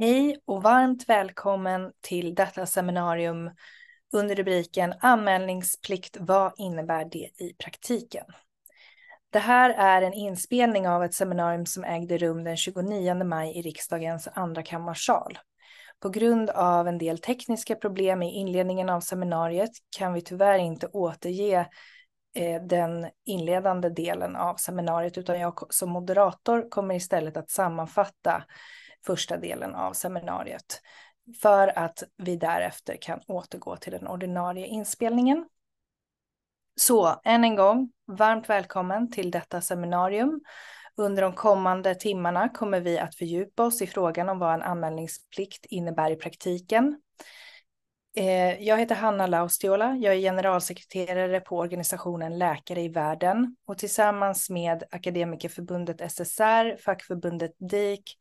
Hej och varmt välkommen till detta seminarium under rubriken Anmälningsplikt, vad innebär det i praktiken? Det här är en inspelning av ett seminarium som ägde rum den 29 maj i riksdagens andrakammarsal. På grund av en del tekniska problem i inledningen av seminariet kan vi tyvärr inte återge eh, den inledande delen av seminariet utan jag som moderator kommer istället att sammanfatta första delen av seminariet för att vi därefter kan återgå till den ordinarie inspelningen. Så än en gång, varmt välkommen till detta seminarium. Under de kommande timmarna kommer vi att fördjupa oss i frågan om vad en anmälningsplikt innebär i praktiken. Eh, jag heter Hanna Laustiola, jag är generalsekreterare på organisationen Läkare i världen och tillsammans med Akademikerförbundet SSR, fackförbundet DIK,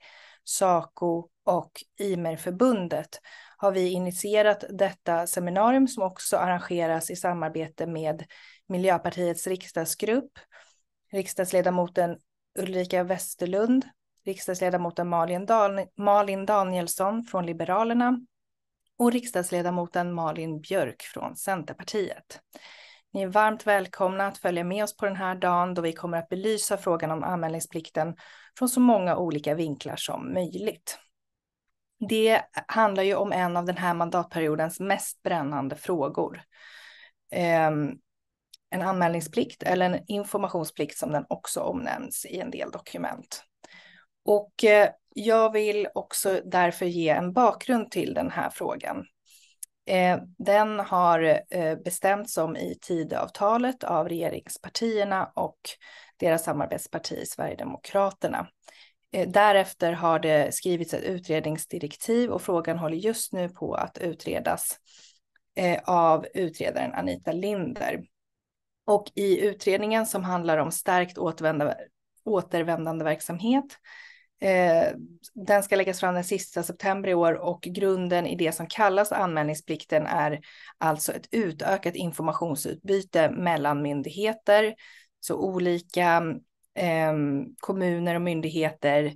Saco och Imerförbundet har vi initierat detta seminarium som också arrangeras i samarbete med Miljöpartiets riksdagsgrupp, riksdagsledamoten Ulrika Westerlund, riksdagsledamoten Malin, Dan Malin Danielsson från Liberalerna och riksdagsledamoten Malin Björk från Centerpartiet. Ni är varmt välkomna att följa med oss på den här dagen då vi kommer att belysa frågan om anmälningsplikten från så många olika vinklar som möjligt. Det handlar ju om en av den här mandatperiodens mest brännande frågor. Ehm, en anmälningsplikt eller en informationsplikt som den också omnämns i en del dokument. Och eh, jag vill också därför ge en bakgrund till den här frågan. Ehm, den har eh, bestämts om i Tidöavtalet av regeringspartierna och deras samarbetsparti Sverigedemokraterna. Eh, därefter har det skrivits ett utredningsdirektiv och frågan håller just nu på att utredas eh, av utredaren Anita Linder. Och i utredningen som handlar om stärkt återvändande verksamhet, eh, den ska läggas fram den sista september i år och grunden i det som kallas anmälningsplikten är alltså ett utökat informationsutbyte mellan myndigheter så olika eh, kommuner och myndigheter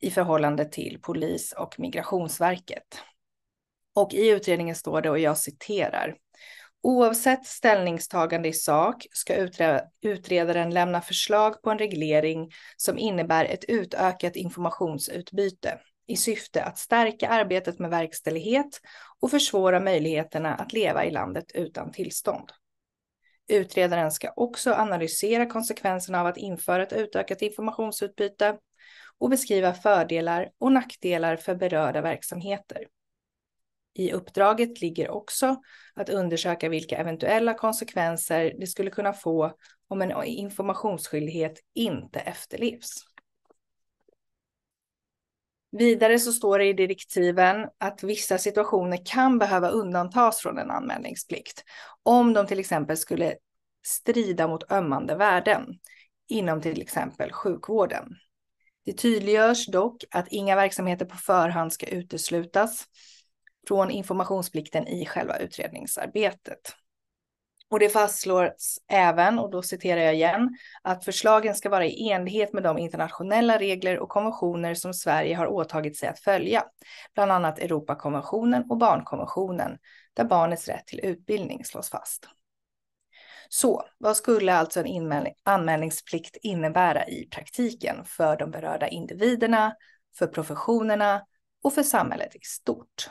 i förhållande till polis och migrationsverket. Och i utredningen står det, och jag citerar, Oavsett ställningstagande i sak ska utredaren lämna förslag på en reglering som innebär ett utökat informationsutbyte i syfte att stärka arbetet med verkställighet och försvåra möjligheterna att leva i landet utan tillstånd. Utredaren ska också analysera konsekvenserna av att införa ett utökat informationsutbyte och beskriva fördelar och nackdelar för berörda verksamheter. I uppdraget ligger också att undersöka vilka eventuella konsekvenser det skulle kunna få om en informationsskyldighet inte efterlevs. Vidare så står det i direktiven att vissa situationer kan behöva undantas från en anmälningsplikt om de till exempel skulle strida mot ömmande värden inom till exempel sjukvården. Det tydliggörs dock att inga verksamheter på förhand ska uteslutas från informationsplikten i själva utredningsarbetet. Och det fastslås även, och då citerar jag igen, att förslagen ska vara i enlighet med de internationella regler och konventioner som Sverige har åtagit sig att följa, bland annat Europakonventionen och barnkonventionen, där barnets rätt till utbildning slås fast. Så vad skulle alltså en anmälningsplikt innebära i praktiken för de berörda individerna, för professionerna och för samhället i stort?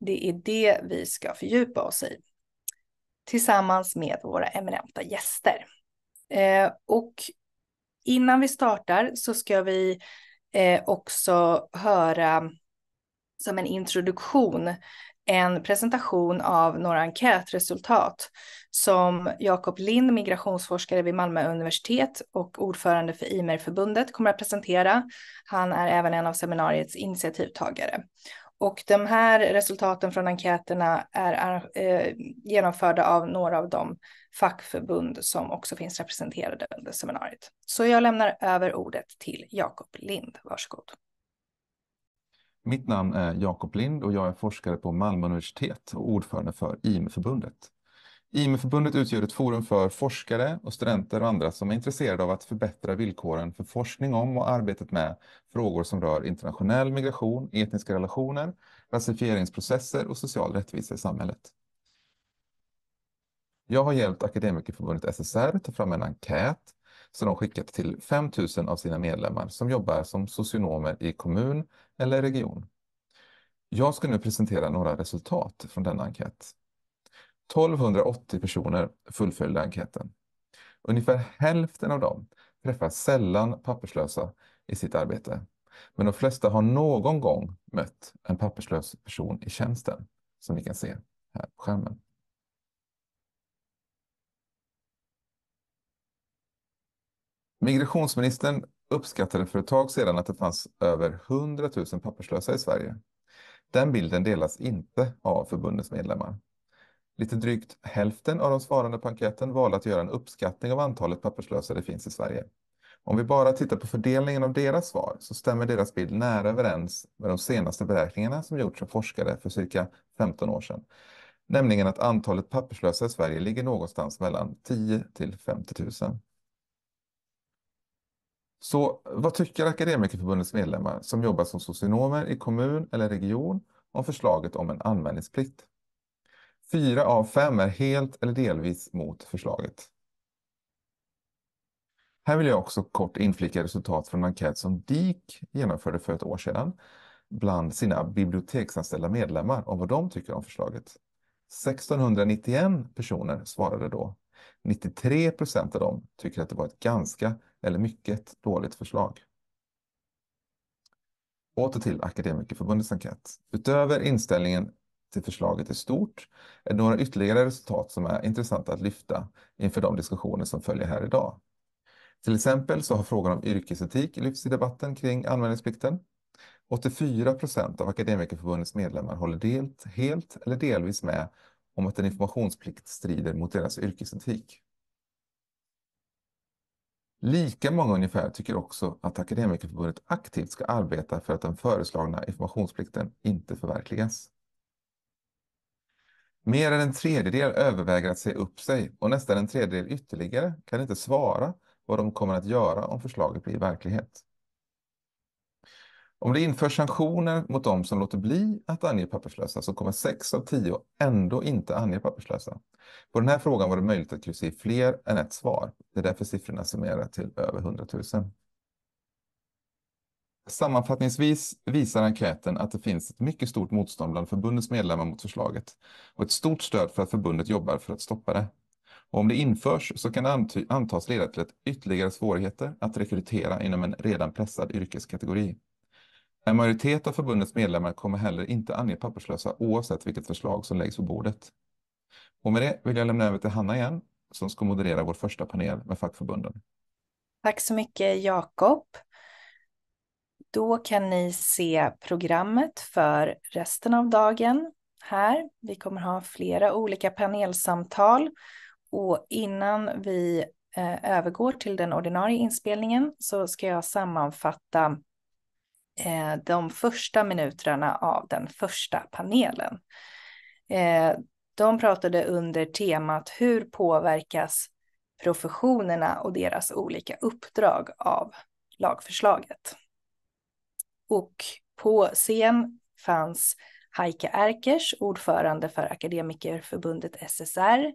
Det är det vi ska fördjupa oss i tillsammans med våra eminenta gäster. Eh, och innan vi startar så ska vi eh, också höra som en introduktion en presentation av några enkätresultat som Jakob Lind, migrationsforskare vid Malmö universitet och ordförande för IMER-förbundet kommer att presentera. Han är även en av seminariets initiativtagare. Och de här resultaten från enkäterna är eh, genomförda av några av de fackförbund som också finns representerade under seminariet. Så jag lämnar över ordet till Jakob Lind. Varsågod. Mitt namn är Jakob Lind och jag är forskare på Malmö universitet och ordförande för IM-förbundet. IMU-förbundet utgör ett forum för forskare och studenter och andra som är intresserade av att förbättra villkoren för forskning om och arbetet med frågor som rör internationell migration, etniska relationer, rasifieringsprocesser och social rättvisa i samhället. Jag har hjälpt Akademikerförbundet SSR ta fram en enkät som de skickat till 5 000 av sina medlemmar som jobbar som socionomer i kommun eller region. Jag ska nu presentera några resultat från denna enkät. 1280 personer fullföljde enkäten. Ungefär hälften av dem träffar sällan papperslösa i sitt arbete. Men de flesta har någon gång mött en papperslös person i tjänsten, som ni kan se här på skärmen. Migrationsministern uppskattade för ett tag sedan att det fanns över 100 000 papperslösa i Sverige. Den bilden delas inte av förbundets medlemmar. Lite drygt hälften av de svarande på enkäten valde att göra en uppskattning av antalet papperslösa det finns i Sverige. Om vi bara tittar på fördelningen av deras svar så stämmer deras bild nära överens med de senaste beräkningarna som gjorts av forskare för cirka 15 år sedan. Nämligen att antalet papperslösa i Sverige ligger någonstans mellan 10 till 50 000. Så vad tycker Akademikerförbundets medlemmar som jobbar som socionomer i kommun eller region om förslaget om en anmälningsplikt? Fyra av fem är helt eller delvis mot förslaget. Här vill jag också kort inflika resultat från en enkät som DIK genomförde för ett år sedan bland sina biblioteksanställda medlemmar om vad de tycker om förslaget. 1691 personer svarade då. 93 procent av dem tycker att det var ett ganska eller mycket dåligt förslag. Åter till Akademikerförbundets enkät. Utöver inställningen till förslaget i stort är några ytterligare resultat som är intressanta att lyfta inför de diskussioner som följer här idag. Till exempel så har frågan om yrkesetik lyfts i debatten kring anmälningsplikten. 84 procent av Akademikerförbundets medlemmar håller delt, helt eller delvis med om att en informationsplikt strider mot deras yrkesetik. Lika många ungefär tycker också att Akademikerförbundet aktivt ska arbeta för att den föreslagna informationsplikten inte förverkligas. Mer än en tredjedel överväger att se upp sig och nästan en tredjedel ytterligare kan inte svara vad de kommer att göra om förslaget blir verklighet. Om det införs sanktioner mot de som låter bli att ange papperslösa så kommer 6 av 10 ändå inte ange papperslösa. På den här frågan var det möjligt att kryssa i fler än ett svar. Det är därför siffrorna summerar till över 100 000. Sammanfattningsvis visar enkäten att det finns ett mycket stort motstånd bland förbundets medlemmar mot förslaget och ett stort stöd för att förbundet jobbar för att stoppa det. Och om det införs så kan det antas leda till ett ytterligare svårigheter att rekrytera inom en redan pressad yrkeskategori. En majoritet av förbundets medlemmar kommer heller inte ange papperslösa oavsett vilket förslag som läggs på bordet. Och med det vill jag lämna över till Hanna igen som ska moderera vår första panel med fackförbunden. Tack så mycket Jakob. Då kan ni se programmet för resten av dagen här. Vi kommer ha flera olika panelsamtal och innan vi eh, övergår till den ordinarie inspelningen så ska jag sammanfatta eh, de första minuterna av den första panelen. Eh, de pratade under temat hur påverkas professionerna och deras olika uppdrag av lagförslaget. Och på scen fanns Heike Erkers, ordförande för Akademikerförbundet SSR,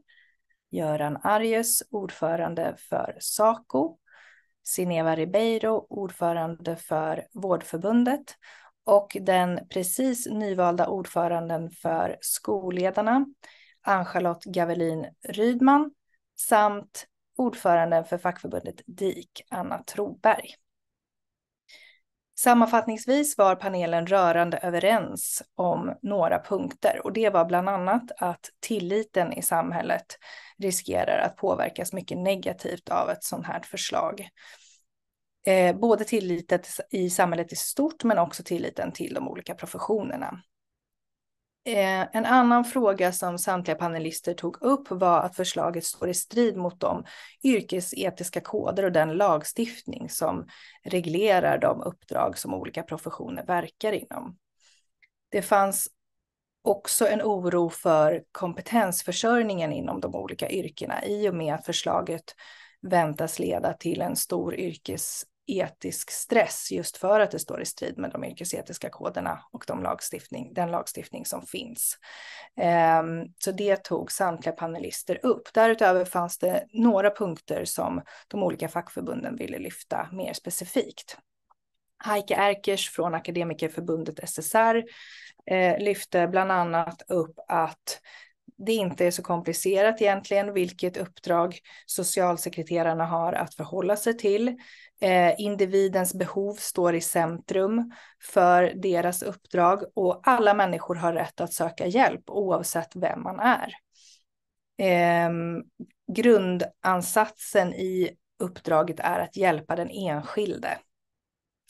Göran Arjes, ordförande för Saco, Sineva Ribeiro, ordförande för Vårdförbundet och den precis nyvalda ordföranden för Skolledarna, Ann-Charlotte Gavelin Rydman, samt ordföranden för fackförbundet DIK, Anna Troberg. Sammanfattningsvis var panelen rörande överens om några punkter och det var bland annat att tilliten i samhället riskerar att påverkas mycket negativt av ett sådant här förslag. Eh, både tilliten i samhället i stort men också tilliten till de olika professionerna. Eh, en annan fråga som samtliga panelister tog upp var att förslaget står i strid mot de yrkesetiska koder och den lagstiftning som reglerar de uppdrag som olika professioner verkar inom. Det fanns också en oro för kompetensförsörjningen inom de olika yrkena i och med att förslaget väntas leda till en stor yrkes etisk stress just för att det står i strid med de yrkesetiska koderna och de lagstiftning, den lagstiftning som finns. Ehm, så det tog samtliga panelister upp. Därutöver fanns det några punkter som de olika fackförbunden ville lyfta mer specifikt. Heike Erkers från Akademikerförbundet SSR eh, lyfte bland annat upp att det inte är så komplicerat egentligen vilket uppdrag socialsekreterarna har att förhålla sig till. Eh, individens behov står i centrum för deras uppdrag och alla människor har rätt att söka hjälp oavsett vem man är. Eh, grundansatsen i uppdraget är att hjälpa den enskilde.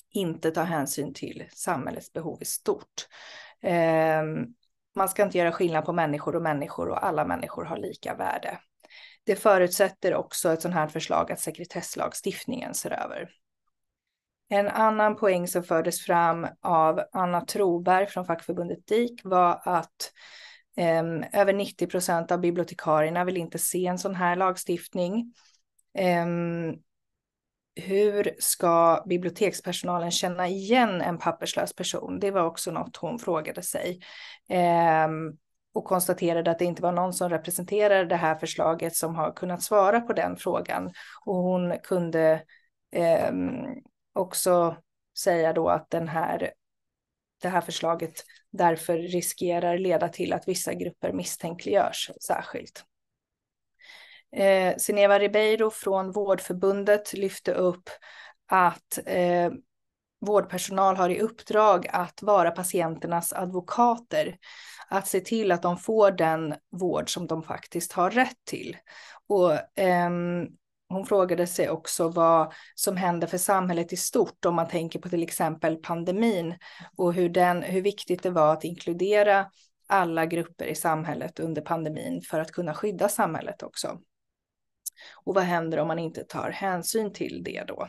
Inte ta hänsyn till samhällets behov i stort. Eh, man ska inte göra skillnad på människor och människor och alla människor har lika värde. Det förutsätter också ett sådant här förslag att sekretesslagstiftningen ser över. En annan poäng som fördes fram av Anna Troberg från fackförbundet DIK var att eh, över 90 procent av bibliotekarierna vill inte se en sån här lagstiftning. Eh, hur ska bibliotekspersonalen känna igen en papperslös person? Det var också något hon frågade sig. Eh, och konstaterade att det inte var någon som representerar det här förslaget som har kunnat svara på den frågan. Och hon kunde eh, också säga då att den här, det här förslaget därför riskerar leda till att vissa grupper misstänkliggörs särskilt. Eh, Sineva Ribeiro från Vårdförbundet lyfte upp att eh, vårdpersonal har i uppdrag att vara patienternas advokater, att se till att de får den vård som de faktiskt har rätt till. Och, eh, hon frågade sig också vad som händer för samhället i stort om man tänker på till exempel pandemin och hur, den, hur viktigt det var att inkludera alla grupper i samhället under pandemin för att kunna skydda samhället också. Och vad händer om man inte tar hänsyn till det då?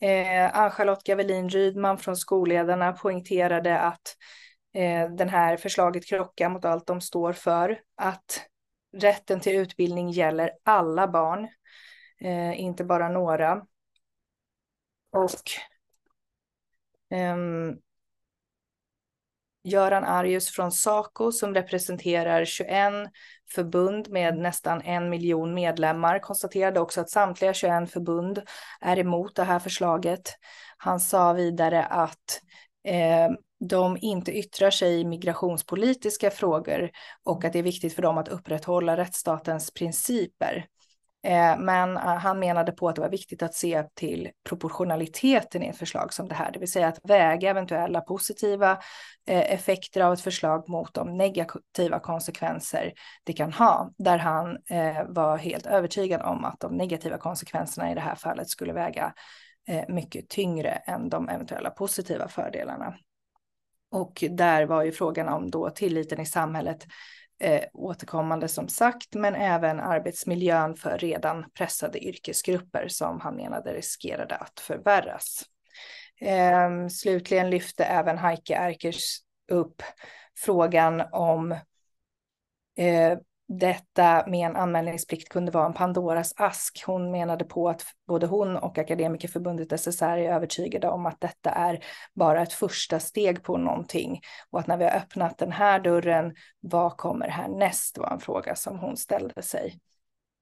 Eh, Ann-Charlotte Gavelin Rydman från Skolledarna poängterade att eh, den här förslaget krockar mot allt de står för. Att rätten till utbildning gäller alla barn, eh, inte bara några. Och ehm, Göran Arius från Saco som representerar 21 förbund med nästan en miljon medlemmar konstaterade också att samtliga 21 förbund är emot det här förslaget. Han sa vidare att eh, de inte yttrar sig i migrationspolitiska frågor och att det är viktigt för dem att upprätthålla rättsstatens principer. Eh, men eh, han menade på att det var viktigt att se till proportionaliteten i ett förslag som det här, det vill säga att väga eventuella positiva eh, effekter av ett förslag mot de negativa konsekvenser det kan ha, där han var helt övertygad om att de negativa konsekvenserna i det här fallet skulle väga mycket tyngre än de eventuella positiva fördelarna. Och där var ju frågan om då tilliten i samhället eh, återkommande som sagt, men även arbetsmiljön för redan pressade yrkesgrupper som han menade riskerade att förvärras. Eh, slutligen lyfte även Heike Erkers upp frågan om eh, detta med en anmälningsplikt kunde vara en Pandoras ask. Hon menade på att både hon och Akademikerförbundet SSR är övertygade om att detta är bara ett första steg på någonting och att när vi har öppnat den här dörren, vad kommer härnäst var en fråga som hon ställde sig.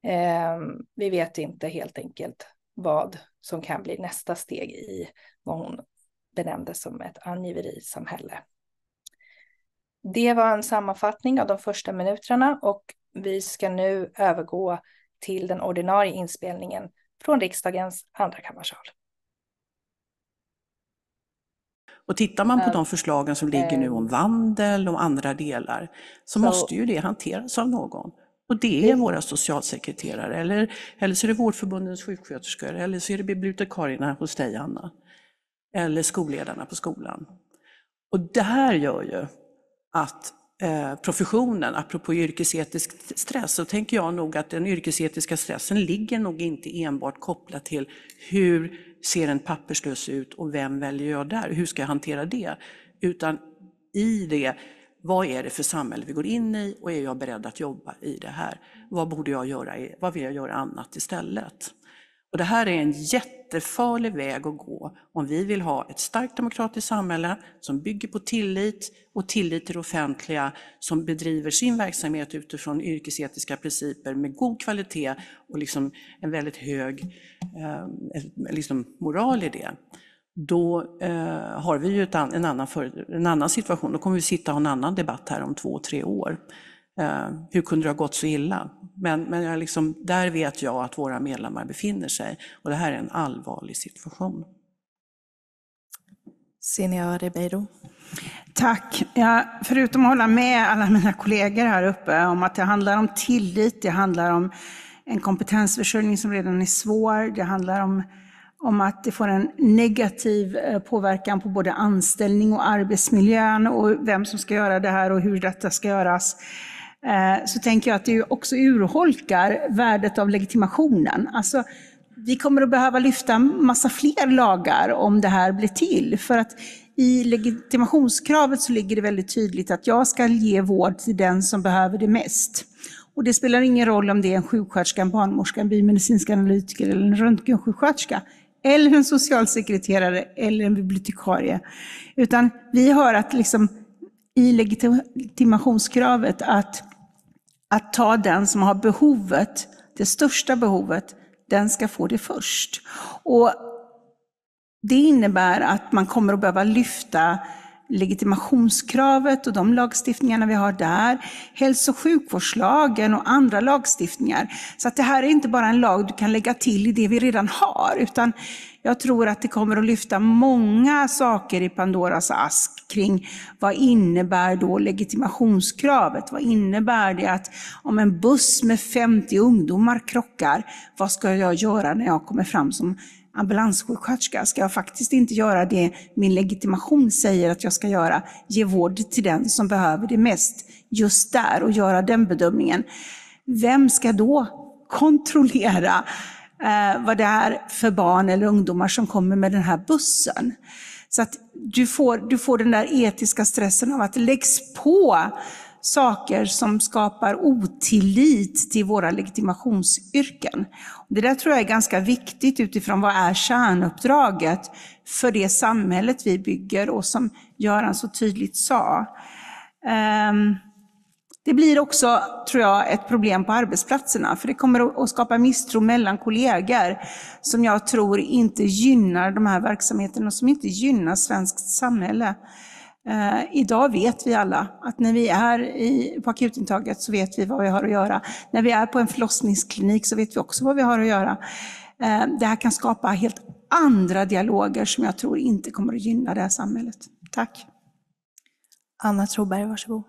Eh, vi vet inte helt enkelt vad som kan bli nästa steg i vad hon benämnde som ett angiverisamhälle. Det var en sammanfattning av de första minuterna och vi ska nu övergå till den ordinarie inspelningen från riksdagens andrakammarsal. Och tittar man på eh, de förslagen som ligger nu eh, om vandel och andra delar så, så måste ju det hanteras av någon. Och det är våra socialsekreterare, eller, eller så är det Vårdförbundens sjuksköterskor, eller så är det bibliotekarierna hos dig Anna, eller skolledarna på skolan. Och det här gör ju att eh, professionen, apropå yrkesetisk stress, så tänker jag nog att den yrkesetiska stressen ligger nog inte enbart kopplat till hur ser en papperslös ut och vem väljer jag där? Hur ska jag hantera det? Utan i det, vad är det för samhälle vi går in i och är jag beredd att jobba i det här? Vad borde jag göra? Vad vill jag göra annat istället? Och det här är en jättefarlig väg att gå om vi vill ha ett starkt demokratiskt samhälle som bygger på tillit och tillit till det offentliga som bedriver sin verksamhet utifrån yrkesetiska principer med god kvalitet och liksom en väldigt hög eh, liksom moral i det. Då eh, har vi ju an, en, annan för, en annan situation. Då kommer vi sitta och ha en annan debatt här om två, tre år. Eh, hur kunde det ha gått så illa? Men, men jag liksom, där vet jag att våra medlemmar befinner sig och det här är en allvarlig situation. Senior Ribeiro. Tack. Ja, förutom att hålla med alla mina kollegor här uppe om att det handlar om tillit, det handlar om en kompetensförsörjning som redan är svår, det handlar om, om att det får en negativ eh, påverkan på både anställning och arbetsmiljön och vem som ska göra det här och hur detta ska göras. Eh, så tänker jag att det också urholkar värdet av legitimationen. Alltså, vi kommer att behöva lyfta massa fler lagar om det här blir till. För att i legitimationskravet så ligger det väldigt tydligt att jag ska ge vård till den som behöver det mest. Och det spelar ingen roll om det är en sjuksköterska, en barnmorska, en biomedicinsk analytiker eller en röntgensjuksköterska. Eller en socialsekreterare eller en bibliotekarie. Utan vi har att liksom, i legitimationskravet att att ta den som har behovet, det största behovet, den ska få det först. Och det innebär att man kommer att behöva lyfta legitimationskravet och de lagstiftningarna vi har där, hälso och sjukvårdslagen och andra lagstiftningar. Så att det här är inte bara en lag du kan lägga till i det vi redan har, utan jag tror att det kommer att lyfta många saker i Pandoras ask kring vad innebär då legitimationskravet? Vad innebär det att om en buss med 50 ungdomar krockar, vad ska jag göra när jag kommer fram som ambulanssjuksköterska? Ska jag faktiskt inte göra det min legitimation säger att jag ska göra? Ge vård till den som behöver det mest just där och göra den bedömningen. Vem ska då kontrollera eh, vad det är för barn eller ungdomar som kommer med den här bussen. Så att du får, du får den där etiska stressen av att det läggs på saker som skapar otillit till våra legitimationsyrken. Det där tror jag är ganska viktigt utifrån vad är kärnuppdraget för det samhället vi bygger och som Göran så tydligt sa. Um, det blir också, tror jag, ett problem på arbetsplatserna, för det kommer att skapa misstro mellan kollegor som jag tror inte gynnar de här verksamheterna och som inte gynnar svenskt samhälle. Eh, idag vet vi alla att när vi är i, på akutintaget så vet vi vad vi har att göra. När vi är på en förlossningsklinik så vet vi också vad vi har att göra. Eh, det här kan skapa helt andra dialoger som jag tror inte kommer att gynna det här samhället. Tack. Anna Troberg, varsågod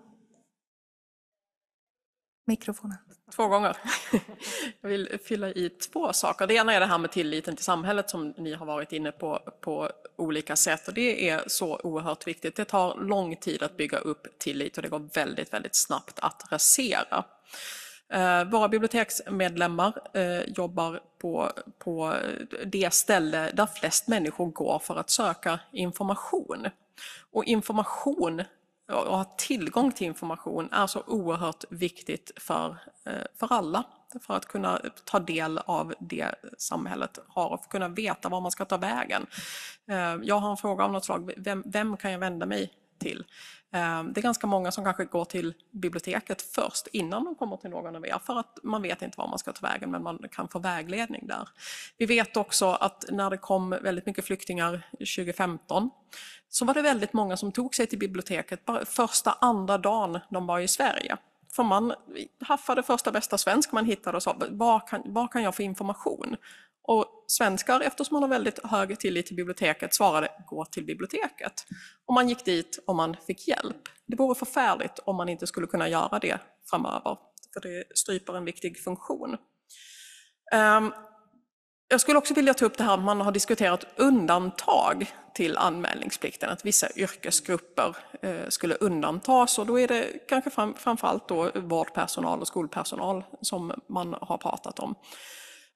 mikrofonen. Två gånger. Jag vill fylla i två saker. Det ena är det här med tilliten till samhället som ni har varit inne på på olika sätt och det är så oerhört viktigt. Det tar lång tid att bygga upp tillit och det går väldigt, väldigt snabbt att rasera. Eh, våra biblioteksmedlemmar eh, jobbar på, på det ställe där flest människor går för att söka information. Och information och ha tillgång till information är så oerhört viktigt för, eh, för alla. För att kunna ta del av det samhället har och kunna veta var man ska ta vägen. Eh, jag har en fråga av något slag, vem, vem kan jag vända mig till? Ehm, det är ganska många som kanske går till biblioteket först innan de kommer till någon av er för att man vet inte var man ska ta vägen men man kan få vägledning där. Vi vet också att när det kom väldigt mycket flyktingar 2015 så var det väldigt många som tog sig till biblioteket bara första, andra dagen de var i Sverige. För man haffade första bästa svensk man hittade och sa, var kan, var kan jag få information? Och svenskar, eftersom man har väldigt hög tillit till biblioteket, svarade gå till biblioteket. Och man gick dit om man fick hjälp. Det vore förfärligt om man inte skulle kunna göra det framöver, för det stryper en viktig funktion. Ehm, jag skulle också vilja ta upp det här att man har diskuterat undantag till anmälningsplikten, att vissa yrkesgrupper eh, skulle undantas och då är det kanske framförallt då vårdpersonal och skolpersonal som man har pratat om.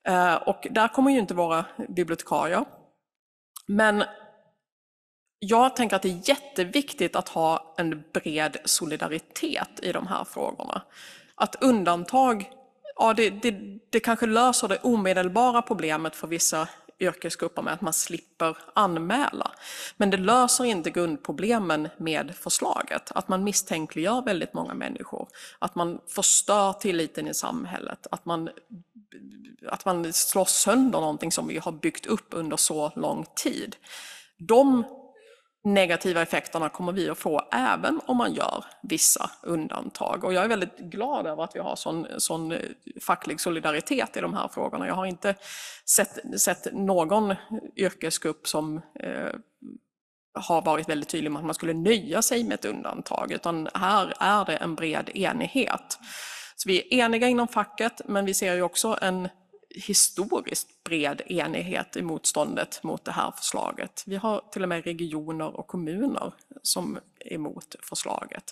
Eh, och där kommer ju inte våra bibliotekarier. Men jag tänker att det är jätteviktigt att ha en bred solidaritet i de här frågorna. Att undantag, ja det, det, det kanske löser det omedelbara problemet för vissa yrkesgrupper med att man slipper anmäla. Men det löser inte grundproblemen med förslaget, att man misstänkliggör väldigt många människor, att man förstör tilliten i samhället, att man, att man slår sönder någonting som vi har byggt upp under så lång tid. De negativa effekterna kommer vi att få även om man gör vissa undantag. Och jag är väldigt glad över att vi har sån, sån eh, facklig solidaritet i de här frågorna. Jag har inte sett, sett någon yrkesgrupp som eh, har varit väldigt tydlig med att man skulle nöja sig med ett undantag, utan här är det en bred enighet. Så vi är eniga inom facket, men vi ser ju också en historiskt bred enighet i motståndet mot det här förslaget. Vi har till och med regioner och kommuner som är emot förslaget.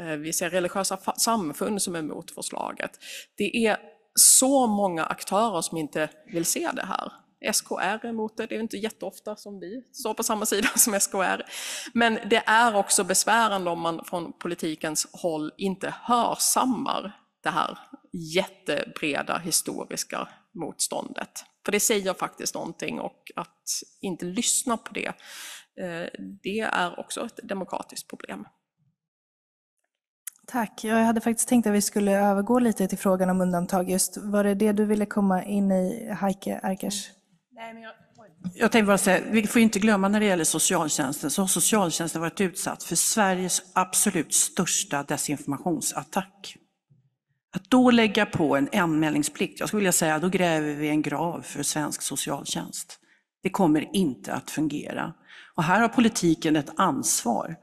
Eh, vi ser religiösa samfund som är emot förslaget. Det är så många aktörer som inte vill se det här. SKR är emot det, det är inte jätteofta som vi står på samma sida som SKR. Men det är också besvärande om man från politikens håll inte hörsammar det här jättebreda historiska motståndet. För det säger faktiskt någonting och att inte lyssna på det, eh, det är också ett demokratiskt problem. Tack. Jag hade faktiskt tänkt att vi skulle övergå lite till frågan om undantag. Just Var det det du ville komma in i, Heike Erkers? Mm. Jag tänkte bara säga, vi får inte glömma när det gäller socialtjänsten, så har socialtjänsten varit utsatt för Sveriges absolut största desinformationsattack. Att då lägga på en anmälningsplikt, jag skulle vilja säga då gräver vi en grav för svensk socialtjänst. Det kommer inte att fungera. Och här har politiken ett ansvar.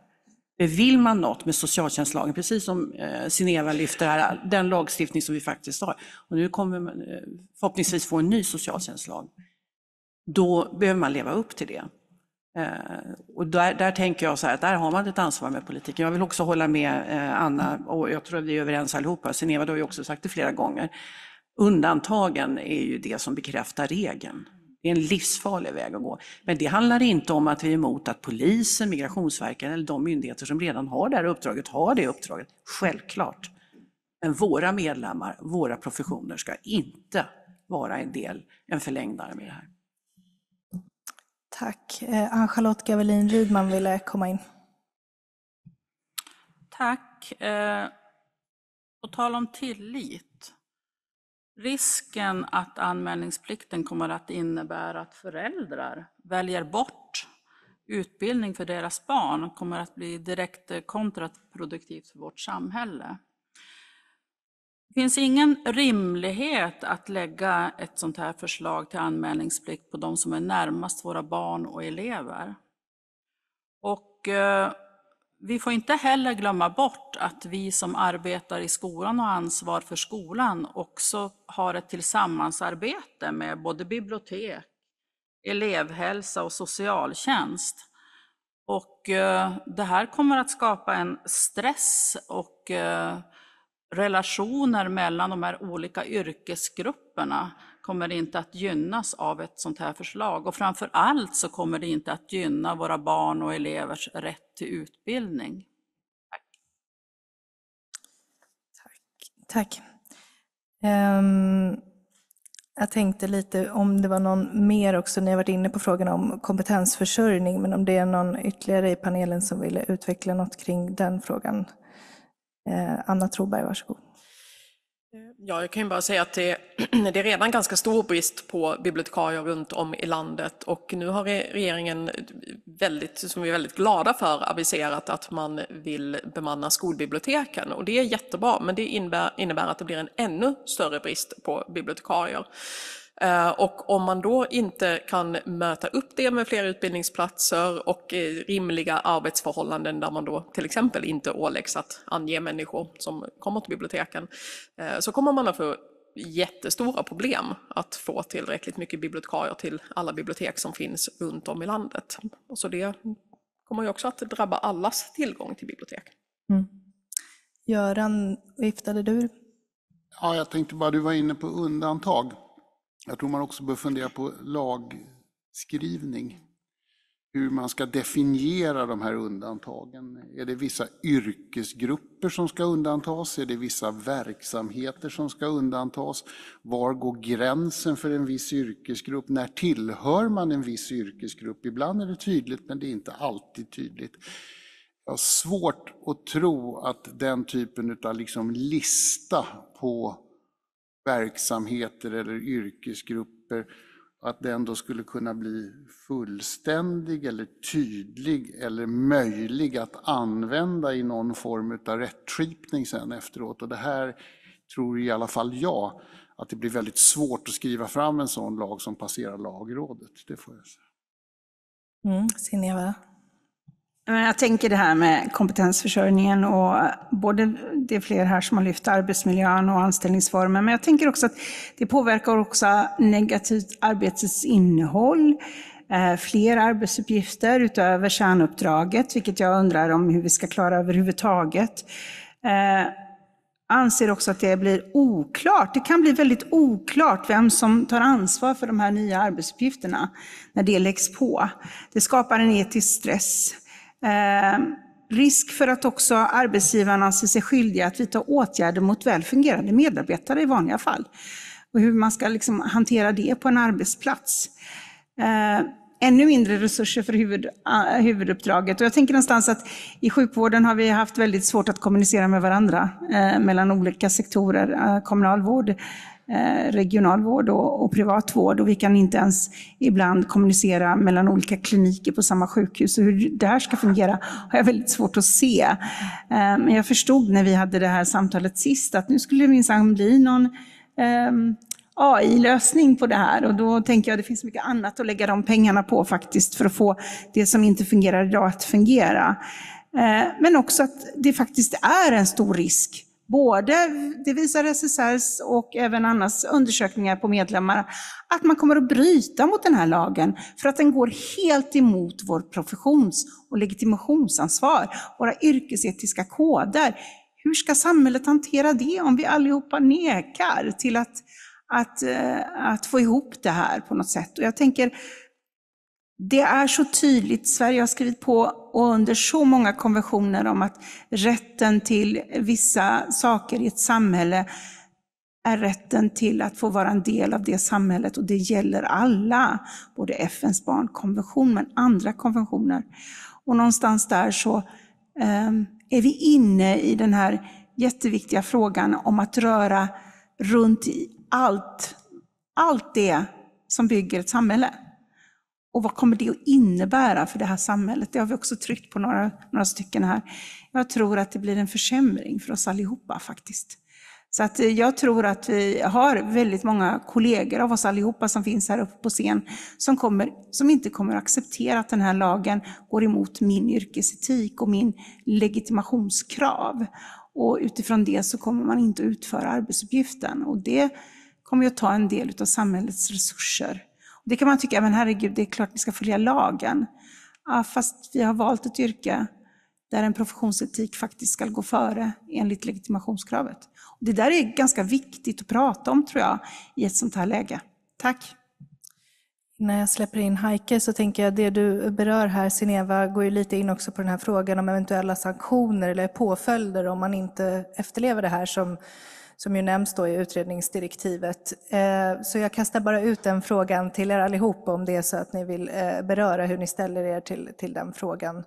Vill man något med socialtjänstlagen, precis som eh, Sineva lyfter här, den lagstiftning som vi faktiskt har, och nu kommer man eh, förhoppningsvis få en ny socialtjänstlag, då behöver man leva upp till det. Eh, och där, där, tänker jag så här, att där har man ett ansvar med politiken. Jag vill också hålla med eh, Anna, och jag tror att vi är överens allihopa, Sineva du har ju också sagt det flera gånger, undantagen är ju det som bekräftar regeln. Det är en livsfarlig väg att gå. Men det handlar inte om att vi är emot att polisen, migrationsverket eller de myndigheter som redan har det här uppdraget har det uppdraget. Självklart. Men våra medlemmar, våra professioner ska inte vara en del, en förlängd arm i det här. Tack. Eh, Ann-Charlotte Gavelin Rydman ville komma in. Tack. Eh, på tal om tillit. Risken att anmälningsplikten kommer att innebära att föräldrar väljer bort utbildning för deras barn kommer att bli direkt kontraproduktivt för vårt samhälle finns ingen rimlighet att lägga ett sånt här förslag till anmälningsplikt på de som är närmast våra barn och elever. Och eh, vi får inte heller glömma bort att vi som arbetar i skolan och har ansvar för skolan också har ett tillsammansarbete med både bibliotek, elevhälsa och socialtjänst. Och eh, det här kommer att skapa en stress och eh, relationer mellan de här olika yrkesgrupperna kommer inte att gynnas av ett sånt här förslag. Och framför allt så kommer det inte att gynna våra barn och elevers rätt till utbildning. Tack. Tack. Tack. Um... Jag tänkte lite om det var någon mer också, ni har varit inne på frågan om kompetensförsörjning, men om det är någon ytterligare i panelen som vill utveckla något kring den frågan? Eh, Anna Troberg, varsågod. Ja, jag kan ju bara säga att det, det, är redan ganska stor brist på bibliotekarier runt om i landet och nu har regeringen, väldigt, som vi är väldigt glada för, aviserat att man vill bemanna skolbiblioteken och det är jättebra men det innebär, innebär att det blir en ännu större brist på bibliotekarier. Eh, och om man då inte kan möta upp det med fler utbildningsplatser och eh, rimliga arbetsförhållanden där man då till exempel inte åläggs att ange människor som kommer till biblioteken, eh, så kommer man att få jättestora problem att få tillräckligt mycket bibliotekarier till alla bibliotek som finns runt om i landet. Så det kommer ju också att drabba allas tillgång till bibliotek. Mm. Göran, viftade du? Ja, jag tänkte bara, du var inne på undantag. Jag tror man också bör fundera på lagskrivning. Hur man ska definiera de här undantagen. Är det vissa yrkesgrupper som ska undantas? Är det vissa verksamheter som ska undantas? Var går gränsen för en viss yrkesgrupp? När tillhör man en viss yrkesgrupp? Ibland är det tydligt, men det är inte alltid tydligt. Jag har svårt att tro att den typen av liksom lista på verksamheter eller yrkesgrupper, att den då skulle kunna bli fullständig eller tydlig eller möjlig att använda i någon form av rättskipning sen efteråt. Och det här tror i alla fall jag, att det blir väldigt svårt att skriva fram en sån lag som passerar lagrådet. Det får jag säga. Mm, Sineva? Jag tänker det här med kompetensförsörjningen och både det är fler här som har lyft arbetsmiljön och anställningsformen, men jag tänker också att det påverkar också negativt arbetets innehåll, eh, fler arbetsuppgifter utöver kärnuppdraget, vilket jag undrar om hur vi ska klara överhuvudtaget. Eh, anser också att det blir oklart. Det kan bli väldigt oklart vem som tar ansvar för de här nya arbetsuppgifterna när det läggs på. Det skapar en etisk stress. Eh, risk för att också arbetsgivarna anser sig skyldiga att vidta åtgärder mot väl fungerande medarbetare i vanliga fall. Och hur man ska liksom hantera det på en arbetsplats. Eh, ännu mindre resurser för huvud, eh, huvuduppdraget. Och jag tänker någonstans att i sjukvården har vi haft väldigt svårt att kommunicera med varandra eh, mellan olika sektorer, eh, kommunalvård, Eh, regional vård och, privat vård och vi kan inte ens ibland kommunicera mellan olika kliniker på samma sjukhus. Och hur det här ska fungera har jag väldigt svårt att se. Eh, men jag förstod när vi hade det här samtalet sist att nu skulle det minsann bli någon ehm, AI-lösning på det här och då tänker jag att det finns mycket annat att lägga de pengarna på faktiskt för att få det som inte fungerar idag att fungera. Eh, men också att det faktiskt är en stor risk både, det visar SSRs och även annars undersökningar på medlemmar, att man kommer att bryta mot den här lagen för att den går helt emot vår professions och legitimationsansvar, våra yrkesetiska koder. Hur ska samhället hantera det om vi allihopa nekar till att, att, eh, att få ihop det här på något sätt? Och jag tänker, det är så tydligt, Sverige har skrivit på och under så många konventioner om att rätten till vissa saker i ett samhälle är rätten till att få vara en del av det samhället och det gäller alla, både FNs barnkonvention men andra konventioner. Och någonstans där så ehm, är vi inne i den här jätteviktiga frågan om att röra runt i allt, allt det som bygger ett samhälle. Och vad kommer det att innebära för det här samhället? Det har vi också tryckt på några, några stycken här. Jag tror att det blir en försämring för oss allihopa faktiskt. Så att eh, jag tror att vi har väldigt många kollegor av oss allihopa som finns här uppe på scen som, kommer, som inte kommer att acceptera att den här lagen går emot min yrkesetik och min legitimationskrav. Och utifrån det så kommer man inte utföra arbetsuppgiften och det kommer att ta en del av samhällets resurser det kan man tycka, men herregud, det är klart vi ska följa lagen. Ja, fast vi har valt ett yrke där en professionsetik faktiskt ska gå före enligt legitimationskravet. Det där är ganska viktigt att prata om, tror jag, i ett sånt här läge. Tack! När jag släpper in Heike så tänker jag det du berör här, Sineva, går ju lite in också på den här frågan om eventuella sanktioner eller påföljder om man inte efterlever det här som som ju nämns då i utredningsdirektivet. Eh, så jag kastar bara ut den frågan till er allihop om det är så att ni vill eh, beröra hur ni ställer er till, till den frågan.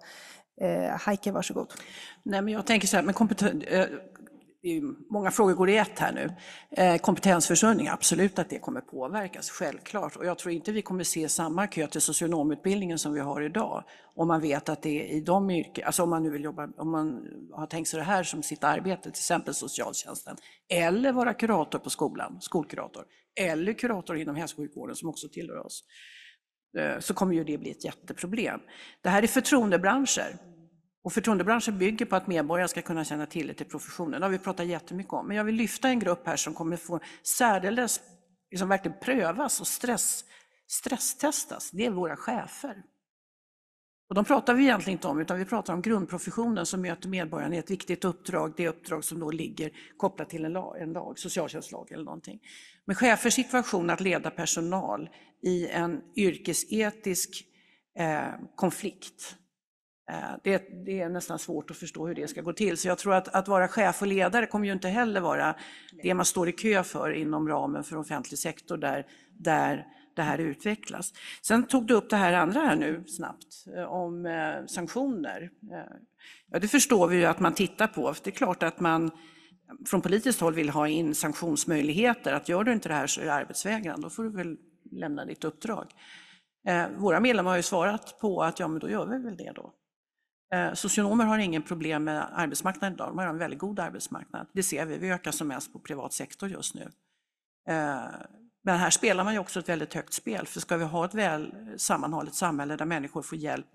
Eh, Heike, varsågod. Nej, men jag tänker så här, men kompeten många frågor går i ett här nu. Eh, kompetensförsörjning, absolut att det kommer påverkas, självklart. Och jag tror inte vi kommer se samma kö till socionomutbildningen som vi har idag. Om man vet att det är i de yrken, alltså om man nu vill jobba, om man har tänkt sig det här som sitt arbete, till exempel socialtjänsten, eller vara kurator på skolan, skolkurator, eller kurator inom hälso och sjukvården som också tillhör oss, eh, så kommer ju det bli ett jätteproblem. Det här är förtroendebranscher. Och förtroendebranschen bygger på att medborgare ska kunna känna tillit till professionen. Det har vi pratat jättemycket om. Men jag vill lyfta en grupp här som kommer få särdeles, liksom verkligen prövas och stress, stresstestas. Det är våra chefer. Och de pratar vi egentligen inte om, utan vi pratar om grundprofessionen som möter medborgarna i ett viktigt uppdrag, det uppdrag som då ligger kopplat till en lag, en lag socialtjänstlag eller någonting. Men chefers situation att leda personal i en yrkesetisk eh, konflikt, Eh, det, det, är nästan svårt att förstå hur det ska gå till. Så jag tror att, att vara chef och ledare kommer ju inte heller vara det man står i kö för inom ramen för offentlig sektor där, där det här utvecklas. Sen tog du upp det här andra här nu snabbt eh, om eh, sanktioner. Ja, det förstår vi ju att man tittar på. Det är klart att man från politiskt håll vill ha in sanktionsmöjligheter. Att gör du inte det här så är det arbetsvägran. Då får du väl lämna ditt uppdrag. våra medlemmar har ju svarat på att ja, men då gör vi väl det då. Eh, socionomer har ingen problem med arbetsmarknaden idag, de har en väldigt god arbetsmarknad. Det ser vi, vi ökar som mest på privat sektor just nu. Eh, men här spelar man ju också ett väldigt högt spel, för ska vi ha ett väl sammanhållet samhälle där människor får hjälp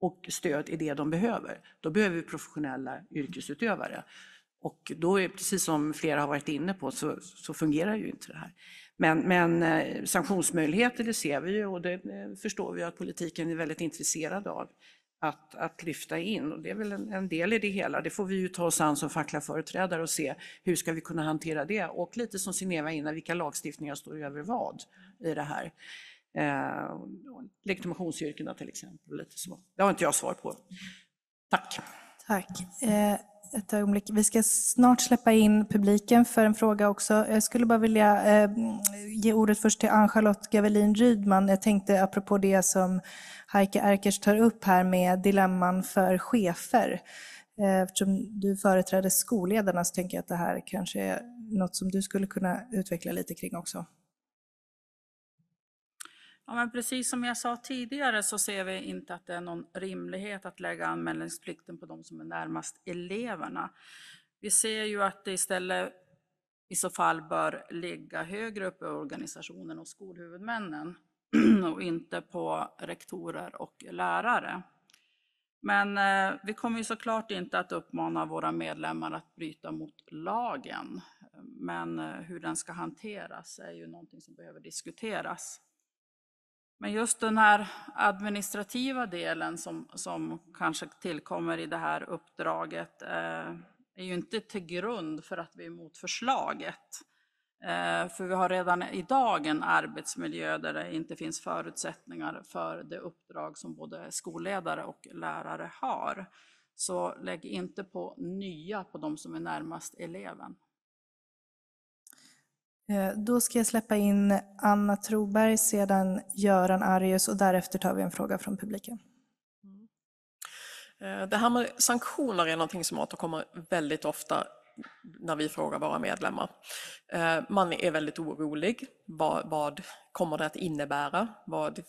och stöd i det de behöver, då behöver vi professionella yrkesutövare. Och då, är, precis som flera har varit inne på, så, fungerar ju inte det här. men eh, sanktionsmöjligheter, det ser vi ju och det förstår vi att politiken är väldigt intresserad av att, att lyfta in. Och det är väl en, en, del i det hela. Det får vi ju ta oss an som fackliga företrädare och se hur ska vi kunna hantera det. Och lite som Sineva innan, vilka lagstiftningar står över vad i det här. Eh, legitimationsyrkena till exempel. Lite så. Det har inte jag svar på. Tack. Tack. Eh ett ögonblick. Vi ska snart släppa in publiken för en fråga också. Jag skulle bara vilja eh, ge ordet först till Ann-Charlotte Gavelin Rydman. Jag tänkte apropå det som Heike Erkers tar upp här med dilemman för chefer. Eh, eftersom du företräder skolledarna så tänker jag att det här kanske är något som du skulle kunna utveckla lite kring också. Ja, men precis som jag sa tidigare så ser vi inte att det är någon rimlighet att lägga anmälningsplikten på de som är närmast eleverna. Vi ser ju att det istället i så fall bör ligga högre upp i organisationen och skolhuvudmännen och inte på rektorer och lärare. Men eh, vi kommer ju såklart inte att uppmana våra medlemmar att bryta mot lagen. Men eh, hur den ska hanteras är ju någonting som behöver diskuteras. Men just den här administrativa delen som, som kanske tillkommer i det här uppdraget eh, är ju inte till grund för att vi är emot förslaget. Eh, för vi har redan idag en arbetsmiljö där det inte finns förutsättningar för det uppdrag som både skolledare och lärare har. Så lägg inte på nya på de som är närmast eleven. Eh, då ska jag släppa in Anna Troberg, sedan Göran Arius och därefter tar vi en fråga från publiken. Mm. Eh, det här med sanktioner är något som återkommer väldigt ofta när vi frågar våra medlemmar. Eh, man är väldigt orolig. Vad, vad kommer det att innebära? Vad,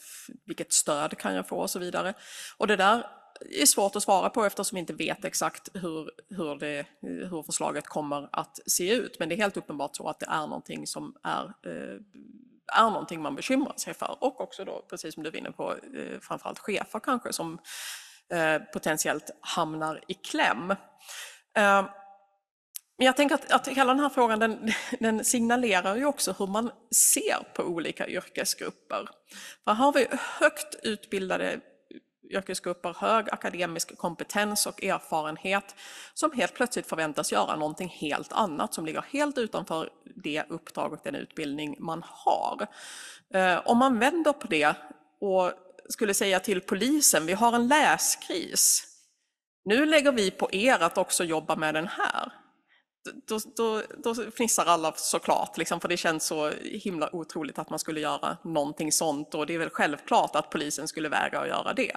vilket stöd kan jag få och så vidare. Och det där är svårt att svara på eftersom vi inte vet exakt hur, hur, det, hur förslaget kommer att se ut. Men det är helt uppenbart så att det är någonting som är, eh, är någonting man bekymrar sig för. Och också då, precis som du vinner på, eh, framförallt chefer kanske som eh, potentiellt hamnar i kläm. Men jag tänker att, att hela den här frågan den, den, signalerar ju också hur man ser på olika yrkesgrupper. För här har vi högt utbildade yrkesgrupper hög akademisk kompetens och erfarenhet som helt plötsligt förväntas göra någonting helt annat som ligger helt utanför det uppdrag och den utbildning man har. Eh, om man vänder på det och skulle säga till polisen, vi har en läskris. Nu lägger vi på er att också jobba med den här då, då, då fnissar alla såklart, liksom, för det känns så himla otroligt att man skulle göra någonting sånt och det är väl självklart att polisen skulle vägra att göra det.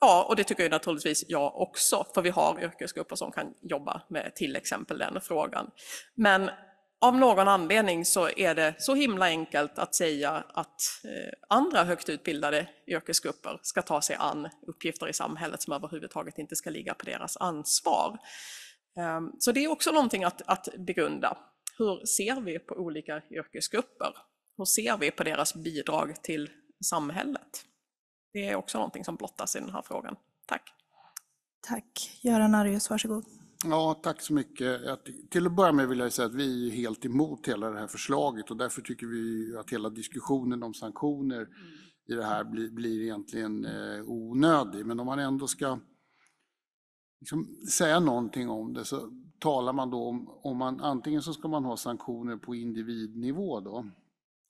Ja, och det tycker ju naturligtvis jag också, för vi har yrkesgrupper som kan jobba med till exempel den frågan. Men av någon anledning så är det så himla enkelt att säga att eh, andra högt utbildade yrkesgrupper ska ta sig an uppgifter i samhället som överhuvudtaget inte ska ligga på deras ansvar. Ehm, så det är också någonting att, att begrunda. Hur ser vi på olika yrkesgrupper? Hur ser vi på deras bidrag till samhället? Det är också någonting som blottas i den här frågan. Tack. Tack. Göran Arjus, varsågod. Ja, tack så mycket. Till att börja med vill jag säga att vi är helt emot hela det här förslaget och därför tycker vi att hela diskussionen om sanktioner mm. i det här blir, blir egentligen eh, onödig. Men om man ändå ska liksom säga någonting om det så talar man då om, om man antingen så ska man ha sanktioner på individnivå då,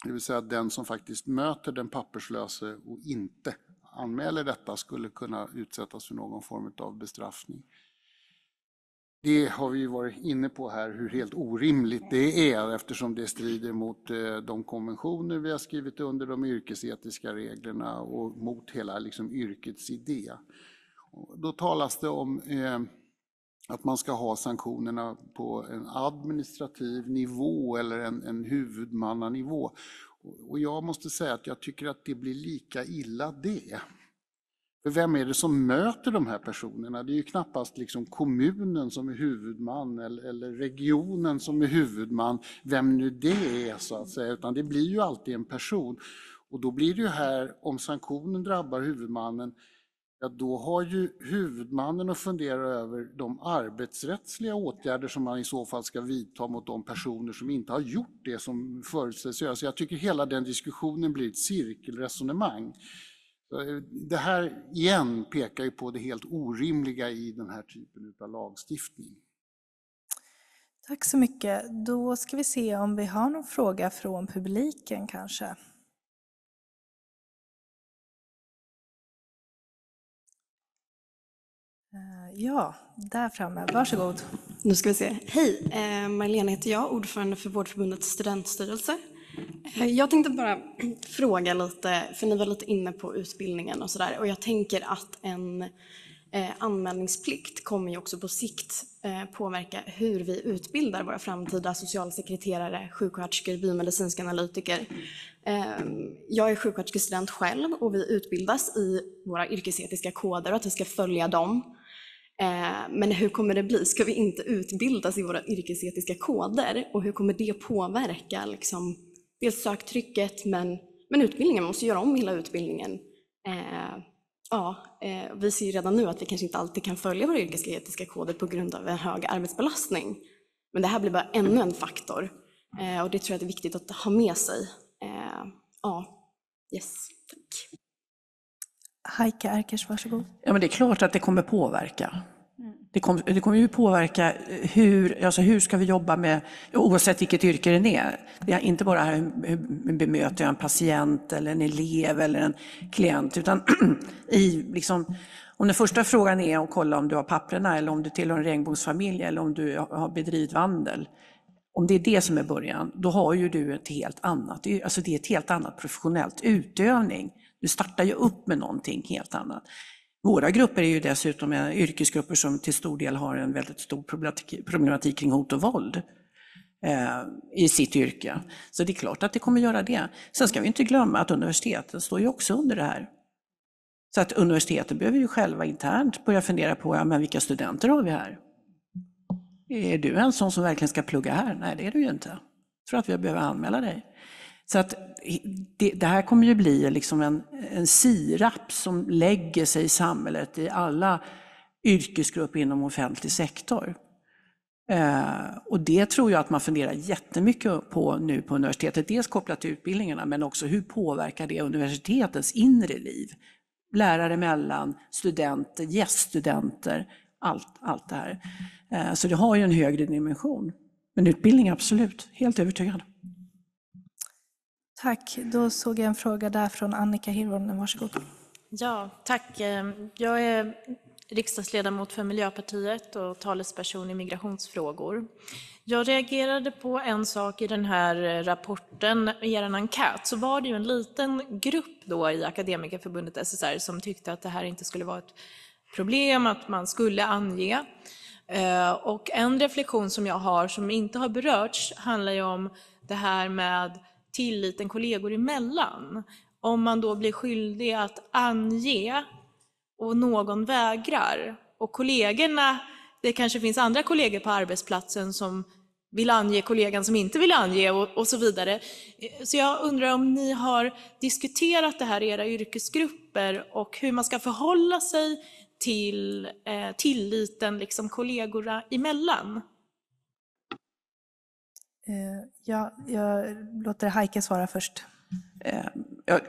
det vill säga att den som faktiskt möter den papperslöse och inte anmäler detta skulle kunna utsättas för någon form av bestraffning. Det har vi varit inne på här, hur helt orimligt det är eftersom det strider mot eh, de konventioner vi har skrivit under, de yrkesetiska reglerna och mot hela liksom, yrkets idé. Då talas det om eh, att man ska ha sanktionerna på en administrativ nivå eller en, en huvudmannanivå. Och jag måste säga att jag tycker att det blir lika illa det. För vem är det som möter de här personerna? Det är ju knappast liksom kommunen som är huvudman eller, eller regionen som är huvudman, vem nu det är så att säga, utan det blir ju alltid en person. Och då blir det ju här, om sanktionen drabbar huvudmannen, ja då har ju huvudmannen att fundera över de arbetsrättsliga åtgärder som man i så fall ska vidta mot de personer som inte har gjort det som förutsätts göra. Så jag tycker hela den diskussionen blir ett cirkelresonemang. Eh, det här igen pekar ju på det helt orimliga i den här typen av lagstiftning. Tack så mycket. Då ska vi se om vi har någon fråga från publiken kanske. Ja, där framme. Varsågod. Nu ska vi se. Hej, eh, heter jag, ordförande för Vårdförbundets studentstyrelse. Eh, jag tänkte bara fråga lite, för ni var lite inne på utbildningen och sådär, och jag tänker att en eh, anmälningsplikt kommer ju också på sikt eh, påverka hur vi utbildar våra framtida socialsekreterare, sjuksköterskor, biomedicinska analytiker. Ehm, jag är sjuksköterskestudent själv och vi utbildas i våra yrkesetiska koder och att vi ska följa dem. Eh, men hur kommer det bli? Ska vi inte utbildas i våra yrkesetiska koder? Och hur kommer det påverka liksom, dels söktrycket, men, men utbildningen? Man måste göra om hela utbildningen. Eh, ja, eh, vi ser ju redan nu att vi kanske inte alltid kan följa våra yrkesetiska koder på grund av en hög arbetsbelastning. Men det här blir bara ännu en faktor. och det tror jag är viktigt att ha med sig. ja, yes, tack. Heike Erkers, varsågod. Ja, men det är klart att det kommer påverka. Mm. Det, kom, det kommer ju påverka hur, alltså hur ska vi jobba med, oavsett vilket yrke det är. Det är inte bara hur, hur bemöter jag en patient eller en elev eller en klient, utan i liksom, om den första frågan är att kolla om du har papperna eller om du tillhör en regnbågsfamilj eller om du har bedrivit vandel. Om det är det som är början, då har ju du ett helt annat, alltså det är ett helt annat professionellt utövning du startar ju upp med någonting helt annat. Våra grupper är ju dessutom yrkesgrupper som till stor del har en väldigt stor problematik kring hot och våld eh, i sitt yrke. Så det är klart att det kommer göra det. Sen ska vi inte glömma att universiteten står ju också under det här. Så att universiteten behöver ju själva internt börja fundera på ja, men vilka studenter har vi här? Är du en sån som verkligen ska plugga här? Nej, det är du ju inte. Jag tror att vi behöver anmäla dig. Så att det, det, här kommer ju bli liksom en, en sirap som lägger sig i samhället i alla yrkesgrupper inom offentlig sektor. Eh, och det tror jag att man funderar jättemycket på nu på universitetet. Dels kopplat till utbildningarna, men också hur påverkar det universitetens inre liv? Lärare mellan studenter, gäststudenter, allt, allt det här. Eh, så det har ju en högre dimension. Men utbildning, absolut, helt övertygad. Tack. Då såg jag en fråga där från Annika Hirvonen. Varsågod. Ja, tack. Ehm, jag är riksdagsledamot för Miljöpartiet och talesperson i migrationsfrågor. Jag reagerade på en sak i den här eh, rapporten, i er enkät, så var det ju en liten grupp då i Akademikerförbundet SSR som tyckte att det här inte skulle vara ett problem, att man skulle ange. Eh, och en reflektion som jag har, som inte har berörts, handlar ju om det här med tilliten kollegor emellan. Om man då blir skyldig att ange och någon vägrar och kollegorna, det kanske finns andra kollegor på arbetsplatsen som vill ange kollegan som inte vill ange och, och, så vidare. Så jag undrar om ni har diskuterat det här i era yrkesgrupper och hur man ska förhålla sig till eh, tilliten liksom kollegorna emellan? Eh, ja, jag låter Heike svara först. Eh,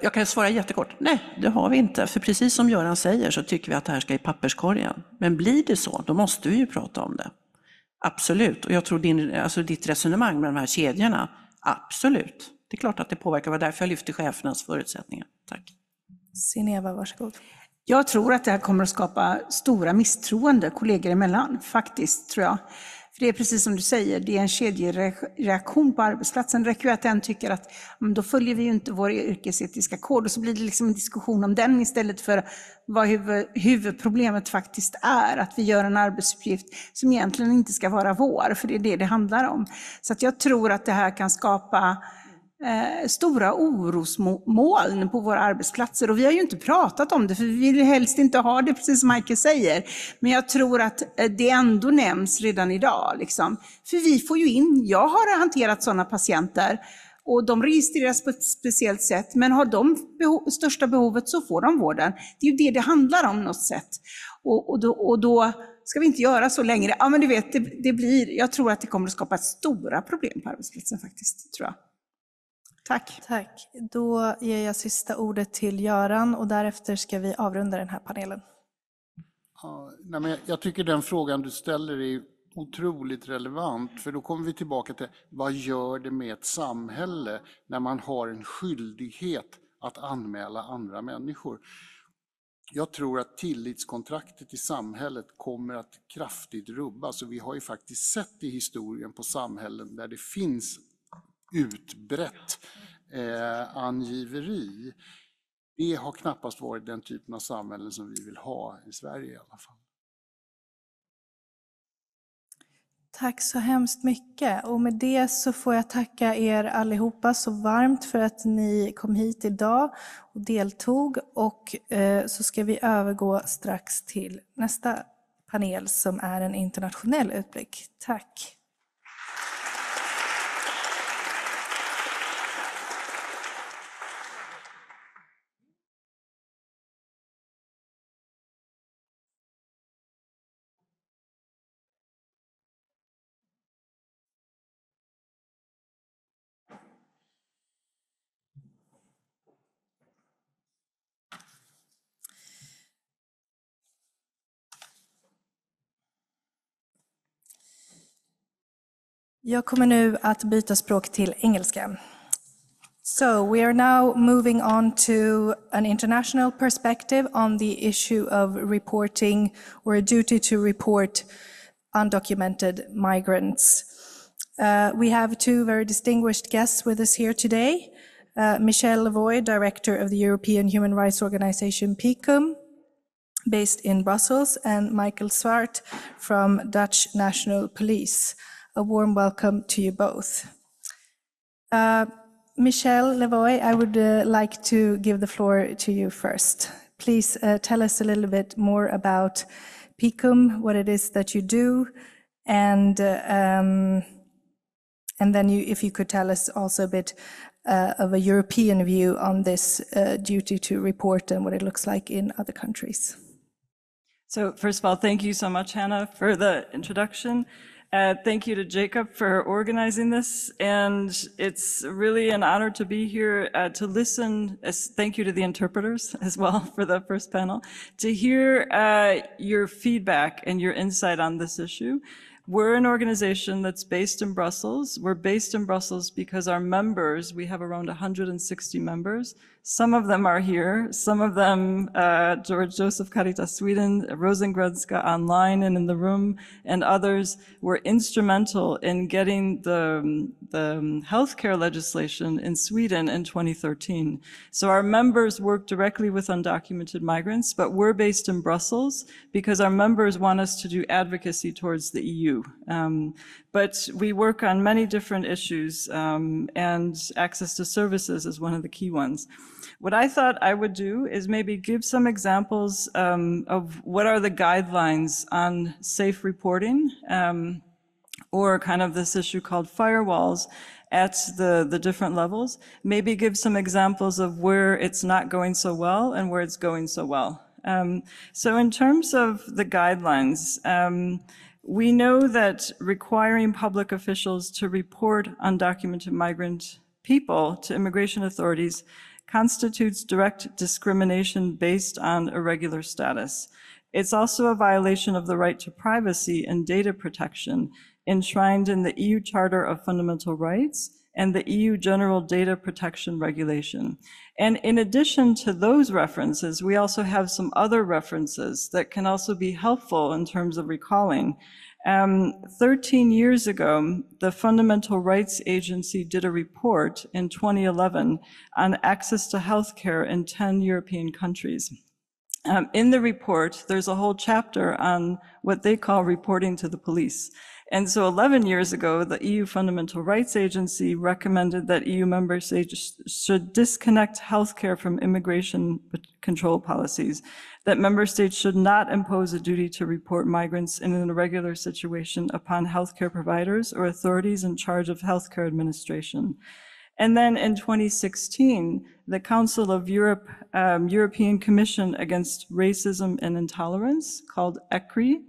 jag, kan svara jättekort. Nej, det har vi inte. För precis som Göran säger så tycker vi att det här ska i papperskorgen. Men blir det så, då måste vi ju prata om det. Absolut. Och jag tror din, alltså ditt resonemang med de här kedjorna, absolut. Det är klart att det påverkar. Det var därför jag lyfte chefernas förutsättningar. Tack. Sineva, varsågod. Jag tror att det här kommer att skapa stora misstroende kollegor emellan, faktiskt, tror jag. För det är precis som du säger, det är en kedjereaktion på arbetsplatsen. Det räcker ju att en tycker att då följer vi ju inte vår yrkesetiska kod och så blir det liksom en diskussion om den istället för vad huvudproblemet faktiskt är, att vi gör en arbetsuppgift som egentligen inte ska vara vår, för det är det det handlar om. Så jag tror att det här kan skapa eh, stora orosmoln på våra arbetsplatser. Och vi har ju inte pratat om det, för vi vill helst inte ha det, precis som Michael säger. Men jag tror att eh, det ändå nämns redan idag. Liksom. För vi får ju in, jag har hanterat sådana patienter, och de registreras på ett speciellt sätt, men har de behov, största behovet så får de vården. Det är ju det det handlar om något sätt. Och, och, då, och då ska vi inte göra så längre. Ja, men du vet, det, det, blir, jag tror att det kommer att skapa stora problem på arbetsplatsen faktiskt, tror jag. Tack. Tack. Då ger jag sista ordet till Göran och därefter ska vi avrunda den här panelen. Ja, nej men jag tycker den frågan du ställer är otroligt relevant, för då kommer vi tillbaka till vad gör det med ett samhälle när man har en skyldighet att anmäla andra människor? Jag tror att tillitskontraktet i samhället kommer att kraftigt rubbas och vi har ju faktiskt sett i historien på samhällen där det finns utbrett eh, angiveri. Det har knappast varit den typen av samhällen som vi vill ha i Sverige i alla fall. Tack så hemskt mycket. Och med det så får jag tacka er allihopa så varmt för att ni kom hit idag och deltog. Och eh, så ska vi övergå strax till nästa panel som är en internationell utblick. Tack! Jag kommer nu att byta språk till engelska. So we are now moving on to an international perspective on the issue of reporting or a duty to report undocumented migrants. Uh, we have two very distinguished guests with us here today. Uh, Michelle Levoi, Director of the European Human Rights Organization PICUM, based in Brussels, and Michael Swart from Dutch National Police a warm welcome to you both. Uh, Michelle Levoy, I would uh, like to give the floor to you first. Please uh, tell us a little bit more about PICUM, what it is that you do, and uh, um, and then you, if you could tell us also a bit uh, of a European view on this uh, duty to report and what it looks like in other countries. So first of all, thank you so much, Hannah, for the introduction. Uh, thank you to Jacob for organizing this, and it's really an honor to be here uh, to listen. As, thank you to the interpreters as well for the first panel, to hear uh, your feedback and your insight on this issue. We're an organization that's based in Brussels. We're based in Brussels because our members, we have around 160 members, some of them are here. Some of them, uh, George Joseph Caritas Sweden, Rosengrenska online and in the room, and others were instrumental in getting the, um, the um, healthcare legislation in Sweden in 2013. So our members work directly with undocumented migrants, but we're based in Brussels because our members want us to do advocacy towards the EU. Um, but we work on many different issues, um, and access to services is one of the key ones. What I thought I would do is maybe give some examples um, of what are the guidelines on safe reporting um, or kind of this issue called firewalls at the, the different levels. Maybe give some examples of where it's not going so well and where it's going so well. Um, so in terms of the guidelines, um, we know that requiring public officials to report undocumented migrant people to immigration authorities constitutes direct discrimination based on irregular status. It's also a violation of the right to privacy and data protection enshrined in the EU Charter of Fundamental Rights and the EU General Data Protection Regulation. And in addition to those references, we also have some other references that can also be helpful in terms of recalling. Um, 13 years ago, the Fundamental Rights Agency did a report in 2011 on access to healthcare in 10 European countries. Um, in the report, there's a whole chapter on what they call reporting to the police. And so 11 years ago, the EU Fundamental Rights Agency recommended that EU member states should disconnect healthcare from immigration control policies that member states should not impose a duty to report migrants in an irregular situation upon healthcare providers or authorities in charge of healthcare administration. And then in 2016, the Council of Europe, um, European Commission Against Racism and Intolerance, called ECRI,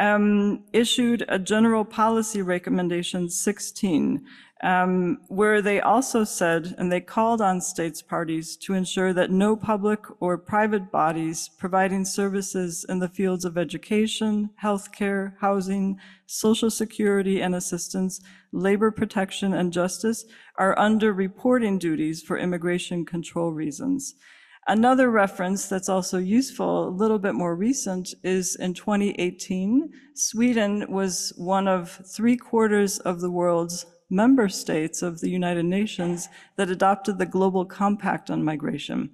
um, issued a general policy recommendation 16, um, where they also said, and they called on states parties to ensure that no public or private bodies providing services in the fields of education, healthcare, housing, social security and assistance, labor protection and justice are under reporting duties for immigration control reasons. Another reference that's also useful, a little bit more recent, is in 2018, Sweden was one of three quarters of the world's member states of the United Nations that adopted the Global Compact on Migration.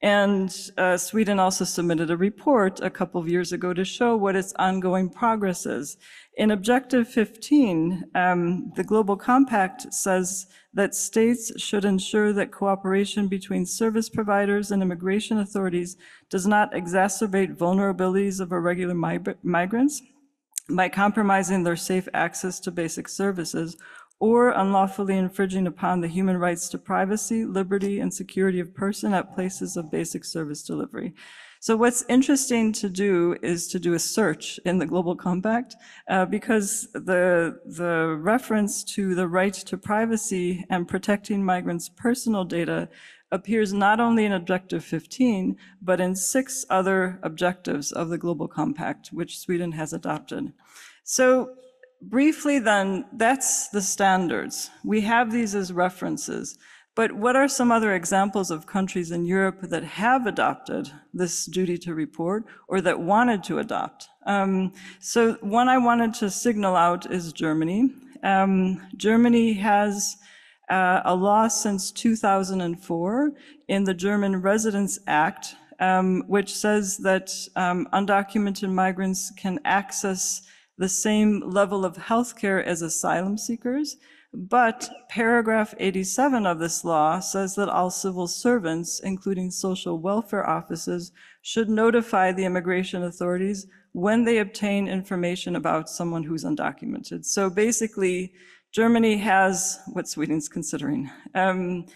And uh, Sweden also submitted a report a couple of years ago to show what its ongoing progress is. In Objective 15, um, the Global Compact says that states should ensure that cooperation between service providers and immigration authorities does not exacerbate vulnerabilities of irregular mig migrants by compromising their safe access to basic services or unlawfully infringing upon the human rights to privacy, liberty, and security of person at places of basic service delivery. So what's interesting to do is to do a search in the Global Compact uh, because the, the reference to the right to privacy and protecting migrants' personal data appears not only in Objective 15, but in six other objectives of the Global Compact, which Sweden has adopted. So briefly then, that's the standards. We have these as references. But what are some other examples of countries in Europe that have adopted this duty to report or that wanted to adopt? Um, so one I wanted to signal out is Germany. Um, Germany has uh, a law since 2004 in the German Residence Act, um, which says that um, undocumented migrants can access the same level of health care as asylum seekers. But paragraph 87 of this law says that all civil servants, including social welfare offices, should notify the immigration authorities when they obtain information about someone who's undocumented. So basically, Germany has what Sweden's considering. Um,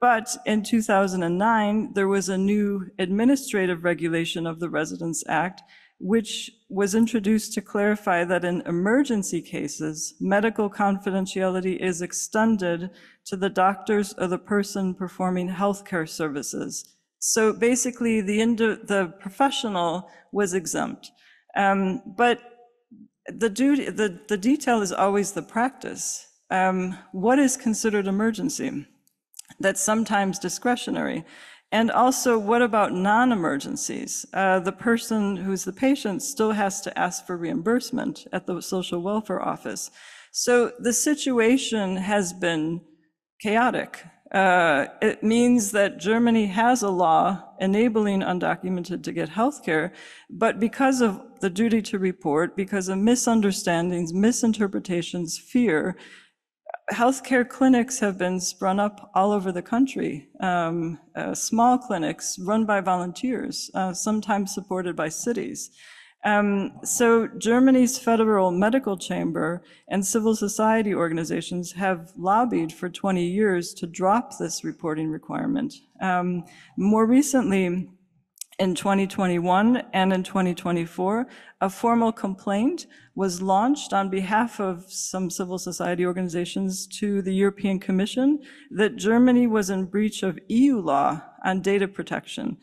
but in 2009, there was a new administrative regulation of the Residence Act which was introduced to clarify that in emergency cases, medical confidentiality is extended to the doctors or the person performing healthcare services. So basically, the, the professional was exempt. Um, but the, duty, the, the, detail is always the practice. Um, what is considered emergency? That's sometimes discretionary. And also, what about non-emergencies? Uh, the person who's the patient still has to ask for reimbursement at the social welfare office. So the situation has been chaotic. Uh, it means that Germany has a law enabling undocumented to get health care, but because of the duty to report, because of misunderstandings, misinterpretations, fear, healthcare clinics have been sprung up all over the country. Um, uh, small clinics run by volunteers, uh, sometimes supported by cities. Um, so Germany's Federal Medical Chamber and civil society organizations have lobbied for 20 years to drop this reporting requirement. Um, more recently, in 2021 and in 2024, a formal complaint was launched on behalf of some civil society organizations to the European Commission that Germany was in breach of EU law on data protection.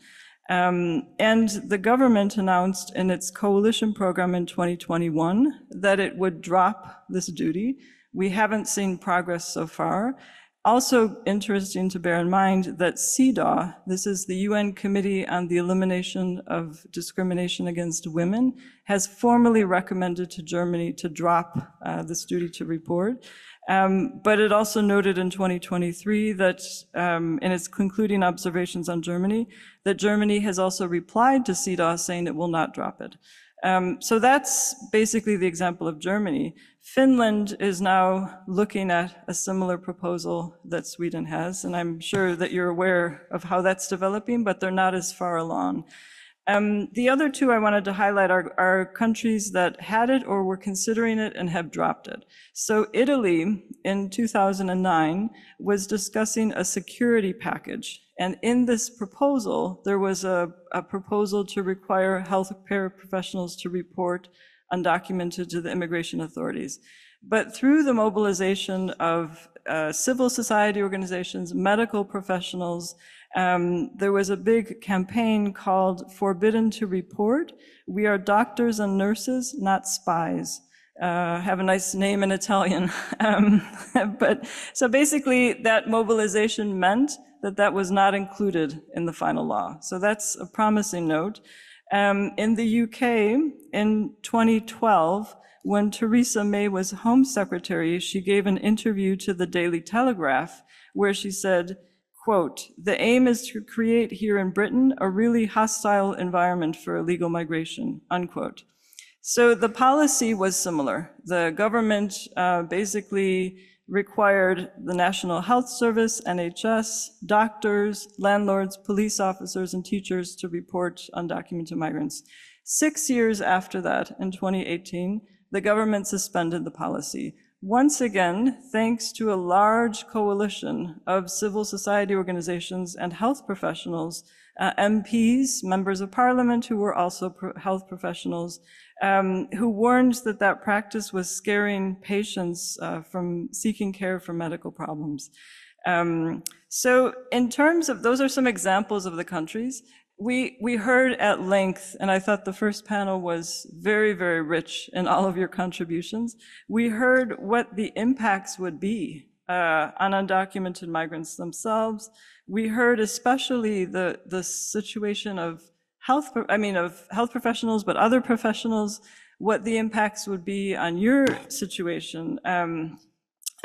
Um, and the government announced in its coalition program in 2021 that it would drop this duty. We haven't seen progress so far. Also interesting to bear in mind that CEDAW, this is the UN Committee on the Elimination of Discrimination Against Women, has formally recommended to Germany to drop uh, this duty to report. Um, but it also noted in 2023 that, um, in its concluding observations on Germany, that Germany has also replied to CEDAW saying it will not drop it. Um, so that's basically the example of Germany. Finland is now looking at a similar proposal that Sweden has, and I'm sure that you're aware of how that's developing, but they're not as far along. Um, the other two I wanted to highlight are, are, countries that had it or were considering it and have dropped it. So Italy in 2009 was discussing a security package and in this proposal, there was a, a proposal to require health care professionals to report undocumented to the immigration authorities. But through the mobilization of uh, civil society organizations, medical professionals, um, there was a big campaign called Forbidden to Report. We are doctors and nurses, not spies. Uh, have a nice name in Italian. um, but so basically that mobilization meant that that was not included in the final law. So that's a promising note. Um, in the UK, in 2012, when Theresa May was Home Secretary, she gave an interview to the Daily Telegraph where she said, quote, the aim is to create here in Britain a really hostile environment for illegal migration, unquote. So the policy was similar. The government uh, basically required the National Health Service, NHS, doctors, landlords, police officers, and teachers to report undocumented migrants. Six years after that, in 2018, the government suspended the policy. Once again, thanks to a large coalition of civil society organizations and health professionals, uh, MPs, members of parliament, who were also pro health professionals, um, who warned that that practice was scaring patients uh, from seeking care for medical problems. Um, so in terms of, those are some examples of the countries. We, we heard at length, and I thought the first panel was very, very rich in all of your contributions. We heard what the impacts would be uh, on undocumented migrants themselves. We heard especially the, the situation of health, I mean, of health professionals, but other professionals, what the impacts would be on your situation. Um,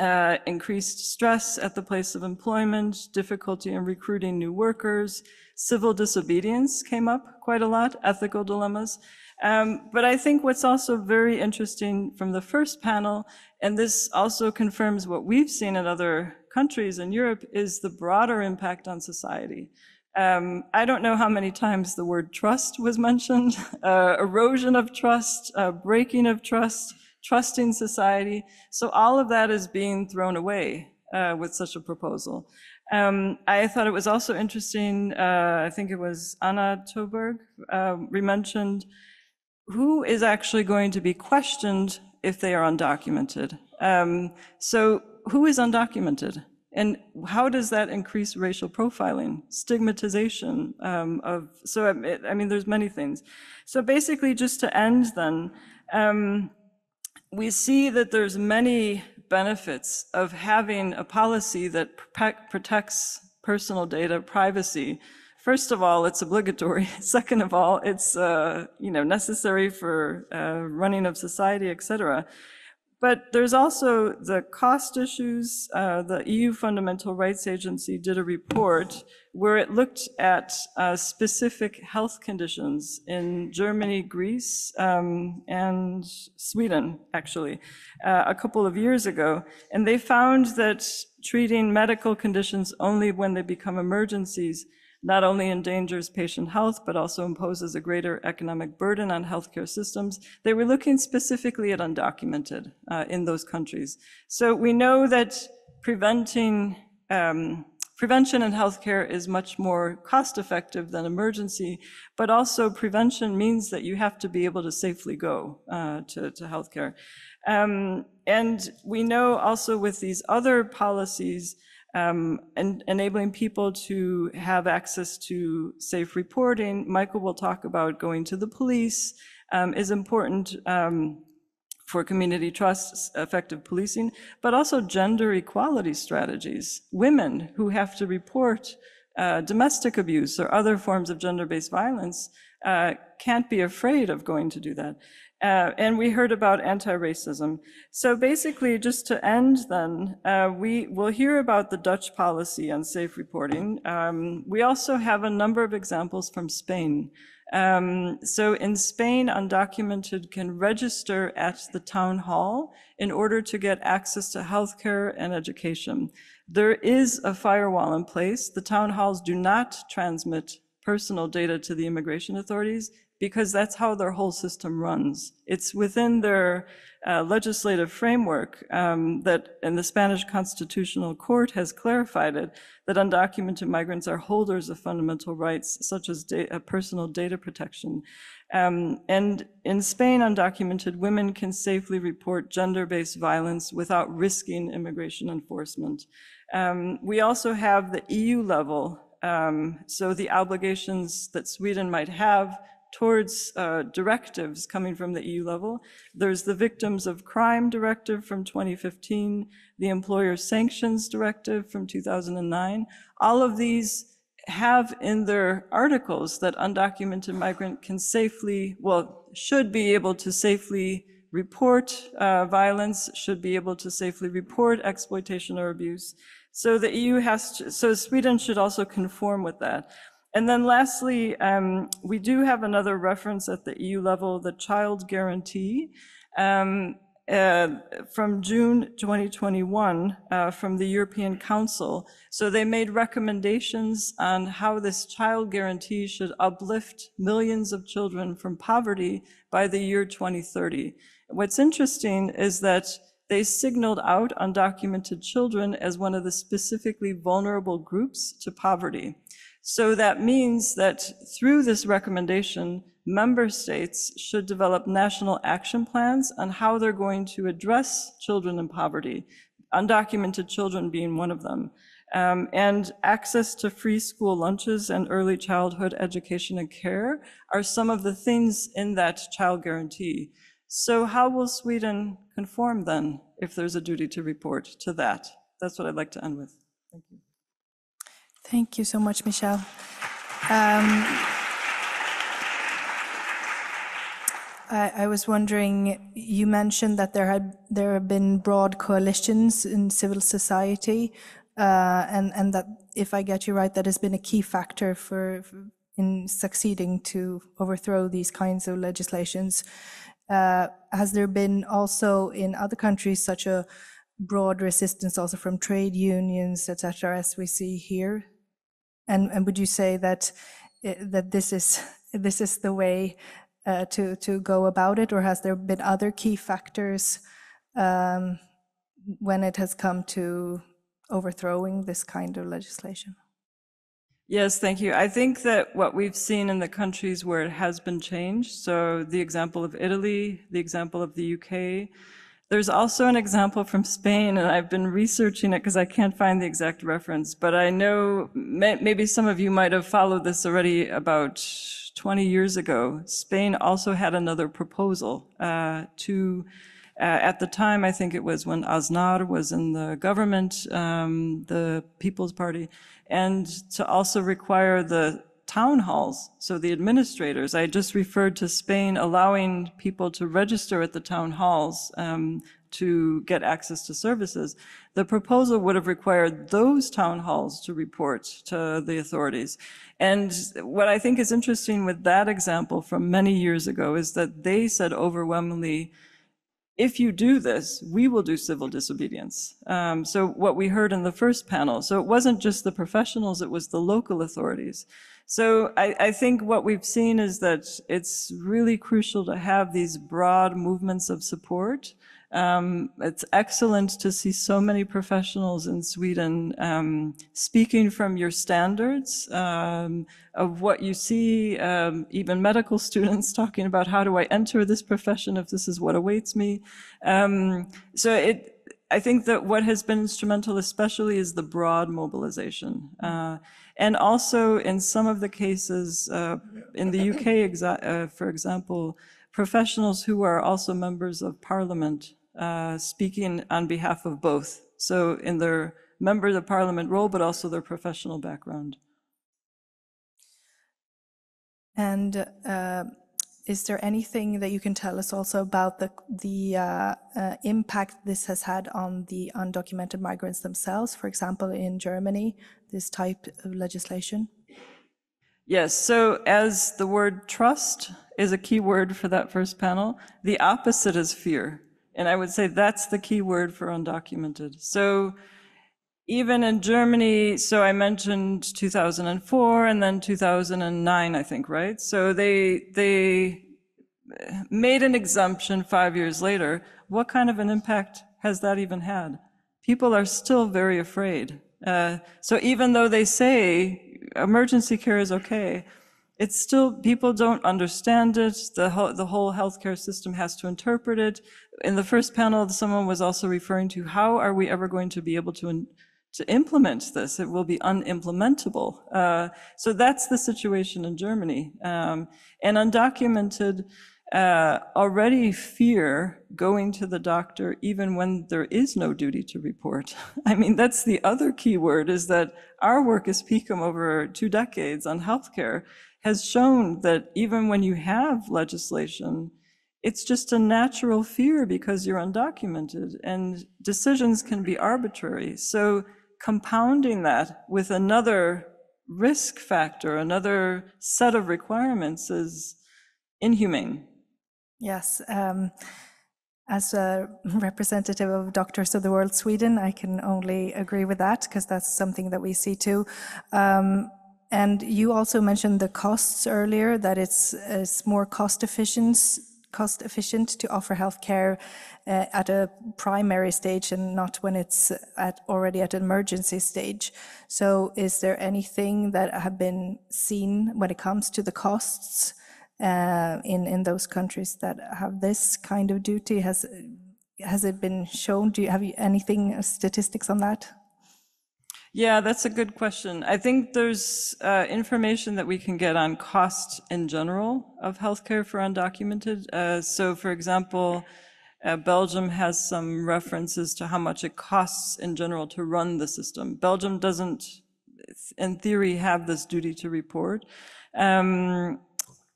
uh, increased stress at the place of employment, difficulty in recruiting new workers, civil disobedience came up quite a lot, ethical dilemmas. Um, but I think what's also very interesting from the first panel and this also confirms what we've seen in other countries in Europe is the broader impact on society. Um, I don't know how many times the word trust was mentioned, uh, erosion of trust, uh, breaking of trust, trusting society. So all of that is being thrown away uh, with such a proposal. Um, I thought it was also interesting, uh, I think it was Anna Toberg um, We mentioned, who is actually going to be questioned if they are undocumented. Um, so who is undocumented? And how does that increase racial profiling, stigmatization um, of, so um, I mean, there's many things. So basically just to end then, um, we see that there's many benefits of having a policy that protects personal data privacy first of all, it's obligatory. Second of all, it's, uh, you know, necessary for uh, running of society, etc. But there's also the cost issues. Uh, the EU Fundamental Rights Agency did a report where it looked at uh, specific health conditions in Germany, Greece, um, and Sweden, actually, uh, a couple of years ago. And they found that treating medical conditions only when they become emergencies not only endangers patient health, but also imposes a greater economic burden on healthcare systems. They were looking specifically at undocumented uh, in those countries. So we know that preventing um, prevention in healthcare is much more cost effective than emergency, but also prevention means that you have to be able to safely go uh, to, to healthcare. Um, and we know also with these other policies, um, and enabling people to have access to safe reporting. Michael will talk about going to the police um, is important um, for community trust, effective policing, but also gender equality strategies. Women who have to report uh, domestic abuse or other forms of gender-based violence uh, can't be afraid of going to do that. Uh, and we heard about anti-racism. So basically, just to end then, uh, we will hear about the Dutch policy on safe reporting. Um, we also have a number of examples from Spain. Um, so in Spain, undocumented can register at the town hall in order to get access to healthcare and education. There is a firewall in place. The town halls do not transmit personal data to the immigration authorities because that's how their whole system runs. It's within their uh, legislative framework um, that, and the Spanish Constitutional Court has clarified it, that undocumented migrants are holders of fundamental rights such as da uh, personal data protection. Um, and in Spain, undocumented women can safely report gender-based violence without risking immigration enforcement. Um, we also have the EU level um, so the obligations that Sweden might have towards uh, directives coming from the EU level. There's the Victims of Crime Directive from 2015, the Employer Sanctions Directive from 2009. All of these have in their articles that undocumented migrant can safely, well, should be able to safely report uh, violence, should be able to safely report exploitation or abuse. So the EU has to, so Sweden should also conform with that. And then lastly, um, we do have another reference at the EU level, the child guarantee. Um, uh, from June 2021 uh, from the European Council. So they made recommendations on how this child guarantee should uplift millions of children from poverty by the year 2030. What's interesting is that they signaled out undocumented children as one of the specifically vulnerable groups to poverty. So that means that through this recommendation, member states should develop national action plans on how they're going to address children in poverty, undocumented children being one of them. Um, and access to free school lunches and early childhood education and care are some of the things in that child guarantee. So how will Sweden conform then if there's a duty to report to that? That's what I'd like to end with. Thank you so much, Michelle. Um, I, I was wondering, you mentioned that there had there have been broad coalitions in civil society, uh, and and that if I get you right, that has been a key factor for, in succeeding to overthrow these kinds of legislations. Uh, has there been also in other countries such a broad resistance also from trade unions, etc., as we see here? And, and would you say that eh, that this is this is the way uh, to to go about it, or has there been other key factors um, when it has come to overthrowing this kind of legislation? Yes, thank you. I think that what we've seen in the countries where it has been changed, so the example of Italy, the example of the UK, there's also an example from Spain, and I've been researching it because I can't find the exact reference, but I know may, maybe some of you might have followed this already about 20 years ago. Spain also had another proposal uh, to, uh, at the time, I think it was when Aznar was in the government, um, the People's Party, and to also require the town halls, so the administrators. I just referred to Spain allowing people to register at the town halls um, to get access to services. The proposal would have required those town halls to report to the authorities. And what I think is interesting with that example from many years ago is that they said overwhelmingly if you do this, we will do civil disobedience. Um, so what we heard in the first panel, so it wasn't just the professionals, it was the local authorities. So I, I think what we've seen is that it's really crucial to have these broad movements of support um, it's excellent to see so many professionals in Sweden um, speaking from your standards um, of what you see, um, even medical students talking about how do I enter this profession if this is what awaits me. Um, so it, I think that what has been instrumental especially is the broad mobilization. Uh, and also in some of the cases uh, in the UK, uh, for example, professionals who are also members of parliament uh, speaking on behalf of both. So in their member of the parliament role, but also their professional background. And uh, is there anything that you can tell us also about the, the uh, uh, impact this has had on the undocumented migrants themselves, for example, in Germany, this type of legislation? Yes, so as the word trust is a key word for that first panel, the opposite is fear. And I would say that's the key word for undocumented. So even in Germany, so I mentioned 2004 and then 2009, I think, right? So they, they made an exemption five years later. What kind of an impact has that even had? People are still very afraid. Uh, so even though they say emergency care is okay. It's still, people don't understand it. The, the whole healthcare system has to interpret it. In the first panel, someone was also referring to how are we ever going to be able to, to implement this? It will be unimplementable. Uh, so that's the situation in Germany. Um, and undocumented, uh, already fear going to the doctor even when there is no duty to report. I mean, that's the other key word is that our work as PECOM over two decades on healthcare has shown that even when you have legislation, it's just a natural fear because you're undocumented and decisions can be arbitrary. So compounding that with another risk factor, another set of requirements is inhumane. Yes. Um, as a representative of Doctors of the World Sweden, I can only agree with that because that's something that we see too. Um, and you also mentioned the costs earlier, that it's, it's more cost efficient, cost efficient to offer healthcare uh, at a primary stage and not when it's at already at an emergency stage. So is there anything that have been seen when it comes to the costs uh, in in those countries that have this kind of duty? Has has it been shown? Do you have you anything uh, statistics on that? Yeah, that's a good question. I think there's uh, information that we can get on cost in general of healthcare for undocumented. Uh, so, for example, uh, Belgium has some references to how much it costs in general to run the system. Belgium doesn't, in theory, have this duty to report. Um,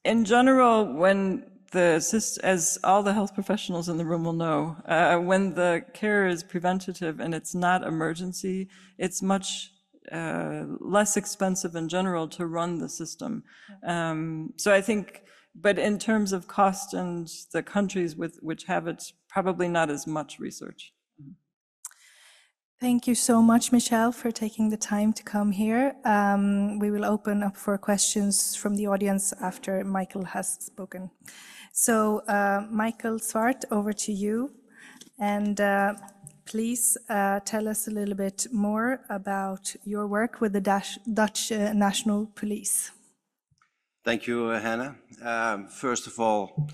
in general, when the as all the health professionals in the room will know, uh, when the care is preventative and it's not emergency, it's much uh, less expensive in general to run the system. Um, so I think, but in terms of cost and the countries with which have it, probably not as much research. Thank you so much, Michelle, for taking the time to come here. Um, we will open up for questions from the audience after Michael has spoken. So, uh, Michael Swart, over to you. And uh, please uh, tell us a little bit more about your work with the Dash Dutch uh, National Police. Thank you, Hannah. Um, first of all,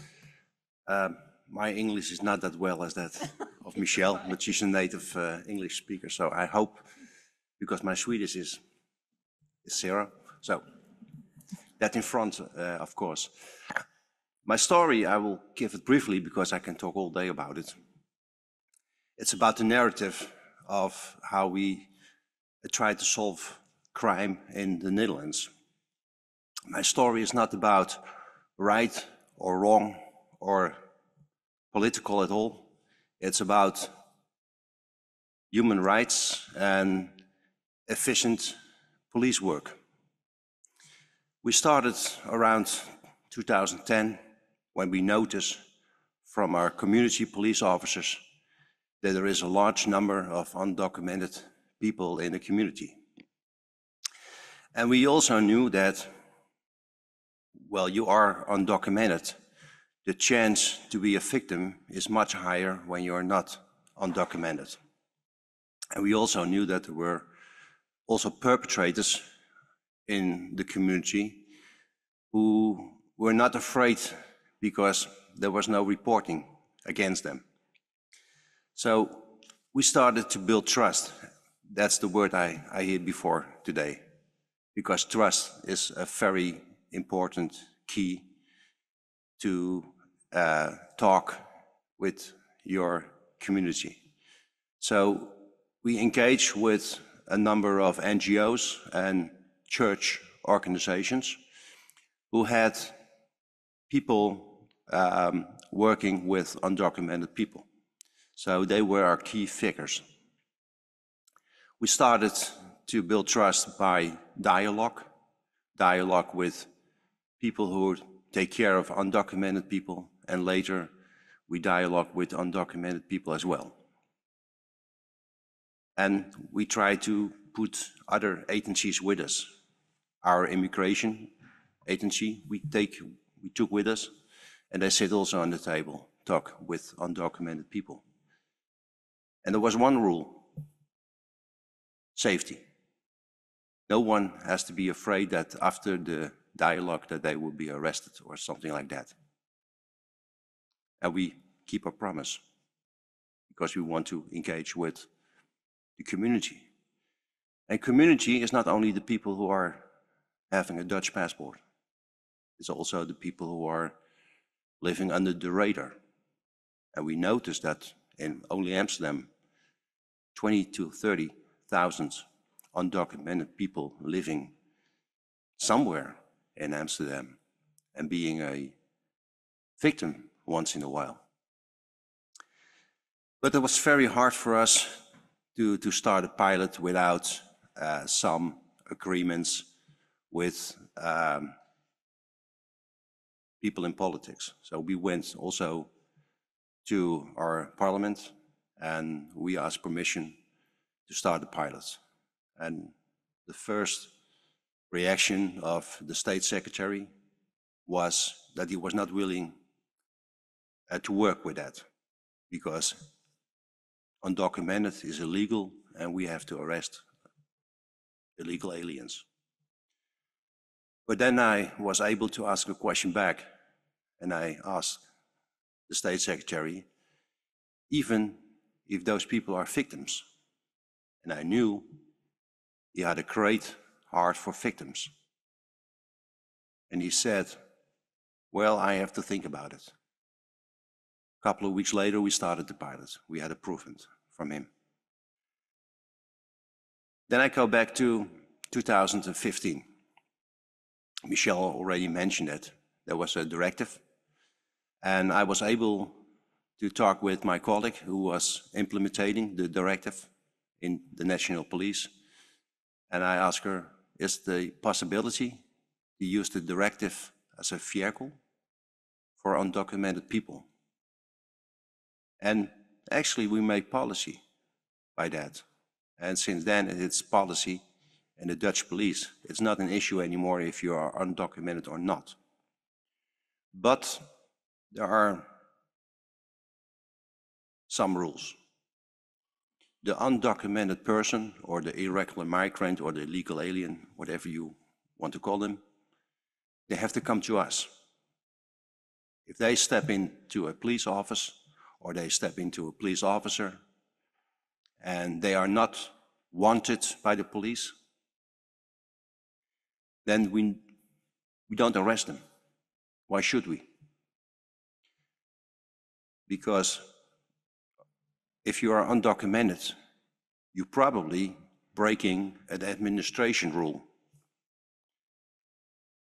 um, my English is not that well as that of Michelle, but she's a native uh, English speaker. So I hope, because my Swedish is, is zero, so that in front, uh, of course. My story, I will give it briefly because I can talk all day about it. It's about the narrative of how we uh, try to solve crime in the Netherlands. My story is not about right or wrong or political at all. It's about human rights and efficient police work. We started around 2010 when we noticed from our community police officers that there is a large number of undocumented people in the community. And we also knew that, well, you are undocumented, the chance to be a victim is much higher when you are not undocumented. And we also knew that there were also perpetrators in the community who were not afraid because there was no reporting against them. So we started to build trust. That's the word I, I hear before today, because trust is a very important key to uh, talk with your community. So we engage with a number of NGOs and church organizations who had people um, working with undocumented people. So they were our key figures. We started to build trust by dialogue, dialogue with people who take care of undocumented people, and later we dialogue with undocumented people as well. And we try to put other agencies with us. Our immigration agency we take we took with us, and they sit also on the table, talk with undocumented people. And there was one rule safety. No one has to be afraid that after the dialogue that they will be arrested or something like that and we keep our promise because we want to engage with the community. And community is not only the people who are having a Dutch passport, it's also the people who are living under the radar. And we notice that in only Amsterdam, 20 to 30,000 undocumented people living somewhere in Amsterdam and being a victim once in a while. But it was very hard for us to, to start a pilot without uh, some agreements with um, people in politics. So we went also to our parliament and we asked permission to start the pilot. And the first reaction of the state secretary was that he was not willing uh, to work with that because undocumented is illegal and we have to arrest illegal aliens. But then I was able to ask a question back and I asked the state secretary, even if those people are victims. And I knew he had a great heart for victims. And he said, well, I have to think about it. A couple of weeks later, we started the pilot. We had a from him. Then I go back to 2015. Michelle already mentioned it. There was a directive, and I was able to talk with my colleague who was implementing the directive in the national police. And I asked her, is the possibility to use the directive as a vehicle for undocumented people? And actually, we made policy by that. And since then, it's policy in the Dutch police. It's not an issue anymore if you are undocumented or not. But there are some rules. The undocumented person or the irregular migrant or the illegal alien, whatever you want to call them, they have to come to us. If they step into a police office, or they step into a police officer and they are not wanted by the police, then we, we don't arrest them. Why should we? Because if you are undocumented, you're probably breaking an administration rule.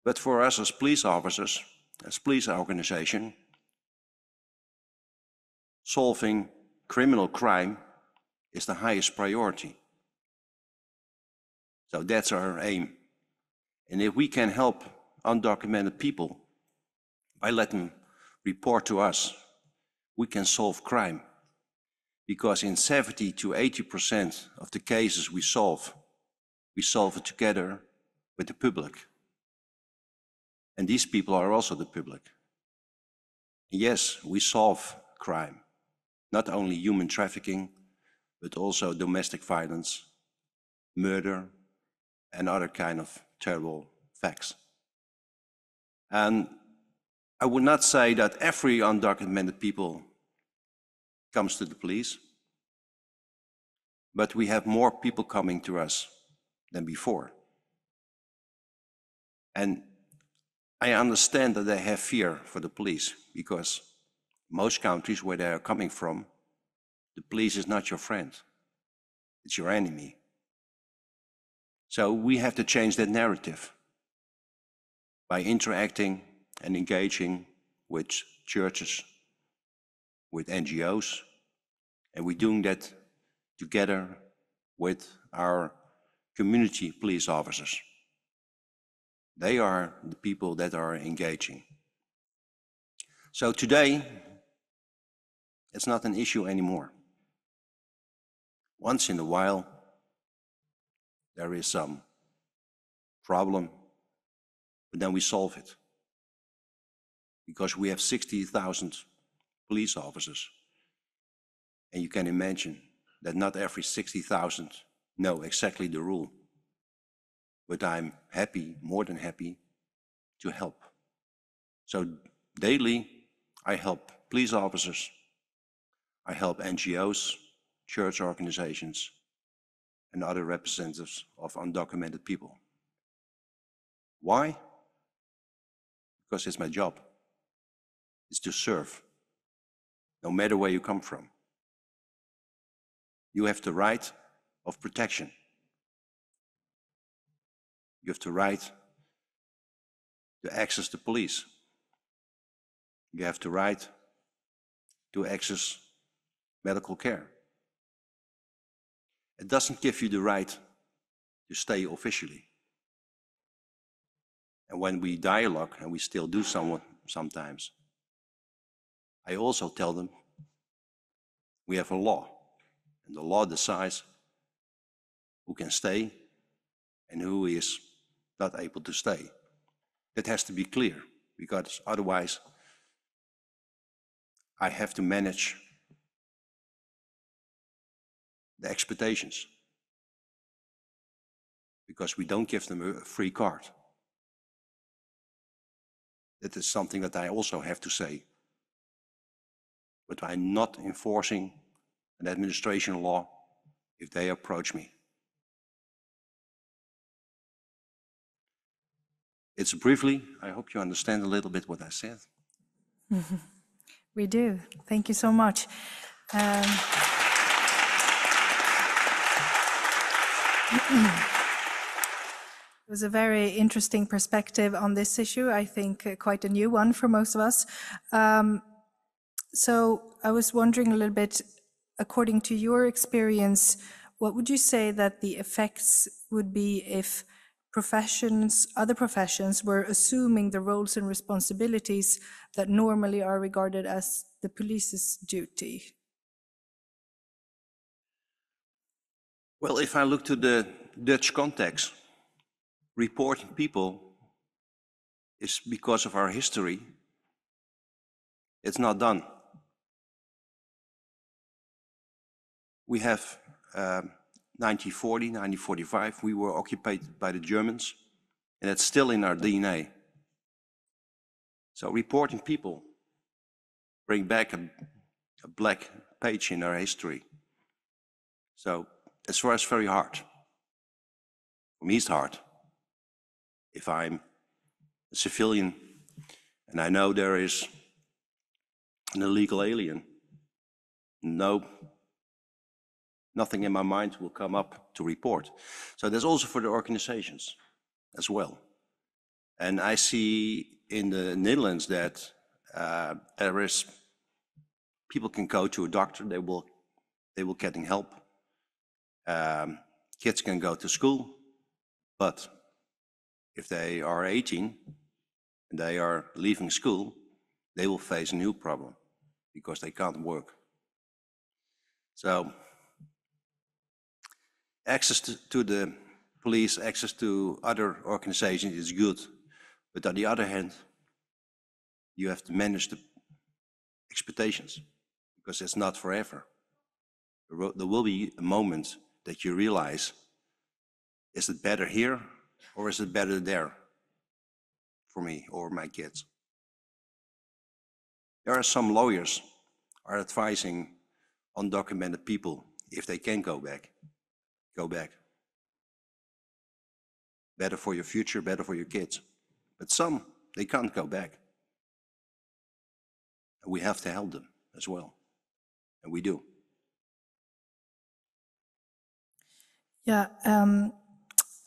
But for us as police officers, as police organization, solving criminal crime is the highest priority. So that's our aim. And if we can help undocumented people by letting them report to us, we can solve crime. Because in 70 to 80% of the cases we solve, we solve it together with the public. And these people are also the public. Yes, we solve crime, not only human trafficking, but also domestic violence, murder, and other kind of terrible facts. And I would not say that every undocumented people comes to the police, but we have more people coming to us than before. And I understand that they have fear for the police because most countries where they are coming from, the police is not your friend, it's your enemy. So we have to change that narrative by interacting and engaging with churches, with NGOs, and we're doing that together with our community police officers. They are the people that are engaging. So today, it's not an issue anymore. Once in a while, there is some problem, but then we solve it. Because we have 60,000 police officers. And you can imagine that not every 60,000 know exactly the rule. But I'm happy, more than happy, to help. So daily, I help police officers I help NGOs, church organizations, and other representatives of undocumented people. Why? Because it's my job. It's to serve, no matter where you come from. You have the right of protection. You have the right to access the police. You have the right to access medical care. It doesn't give you the right to stay officially. And when we dialogue, and we still do somewhat sometimes, I also tell them we have a law, and the law decides who can stay and who is not able to stay. That has to be clear, because otherwise, I have to manage the expectations because we don't give them a free card. That is something that I also have to say. But I'm not enforcing an administration law if they approach me. It's briefly, I hope you understand a little bit what I said. we do. Thank you so much. Um, It was a very interesting perspective on this issue. I think uh, quite a new one for most of us. Um, so I was wondering a little bit, according to your experience, what would you say that the effects would be if professions, other professions, were assuming the roles and responsibilities that normally are regarded as the police's duty? Well, if I look to the Dutch context, reporting people is because of our history, it's not done. We have 1940, uh, 1945, we were occupied by the Germans, and that's still in our DNA. So reporting people bring back a, a black page in our history. So as far as very hard. For me, it's hard. If I'm a civilian and I know there is an illegal alien, no, nothing in my mind will come up to report. So that's also for the organizations as well. And I see in the Netherlands that uh, there is people can go to a doctor, they will they will getting help. Um, kids can go to school, but if they are 18 and they are leaving school, they will face a new problem because they can't work. So, access to, to the police, access to other organizations is good, but on the other hand, you have to manage the expectations because it's not forever. There will be a moment that you realize is it better here or is it better there for me or my kids? There are some lawyers are advising undocumented people if they can go back, go back. Better for your future, better for your kids. But some, they can't go back. And we have to help them as well. And we do. Yeah. Um,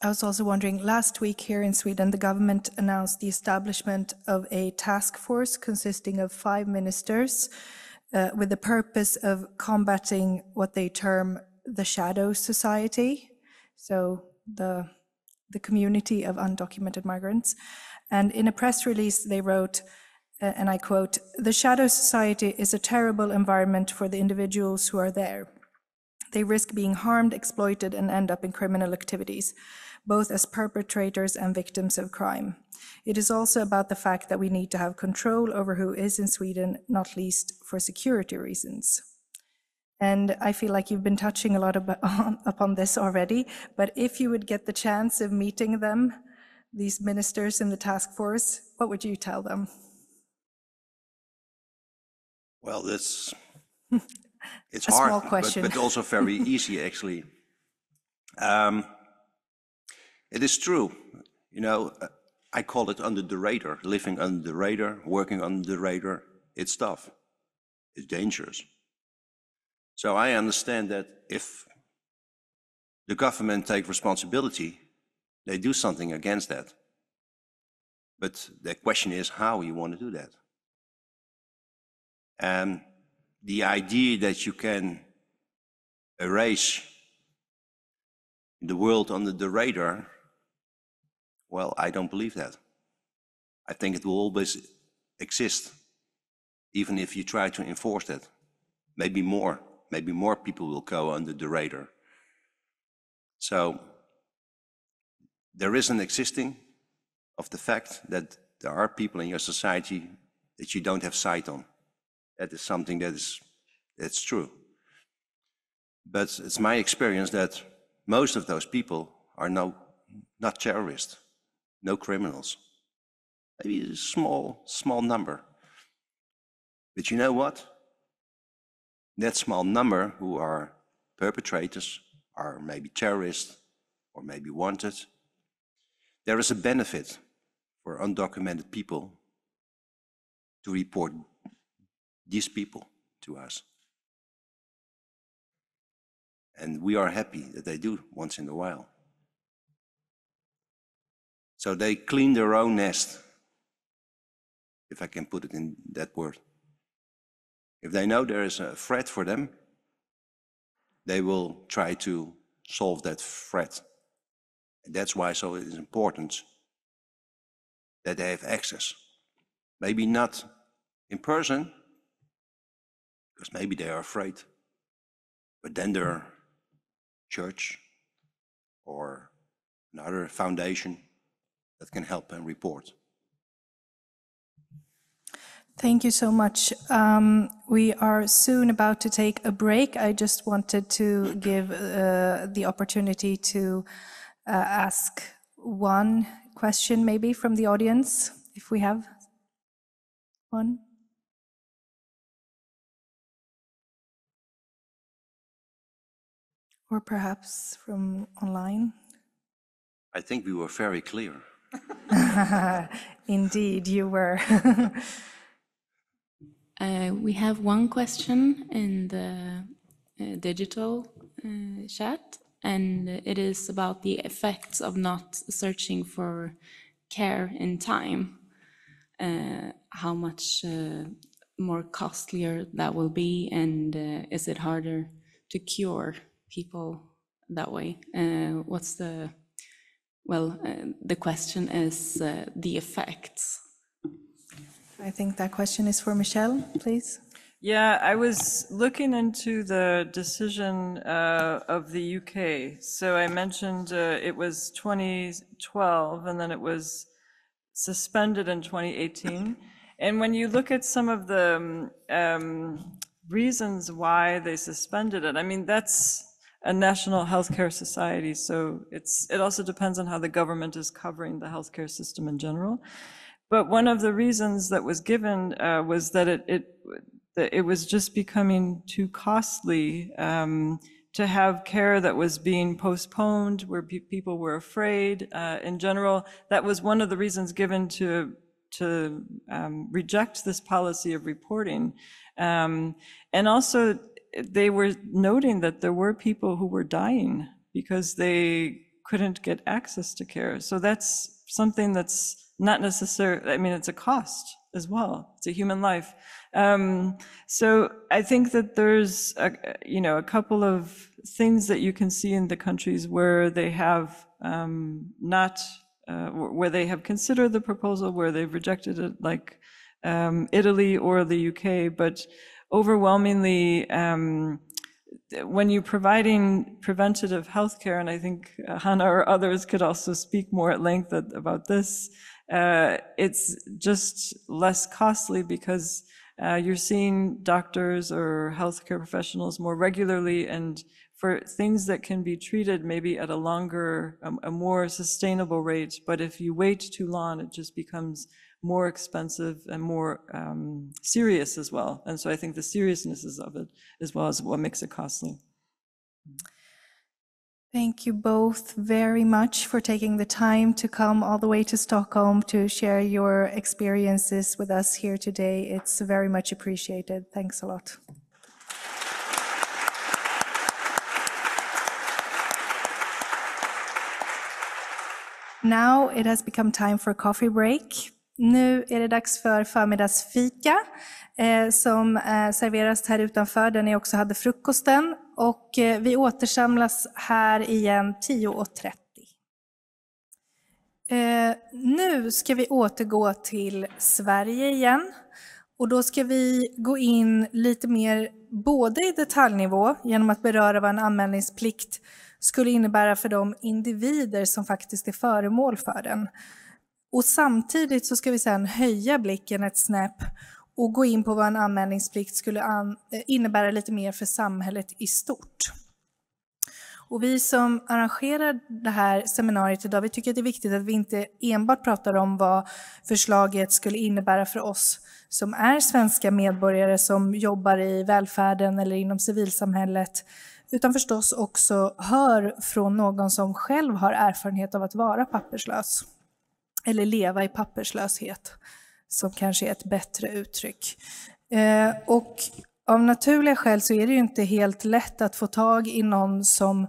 I was also wondering, last week here in Sweden, the government announced the establishment of a task force consisting of five ministers uh, with the purpose of combating what they term the shadow society. So the the community of undocumented migrants. And in a press release, they wrote, uh, and I quote, the shadow society is a terrible environment for the individuals who are there. They risk being harmed, exploited, and end up in criminal activities, both as perpetrators and victims of crime. It is also about the fact that we need to have control over who is in Sweden, not least for security reasons. And I feel like you've been touching a lot about, upon this already, but if you would get the chance of meeting them, these ministers in the task force, what would you tell them? Well, this It's a hard, small question. But, but also very easy, actually. Um, it is true. You know, uh, I call it under the radar, living under the radar, working under the radar. It's tough, it's dangerous. So I understand that if the government take responsibility, they do something against that. But the question is how you want to do that. And the idea that you can erase the world under the radar, well, I don't believe that. I think it will always exist, even if you try to enforce that. Maybe more, maybe more people will go under the radar. So there is an existing of the fact that there are people in your society that you don't have sight on. That is something that is that's true. But it's my experience that most of those people are no, not terrorists, no criminals. Maybe a small, small number. But you know what? That small number who are perpetrators are maybe terrorists or maybe wanted. There is a benefit for undocumented people to report these people to us. And we are happy that they do once in a while. So they clean their own nest, if I can put it in that word. If they know there is a threat for them, they will try to solve that threat. And that's why so it is important that they have access. Maybe not in person, because maybe they are afraid. But then their church or another foundation that can help and report. Thank you so much. Um, we are soon about to take a break. I just wanted to give uh, the opportunity to uh, ask one question, maybe, from the audience, if we have one. Or perhaps from online? I think we were very clear. Indeed, you were. uh, we have one question in the uh, digital uh, chat, and it is about the effects of not searching for care in time. Uh, how much uh, more costlier that will be, and uh, is it harder to cure? people that way. Uh, what's the, well, uh, the question is uh, the effects. I think that question is for Michelle, please. Yeah, I was looking into the decision uh, of the UK. So I mentioned uh, it was 2012 and then it was suspended in 2018. And when you look at some of the um, reasons why they suspended it, I mean, that's a national healthcare society. So it's, it also depends on how the government is covering the healthcare system in general. But one of the reasons that was given uh, was that it, it, that it was just becoming too costly um, to have care that was being postponed, where pe people were afraid. Uh, in general, that was one of the reasons given to to um, reject this policy of reporting. Um, and also they were noting that there were people who were dying because they couldn't get access to care. So that's something that's not necessarily, I mean, it's a cost as well. It's a human life. Um, so I think that there's, a, you know, a couple of things that you can see in the countries where they have um, not, uh, where they have considered the proposal, where they've rejected it, like um, Italy or the UK, but overwhelmingly um, when you're providing preventative healthcare, and I think Hannah or others could also speak more at length about this, uh, it's just less costly because uh, you're seeing doctors or healthcare professionals more regularly and for things that can be treated maybe at a longer, um, a more sustainable rate. But if you wait too long, it just becomes more expensive and more um, serious as well. And so I think the seriousness of it as well as what makes it costly. Thank you both very much for taking the time to come all the way to Stockholm to share your experiences with us here today. It's very much appreciated. Thanks a lot. Now it has become time for a coffee break. Nu är det dags för förmiddagsfika eh, som eh, serveras här utanför, där ni också hade frukosten. Och eh, vi återsamlas här igen 10.30. Nu ska vi återgå till Sverige igen. Och då ska vi gå in lite mer både i detaljnivå genom att beröra vad en anmälningsplikt skulle innebära för de individer som faktiskt är föremål för den och samtidigt så ska vi sedan höja blicken ett snäpp och gå in på vad en anmälningsplikt skulle an eh, innebära lite mer för samhället i stort. Och vi som arrangerar det här seminariet idag, vi tycker att det är viktigt att vi inte enbart pratar om vad förslaget skulle innebära för oss som är svenska medborgare som jobbar i välfärden eller inom civilsamhället, utan förstås också hör från någon som själv har erfarenhet av att vara papperslös eller leva i papperslöshet, som kanske är ett bättre uttryck. Eh, och av naturliga skäl så är det ju inte helt lätt att få tag i någon som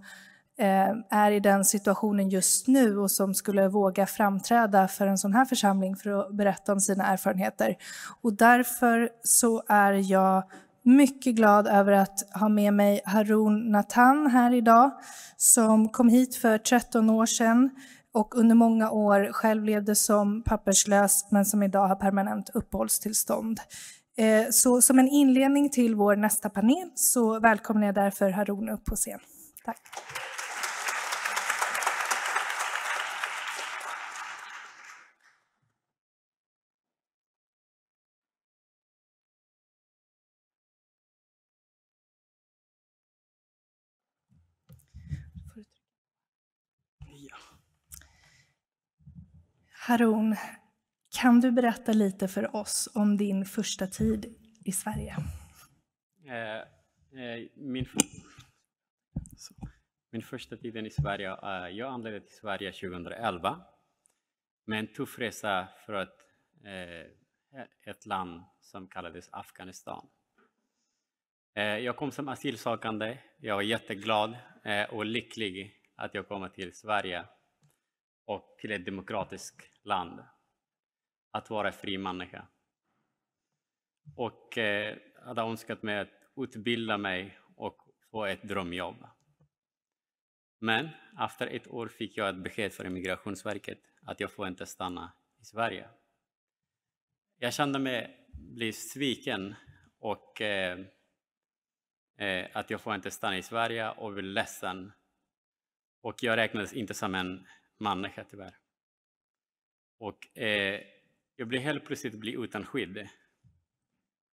eh, är i den situationen just nu och som skulle våga framträda för en sån här församling för att berätta om sina erfarenheter. Och därför så är jag mycket glad över att ha med mig Harun Nathan här idag, som kom hit för 13 år sedan och under många år själv levde som papperslös men som idag har permanent uppehållstillstånd. Eh, så som en inledning till vår nästa panel så välkomnar jag därför Harun upp på scen. Tack. Harun, kan du berätta lite för oss om din första tid i Sverige? Eh, eh, min, min första tid i Sverige, eh, jag anlände till Sverige 2011 med en tuff resa för att ett land som kallades Afghanistan. Jag kom som asylsökande. Jag var jätteglad och lycklig att jag kom till Sverige och till ett demokratiskt land att vara fri människa. Och eh, hade önskat mig att utbilda mig och få ett drömjobb. Men efter ett år fick jag ett besked från Migrationsverket att jag får inte stanna i Sverige. Jag kände mig bli sviken och eh, eh, att jag får inte stanna i Sverige och blev ledsen. Och jag räknades inte som en människa tyvärr. Och eh, jag blir helt plötsligt bli utan skydd.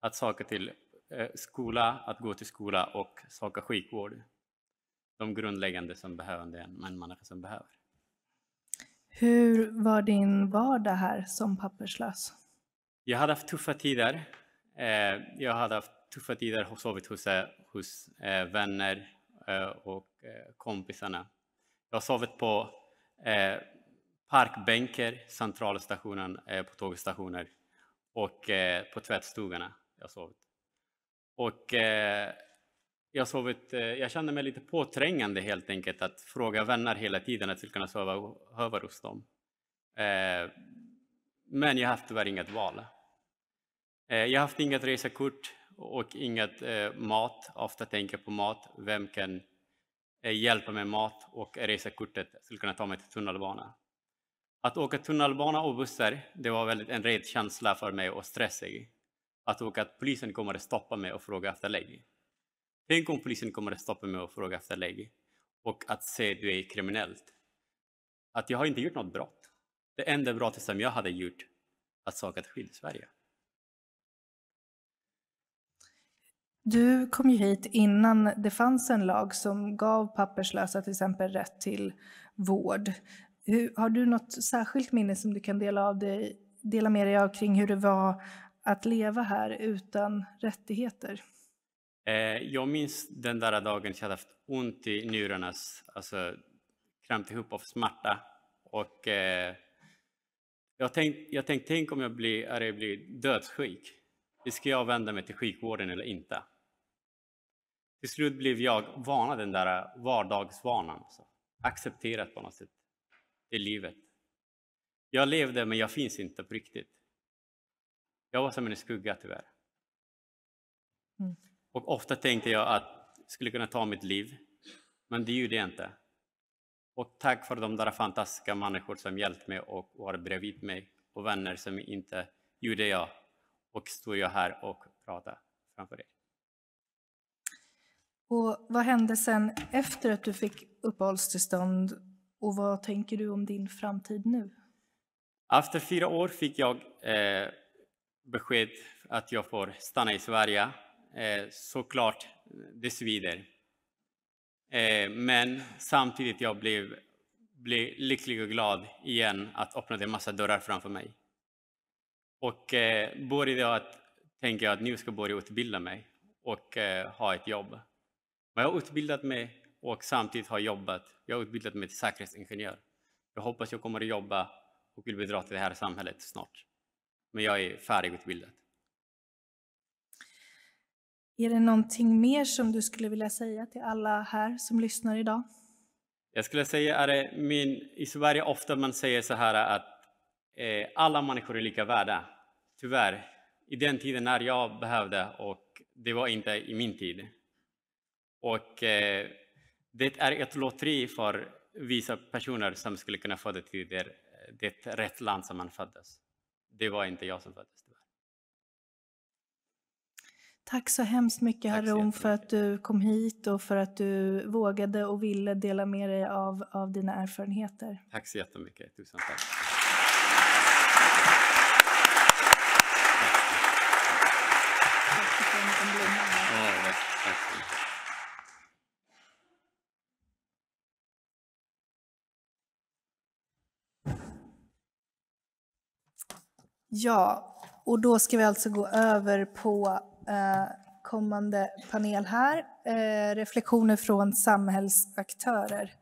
Att söka till eh, skola, att gå till skola och söka sjukvård. De grundläggande som behövande en människa som behöver. Hur var din vardag här som papperslös? Jag hade haft tuffa tider. Eh, jag hade haft tuffa tider och sovit hos, eh, hos eh, vänner eh, och eh, kompisarna. Jag har sovit på eh, parkbänkar, centralstationen eh, på tågstationer och eh, på tvättstugorna. Jag sovit. Och eh, jag, sovit, eh, jag kände mig lite påträngande helt enkelt att fråga vänner hela tiden att jag skulle kunna sova över hos dem. Eh, men jag har tyvärr inget val. Eh, jag har haft inget resekort och inget mat. Ofta tänker jag på mat. Vem kan hjälpa med mat och resekortet skulle kunna ta mig till tunnelbanan. Att åka tunnelbana och bussar, det var väldigt en rädd känsla för mig och stressig. Att åka att polisen kommer att stoppa mig och fråga efter läge. Tänk om polisen kommer att stoppa mig och fråga efter läge och att se att du är kriminellt. Att jag har inte gjort något brott. Det enda brottet som jag hade gjort att söka ett skydd i Sverige. Du kom ju hit innan det fanns en lag som gav papperslösa till exempel rätt till vård. Hur, har du något särskilt minne som du kan dela, av dig, dela med dig av kring hur det var att leva här utan rättigheter? Eh, jag minns den där dagen jag hade haft ont i njurarna, alltså krampt ihop av smärta. Och, eh, jag tänkte, jag tänk, tänk om jag blir, är jag blir dödssjuk. Ska jag vända mig till sjukvården eller inte? Till slut blev jag vana, den där vardagsvanan. Så alltså. accepterat på något sätt i livet. Jag levde, men jag finns inte på riktigt. Jag var som en skugga, tyvärr. Mm. Och ofta tänkte jag att jag skulle kunna ta mitt liv, men det gjorde jag inte. Och tack för de där fantastiska människor som hjälpt mig och var bredvid mig och vänner som inte gjorde jag. Och står jag här och pratar framför er. Och vad hände sen efter att du fick uppehållstillstånd och vad tänker du om din framtid nu? Efter fyra år fick jag eh, besked att jag får stanna i Sverige. Eh, såklart, det svider. Eh, men samtidigt jag blev, jag lycklig och glad igen att öppnade en massa dörrar framför mig. Och eh, började att tänka att nu ska jag börja utbilda mig och eh, ha ett jobb. Men jag har utbildat mig och samtidigt har jobbat. Jag har utbildat mig till säkerhetsingenjör. Jag hoppas jag kommer att jobba och vill bidra till det här samhället snart. Men jag är färdigutbildad. Är det någonting mer som du skulle vilja säga till alla här som lyssnar idag? Jag skulle säga att i Sverige ofta man säger så här att eh, alla människor är lika värda. Tyvärr, i den tiden när jag behövde och det var inte i min tid. Och eh, det är ett lotteri för vissa personer som skulle kunna få det till det, det rätt land som man föddes. Det var inte jag som föddes. Tack så hemskt mycket Harun för att du kom hit och för att du vågade och ville dela med dig av, av dina erfarenheter. Tack så jättemycket. Tusen tack. Ja, och då ska vi alltså gå över på eh, kommande panel här. Eh, reflektioner från samhällsaktörer.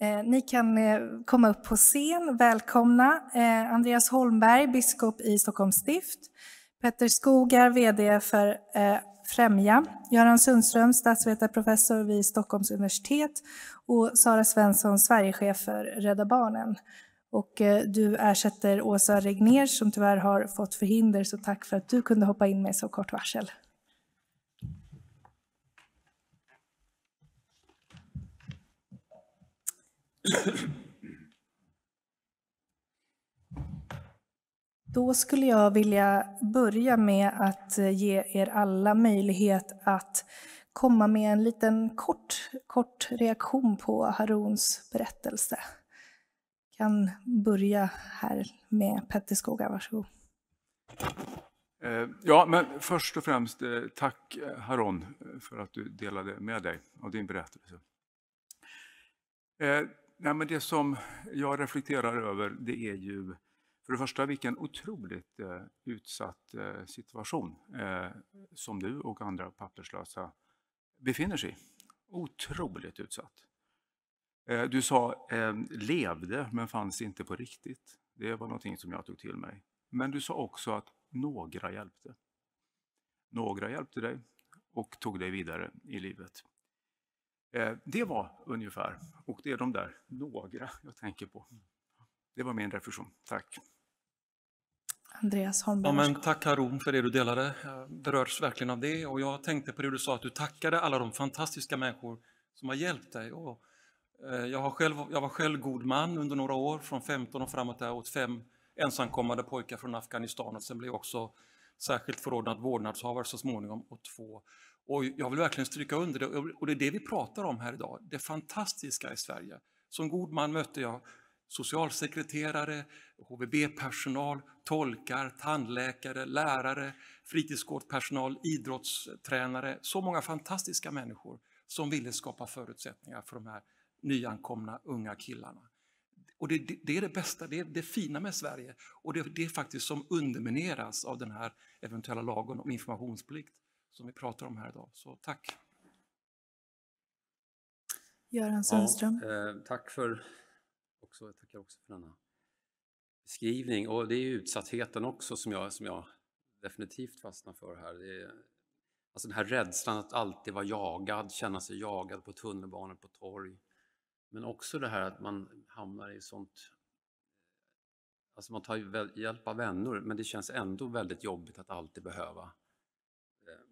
Eh, ni kan eh, komma upp på scen. Välkomna eh, Andreas Holmberg, biskop i Stockholms stift. Petter Skogar, VD för eh, Främja, Göran Sundström, statsvetarprofessor vid Stockholms universitet och Sara Svensson, Sverigechef för Rädda Barnen. Och eh, du ersätter Åsa Regner som tyvärr har fått förhinder, så tack för att du kunde hoppa in med så kort varsel. Då skulle jag vilja börja med att eh, ge er alla möjlighet att komma med en liten kort, kort reaktion på Haruns berättelse kan börja här med Petter Skoga, varsågod. Eh, ja, men först och främst eh, tack eh, Haron för att du delade med dig av din berättelse. Nej, men det som jag reflekterar över det är ju för det första vilken otroligt utsatt situation som du och andra papperslösa befinner sig i. Otroligt utsatt. Eh, du sa eh, levde men fanns inte på riktigt. Det var någonting som jag tog till mig. Men du sa också att några hjälpte. Några hjälpte dig och tog dig vidare i livet. Eh, det var ungefär, och det är de där några jag tänker på. Det var min reflektion. Tack. Andreas Holmberg. Ja, men tack Harun för det du delade. Jag berörs verkligen av det. Och jag tänkte på det du sa, att du tackade alla de fantastiska människor som har hjälpt dig. Och Eh, jag, har själv, jag var själv god man under några år, från 15 och framåt där, åt fem ensamkommande pojkar från Afghanistan och sen blev jag också särskilt förordnad vårdnadshavare så småningom och två. Och jag vill verkligen stryka under det och det är det vi pratar om här idag, det fantastiska i Sverige. Som god man mötte jag socialsekreterare, HVB-personal, tolkar, tandläkare, lärare, fritidsgårdspersonal, idrottstränare, så många fantastiska människor som ville skapa förutsättningar för de här nyankomna unga killarna. Och det, det, det är det bästa, det, det fina med Sverige. Och det, det är faktiskt som undermineras av den här eventuella lagen om informationsplikt som vi pratar om här idag. Så tack! Göran Sundström. Ja, eh, tack för också, jag tackar också för denna beskrivning. Och det är utsattheten också som jag, som jag definitivt fastnar för här. Det är, alltså den här rädslan att alltid vara jagad, känna sig jagad på tunnelbanor, på torg. Men också det här att man hamnar i sånt... Alltså man tar ju hjälp av vänner, men det känns ändå väldigt jobbigt att alltid behöva eh,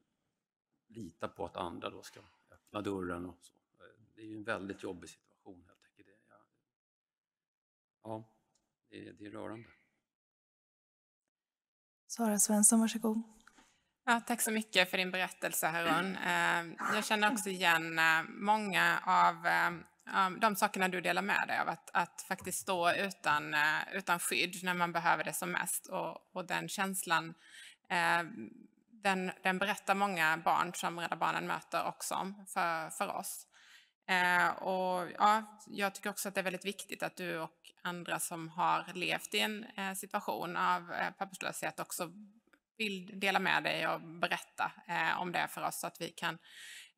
lita på att andra då ska öppna dörren och så. Det är ju en väldigt jobbig situation helt enkelt. Ja, ja det, är, det är rörande. Sara Svensson, varsågod. Ja, tack så mycket för din berättelse, Harun. Eh, jag känner också igen eh, många av eh, de sakerna du delar med dig av, att, att faktiskt stå utan, eh, utan skydd när man behöver det som mest och, och den känslan eh, den, den berättar många barn som Rädda Barnen möter också om för, för oss. Eh, och ja, jag tycker också att det är väldigt viktigt att du och andra som har levt i en eh, situation av eh, papperslöshet också vill dela med dig och berätta eh, om det för oss så att vi kan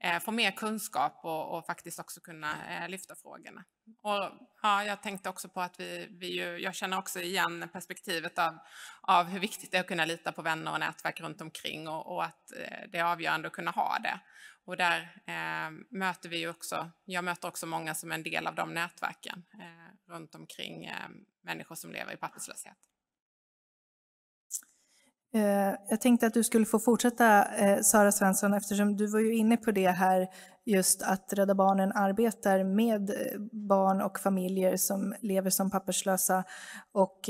eh, få mer kunskap och, och faktiskt också kunna eh, lyfta frågorna. Och, ja, jag tänkte också på att vi, vi ju, jag känner också igen perspektivet av, av hur viktigt det är att kunna lita på vänner och nätverk runt omkring och, och att eh, det är avgörande att kunna ha det. Och där eh, möter vi också, jag möter också många som är en del av de nätverken eh, runt omkring eh, människor som lever i papperslöshet. Eh, jag tänkte att du skulle få fortsätta, eh, Sara Svensson, eftersom du var ju inne på det här just att Rädda Barnen arbetar med eh, barn och familjer som lever som papperslösa. Och,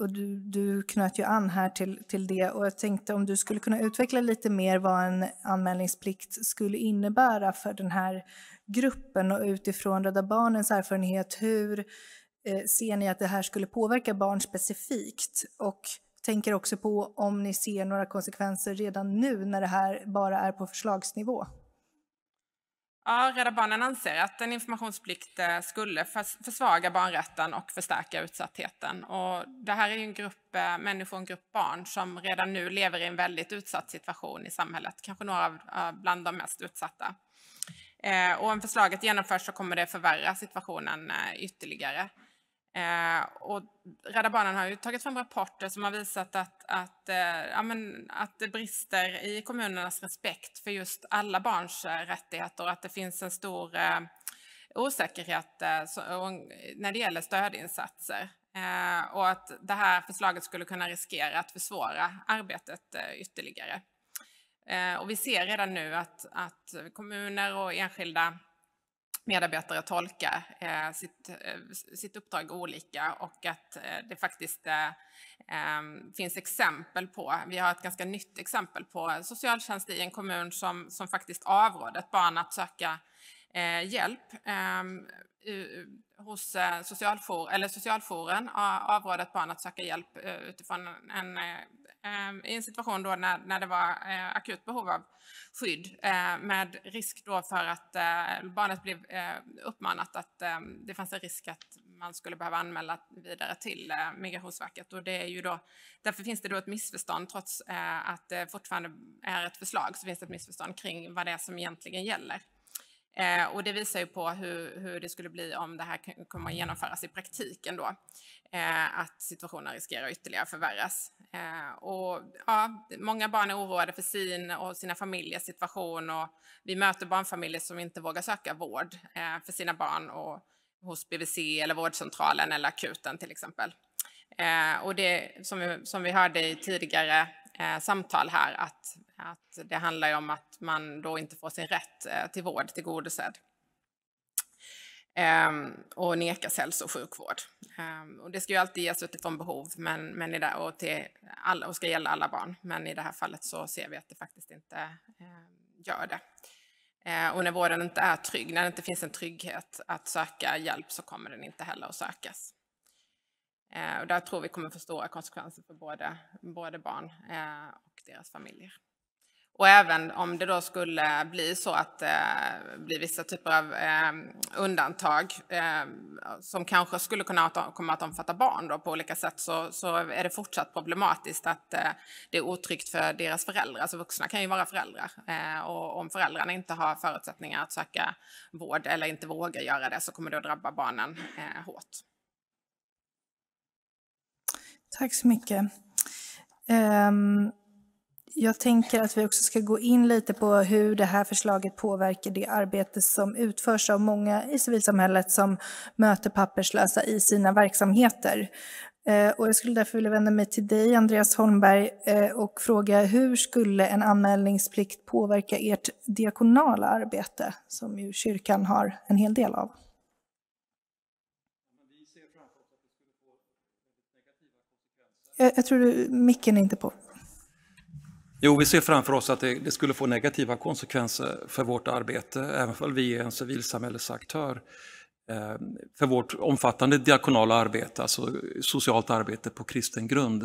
och du, du knöt ju an här till, till det och jag tänkte om du skulle kunna utveckla lite mer vad en anmälningsplikt skulle innebära för den här gruppen och utifrån Rädda Barnens erfarenhet, hur ser ni att det här skulle påverka barn specifikt? Och tänker också på om ni ser några konsekvenser redan nu när det här bara är på förslagsnivå. Ja, Rädda Barnen anser att en informationsplikt eh, skulle försvaga barnrätten och förstärka utsattheten. Och det här är en grupp eh, människor, en grupp barn som redan nu lever i en väldigt utsatt situation i samhället, kanske några av eh, bland de mest utsatta. Och om förslaget genomförs så kommer det förvärra situationen ytterligare. Eh, och Rädda Barnen har ju tagit fram rapporter som har visat att, att, eh, ja, men, att det brister i kommunernas respekt för just alla barns eh, rättigheter och att det finns en stor eh, osäkerhet eh, när det gäller stödinsatser. Eh, och att det här förslaget skulle kunna riskera att försvåra arbetet ytterligare. och vi ser redan nu att, att kommuner och enskilda medarbetare tolka eh, sitt, eh, sitt uppdrag olika och att eh, det faktiskt eh, ehm, finns exempel på, vi har ett ganska nytt exempel på socialtjänst i en kommun som, som faktiskt avråder ett barn att söka eh, hjälp ehm, hos eh, socialfor, eller socialforen avråder ett barn att söka hjälp utifrån en Ehm, i en situation då när, när det var eh, akut behov av skydd eh, med risk då för att eh, barnet blev uppmanat att det fanns en risk att man skulle behöva anmäla vidare till Migrationsverket och det är ju då, därför finns det då ett missförstånd trots att det fortfarande är ett förslag så finns det ett missförstånd kring vad det är som egentligen gäller. Eh, och det visar ju på hur, hur, det skulle bli om det här kommer att genomföras i praktiken då. Eh, att situationen riskerar ytterligare förvärras. Eh, och, ja, många barn är oroade för sin och sina familjers situation och vi möter barnfamiljer som inte vågar söka vård eh, för sina barn och, hos BVC eller vårdcentralen eller akuten till exempel. Eh, och det som vi, som vi hörde i tidigare eh, samtal här att att det handlar ju om att man då inte får sin rätt eh, till vård tillgodosedd ehm, och nekas hälso och sjukvård. Ehm, och det ska ju alltid ges utifrån behov men, men i det, och, till alla, och ska gälla alla barn. Men i det här fallet så ser vi att det faktiskt inte eh, gör det. Ehm, och när vården inte är trygg, när det inte finns en trygghet att söka hjälp så kommer den inte heller att sökas. Och där tror vi kommer få stora konsekvenser för både, både barn eh, och deras familjer. Och även om det då skulle bli så att det eh, blir vissa typer av eh, undantag eh, som kanske skulle kunna komma att omfatta barn då på olika sätt så, så är det fortsatt problematiskt att det är otryggt för deras föräldrar. Alltså vuxna kan ju vara föräldrar och om föräldrarna inte har förutsättningar att söka vård eller inte vågar göra det så kommer det att drabba barnen hårt. Tack så mycket. Um... Jag tänker att vi också ska gå in lite på hur det här förslaget påverkar det arbete som utförs av många i civilsamhället som möter papperslösa i sina verksamheter. Eh, och jag skulle därför vilja vända mig till dig, Andreas Holmberg, eh, och fråga hur skulle en anmälningsplikt påverka ert diakonala arbete, som ju kyrkan har en hel del av? Jag, tror du, micken är inte på. Jo, vi ser framför oss att det, det, skulle få negativa konsekvenser för vårt arbete, även om vi är en civilsamhällesaktör. Eh, för vårt omfattande diakonala arbete, alltså socialt arbete på kristen grund.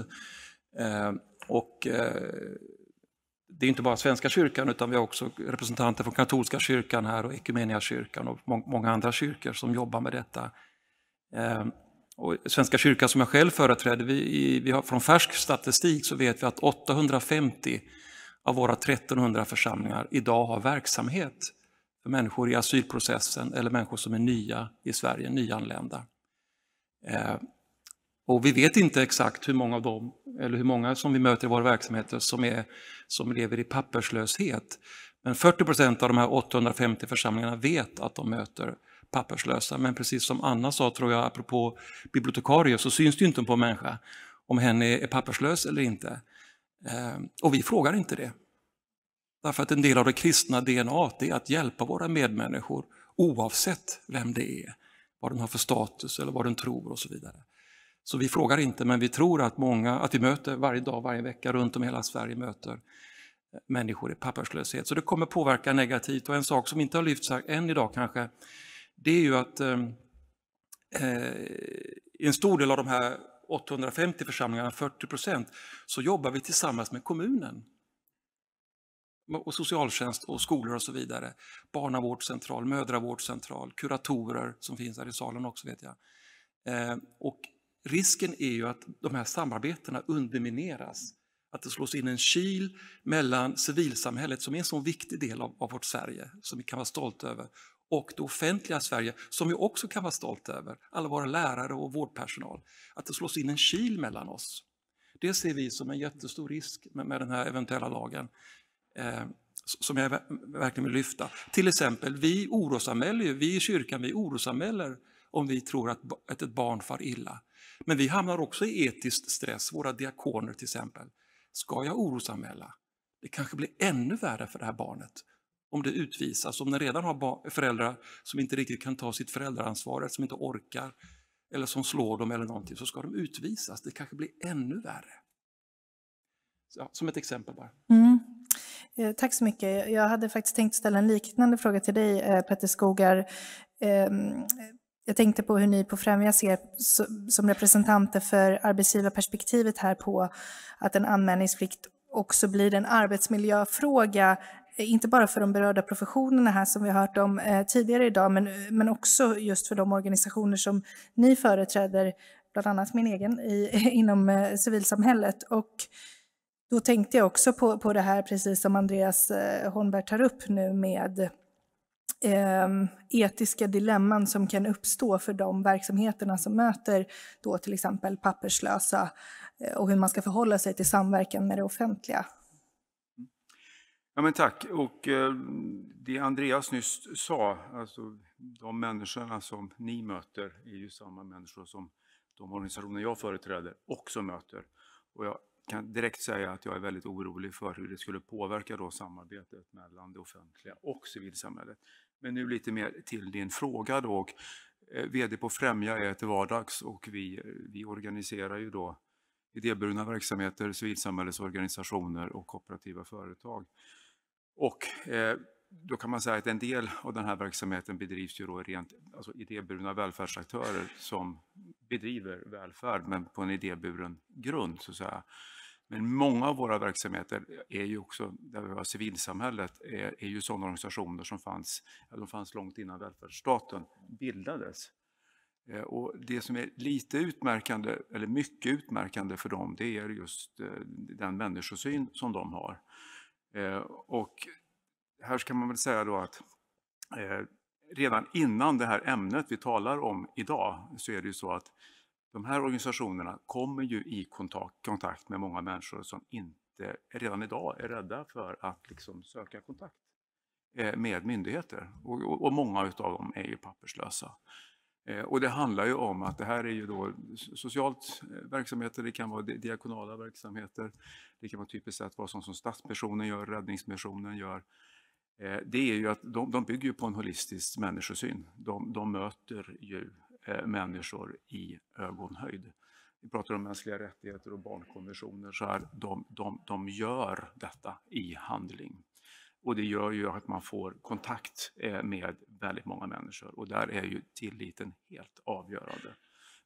Eh, och eh, det är inte bara Svenska kyrkan utan vi har också representanter från katolska kyrkan här och kyrkan och må många andra kyrkor som jobbar med detta. Eh, och Svenska kyrkan som jag själv företräder, vi, vi har, från färsk statistik så vet vi att 850 av våra 1300 församlingar idag har verksamhet för människor i asylprocessen eller människor som är nya i Sverige, nyanlända. Eh, och vi vet inte exakt hur många av dem, eller hur många som vi möter i våra verksamheter som, är, som lever i papperslöshet. Men 40 procent av de här 850 församlingarna vet att de möter papperslösa. Men precis som Anna sa, tror jag, apropå bibliotekarier, så syns det ju inte på en människa om hen är papperslös eller inte. Ehm, och vi frågar inte det. Därför att en del av det kristna DNA är att hjälpa våra medmänniskor oavsett vem det är, vad den har för status eller vad den tror och så vidare. Så vi frågar inte, men vi tror att många, att vi möter varje dag, varje vecka, runt om i hela Sverige möter människor i papperslöshet. Så det kommer påverka negativt och en sak som inte har lyfts här än idag kanske, det är ju att ehm, eh, i en stor del av de här 850 församlingarna, 40 procent, så jobbar vi tillsammans med kommunen. Och socialtjänst och skolor och så vidare. Barnavårdscentral, mödravårdscentral, kuratorer som finns här i salen också vet jag. Eh, och risken är ju att de här samarbetena undermineras. Att det slås in en kil mellan civilsamhället, som är en så viktig del av, av vårt Sverige, som vi kan vara stolta över, och det offentliga Sverige, som vi också kan vara stolta över, alla våra lärare och vårdpersonal, att det slås in en kil mellan oss. Det ser vi som en jättestor risk med, med den här eventuella lagen, eh, som jag verkligen vill lyfta. Till exempel, vi orosanmäler ju, vi i kyrkan, vi orosanmäler om vi tror att, att ett barn far illa. Men vi hamnar också i etisk stress, våra diakoner till exempel. Ska jag orosanmäla? Det kanske blir ännu värre för det här barnet om det utvisas. Om den redan har föräldrar som inte riktigt kan ta sitt föräldraansvar, som inte orkar, eller som slår dem eller någonting, så ska de utvisas. Det kanske blir ännu värre. Ja, som ett exempel bara. Mm. Eh, tack så mycket. Jag hade faktiskt tänkt ställa en liknande fråga till dig, eh, Petter Skogar. Ehm, jag tänkte på hur ni på Främja ser som representanter för arbetsgivarperspektivet här på att en anmälningsplikt också blir en arbetsmiljöfråga inte bara för de berörda professionerna här som vi har hört om eh, tidigare idag, men, men också just för de organisationer som ni företräder, bland annat min egen, i, inom eh, civilsamhället. Och då tänkte jag också på, på det här, precis som Andreas eh, Holmberg tar upp nu med ehm, etiska dilemman som kan uppstå för de verksamheterna som möter då till exempel papperslösa eh, och hur man ska förhålla sig till samverkan med det offentliga. Ja, men tack. Och eh, det Andreas nyss sa, alltså de människorna som ni möter är ju samma människor som de organisationer jag företräder också möter. Och jag kan direkt säga att jag är väldigt orolig för hur det skulle påverka då samarbetet mellan det offentliga och civilsamhället. Men nu lite mer till din fråga då. Och eh, VD på Främja är till vardags och vi, vi organiserar ju då idéburna verksamheter, civilsamhällesorganisationer och kooperativa företag. Och eh, då kan man säga att en del av den här verksamheten bedrivs ju då rent alltså idéburna välfärdsaktörer som bedriver välfärd men på en idéburen grund så att säga. Men många av våra verksamheter är ju också, där vi har civilsamhället, är, är ju sådana organisationer som fanns, ja, de fanns långt innan välfärdsstaten bildades. Eh, och det som är lite utmärkande, eller mycket utmärkande för dem, det är just eh, den människosyn som de har. Eh, och här ska man väl säga då att eh, redan innan det här ämnet vi talar om idag så är det ju så att de här organisationerna kommer ju i kontakt, kontakt med många människor som inte redan idag är rädda för att liksom söka kontakt eh, med myndigheter. Och, och, och många av dem är ju papperslösa. Eh, och det handlar ju om att det här är ju då socialt eh, verksamheter, det kan vara diakonala verksamheter, det kan vara typiskt sett vad som, som Stadsmissionen gör, Räddningsmissionen gör. Eh, det är ju att de, de bygger på en holistisk människosyn. De, de möter ju människor i ögonhöjd. Vi pratar om mänskliga rättigheter och barnkonventioner, så här, de, de, de gör detta i handling. Och det gör ju att man får kontakt eh, med väldigt många människor och där är ju tilliten helt avgörande.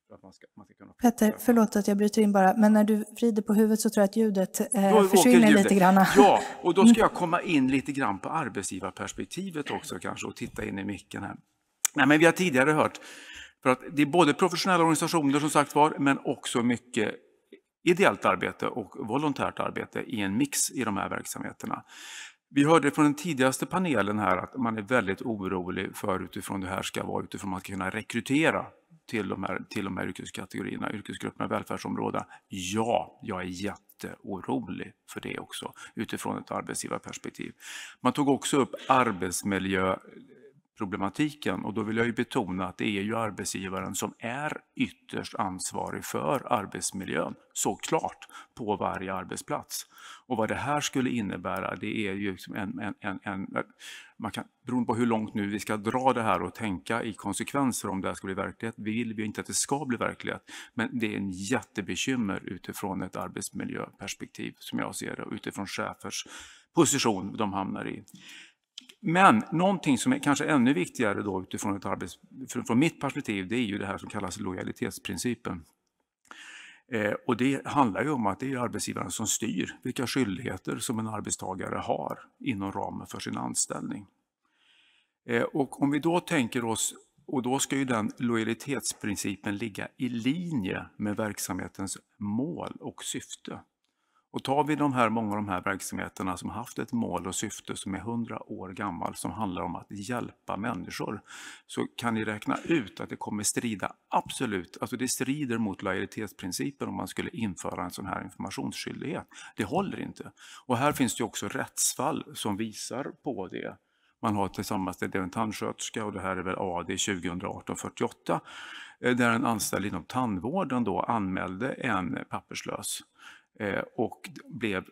För att man ska, man ska kunna Petter, förlåt att jag bryter in bara, men när du vrider på huvudet så tror jag att ljudet eh, försvinner ljudet. lite grann. Ja, och då ska mm. jag komma in lite grann på arbetsgivarperspektivet också kanske och titta in i micken här. Nej, men vi har tidigare hört, för att det är både professionella organisationer som sagt var, men också mycket ideellt arbete och volontärt arbete i en mix i de här verksamheterna. Vi hörde från den tidigaste panelen här att man är väldigt orolig för utifrån det här ska vara, utifrån att kunna rekrytera till de här, till de här yrkeskategorierna, yrkesgrupperna, välfärdsområdena. Ja, jag är jätteorolig för det också utifrån ett arbetsgivarperspektiv. Man tog också upp arbetsmiljö problematiken. Och då vill jag ju betona att det är ju arbetsgivaren som är ytterst ansvarig för arbetsmiljön, såklart, på varje arbetsplats. Och vad det här skulle innebära, det är ju liksom en... en, en, en man kan, beroende på hur långt nu vi ska dra det här och tänka i konsekvenser om det här ska bli verklighet, vill vi inte att det ska bli verklighet. Men det är en jättebekymmer utifrån ett arbetsmiljöperspektiv, som jag ser det, och utifrån chefers position de hamnar i. Men någonting som är kanske ännu viktigare då utifrån ett arbets, från mitt perspektiv, det är ju det här som kallas lojalitetsprincipen. Eh, och det handlar ju om att det är arbetsgivaren som styr vilka skyldigheter som en arbetstagare har inom ramen för sin anställning. Eh, och om vi då tänker oss, och då ska ju den lojalitetsprincipen ligga i linje med verksamhetens mål och syfte. Och tar vi de här, många av de här verksamheterna som har haft ett mål och syfte som är 100 år gammal som handlar om att hjälpa människor så kan ni räkna ut att det kommer strida absolut, alltså det strider mot lojalitetsprincipen om man skulle införa en sån här informationsskyldighet. Det håller inte. Och här finns det också rättsfall som visar på det. Man har tillsammans, med en tandsköterska och det här är väl AD 2018-48, eh, där en anställd inom tandvården då anmälde en papperslös Eh, och blev,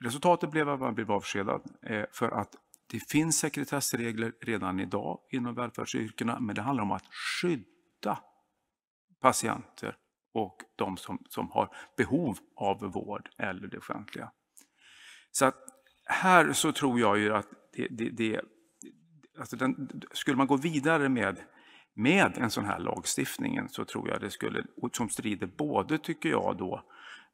resultatet blev att man blev avskedad eh, för att det finns sekretessregler redan idag inom välfärdsyrkena, men det handlar om att skydda patienter och de som, som har behov av vård eller det offentliga. Så att här så tror jag ju att det, det, det alltså den, skulle man gå vidare med, med en sån här lagstiftning så tror jag det skulle, som strider både, tycker jag då,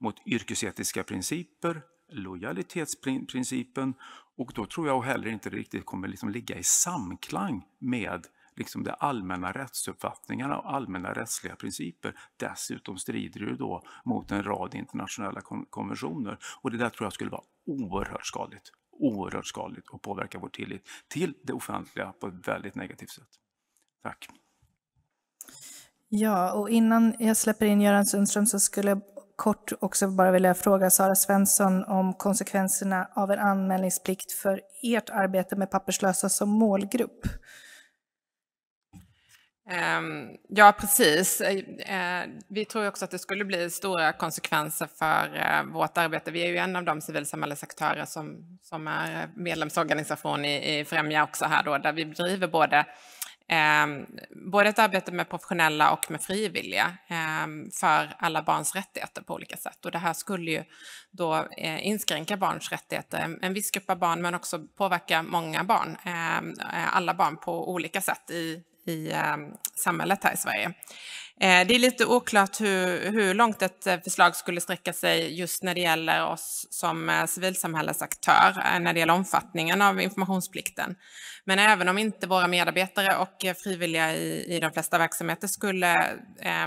mot yrkesetiska principer, lojalitetsprincipen och då tror jag heller inte det riktigt kommer liksom ligga i samklang med liksom de allmänna rättsuppfattningarna och allmänna rättsliga principer. Dessutom strider det då mot en rad internationella konventioner och det där tror jag skulle vara oerhört skadligt. Oerhört skadligt och påverka vår tillit till det offentliga på ett väldigt negativt sätt. Tack. Ja, och innan jag släpper in Göran Sundström så skulle jag kort också bara vilja fråga Sara Svensson om konsekvenserna av en anmälningsplikt för ert arbete med papperslösa som målgrupp. Ehm, ja, precis. Eh, vi tror också att det skulle bli stora konsekvenser för eh, vårt arbete. Vi är ju en av de civilsamhällesaktörer som, som är medlemsorganisation i, i Främja också här då, där vi driver både eh, både ett arbete med professionella och med frivilliga eh, för alla barns rättigheter på olika sätt. Och det här skulle ju då eh, inskränka barns rättigheter, en, en viss grupp av barn, men också påverka många barn, ehm, alla barn på olika sätt i, i ehm, samhället här i Sverige. Eh, det är lite oklart hur, hur långt ett eh, förslag skulle sträcka sig just när det gäller oss som eh, civilsamhällesaktör, när det gäller omfattningen av informationsplikten. Men även om inte våra medarbetare och frivilliga i, i de flesta verksamheter skulle eh,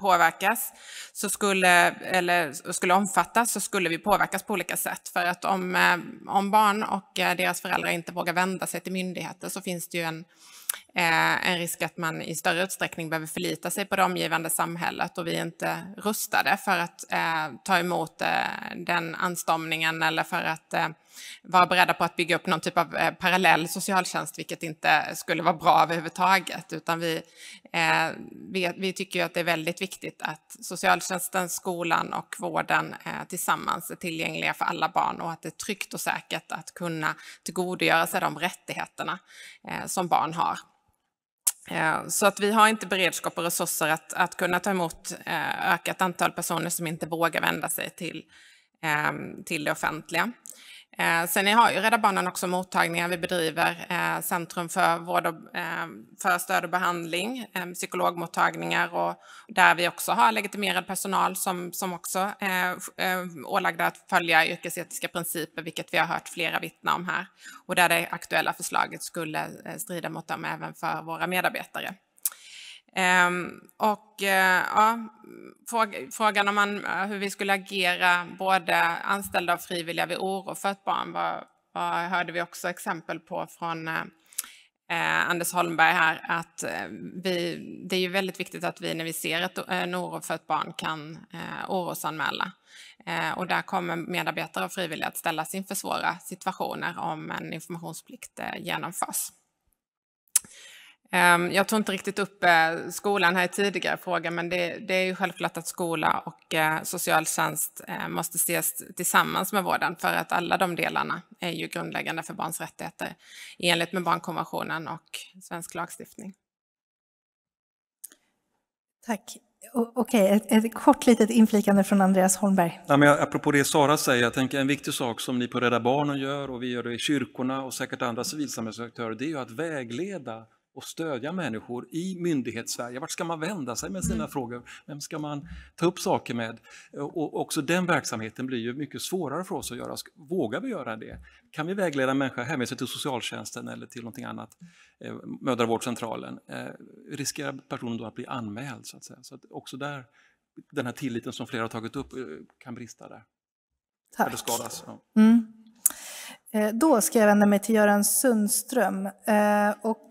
påverkas så skulle, eller skulle omfattas så skulle vi påverkas på olika sätt. För att om, om barn och deras föräldrar inte vågar vända sig till myndigheter så finns det ju en Eh, en risk att man i större utsträckning behöver förlita sig på det omgivande samhället och vi är inte rustade för att eh, ta emot eh, den anstormningen eller för att vara beredda på att bygga upp någon typ av eh, parallell socialtjänst, vilket inte skulle vara bra överhuvudtaget. Utan vi, eh, vi, vi tycker att det är väldigt viktigt att socialtjänsten, skolan och vården eh, tillsammans är tillgängliga för alla barn och att det är tryggt och säkert att kunna tillgodogöra sig de rättigheterna eh, som barn har. Eh, så att vi har inte beredskap och resurser att, att kunna ta emot ökat antal personer som inte vågar vända sig till, till det offentliga. Eh, sen har ju Rädda Barnen också mottagningar. Vi bedriver eh, Centrum för, vård och, eh, för stöd och behandling, eh, psykologmottagningar och där vi också har legitimerad personal som, som också är eh, ålagda att följa yrkesetiska principer, vilket vi har hört flera vittna om här. Och där det aktuella förslaget skulle strida mot dem även för våra medarbetare. Ehm, och eh, ja, frågan om man, eh, hur vi skulle agera, både anställda och frivilliga vid oro för ett barn, var, var, hörde vi också exempel på från eh, eh, Anders Holmberg här, att eh, vi, det är ju väldigt viktigt att vi när vi ser ett, en oro för ett barn kan eh, orosanmäla. Eh, och där kommer medarbetare och frivilliga att ställas inför svåra situationer om en informationsplikt eh, genomförs. Ehm, jag tog inte riktigt upp eh, skolan här i tidigare fråga, men det, det är ju självklart att skola och eh, socialtjänst eh, måste ses tillsammans med vården för att alla de delarna är ju grundläggande för barns rättigheter i enlighet med barnkonventionen och svensk lagstiftning. Tack. Okej, ett, ett, kort litet inflikande från Andreas Holmberg. Ja, men apropå det Sara säger, jag tänker en viktig sak som ni på Rädda Barnen gör och vi gör det i kyrkorna och säkert andra civilsamhällsaktörer, det är ju att vägleda och stödja människor i myndighetssverige. Vart ska man vända sig med sina mm. frågor? Vem ska man ta upp saker med? Och också den verksamheten blir ju mycket svårare för oss att göra. Vågar vi göra det? Kan vi vägleda människor hänvisa till socialtjänsten eller till någonting annat? Eh, mödravårdscentralen. Eh, riskerar personen då att bli anmäld? Så att säga. Så att också där, den här tilliten som flera har tagit upp eh, kan brista där. Tack. Eller skadas. Ja. Mm. då ska jag vända mig till Göran Sundström. Eh, och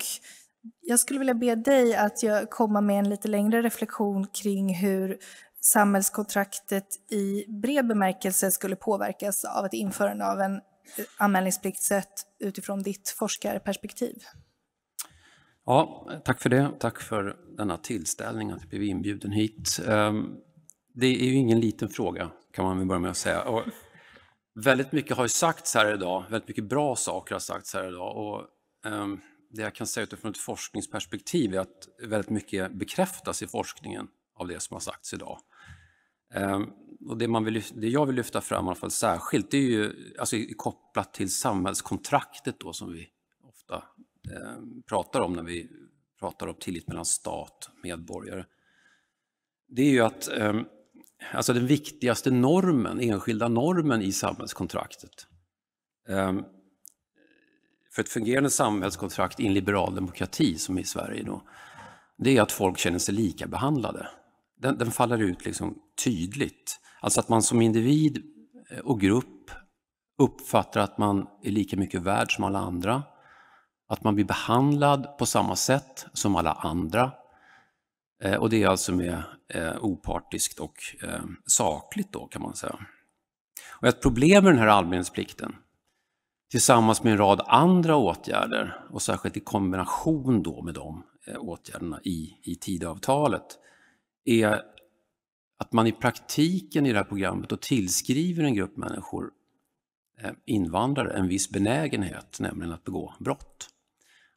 jag skulle vilja be dig att komma med en lite längre reflektion kring hur samhällskontraktet i bred bemärkelse skulle påverkas av ett införande av en eh, anmälningsplikt utifrån ditt forskarperspektiv. Ja, tack för det. Tack för denna tillställning, att jag blev inbjuden hit. Ehm, det är ju ingen liten fråga, kan man väl börja med att säga. Och väldigt mycket har ju sagts här idag, väldigt mycket bra saker har sagts här idag. Och, ehm, det jag kan säga utifrån ett forskningsperspektiv är att väldigt mycket bekräftas i forskningen av det som har sagts idag. Ehm, och det, man vill, det jag vill lyfta fram i alla fall särskilt, det är ju alltså, kopplat till samhällskontraktet då, som vi ofta eh, pratar om när vi pratar om tillit mellan stat och medborgare. Det är ju att eh, alltså den viktigaste normen, enskilda normen i samhällskontraktet, eh, för ett fungerande samhällskontrakt i en liberal demokrati som i Sverige då, det är att folk känner sig lika behandlade. Den, den faller ut liksom tydligt. Alltså att man som individ och grupp uppfattar att man är lika mycket värd som alla andra. Att man blir behandlad på samma sätt som alla andra. Eh, och det är alltså med eh, opartiskt och eh, sakligt då kan man säga. Och ett problem med den här allmänhetsplikten tillsammans med en rad andra åtgärder och särskilt i kombination då med de eh, åtgärderna i, i Tidöavtalet är att man i praktiken i det här programmet och tillskriver en grupp människor, eh, invandrare, en viss benägenhet, nämligen att begå brott.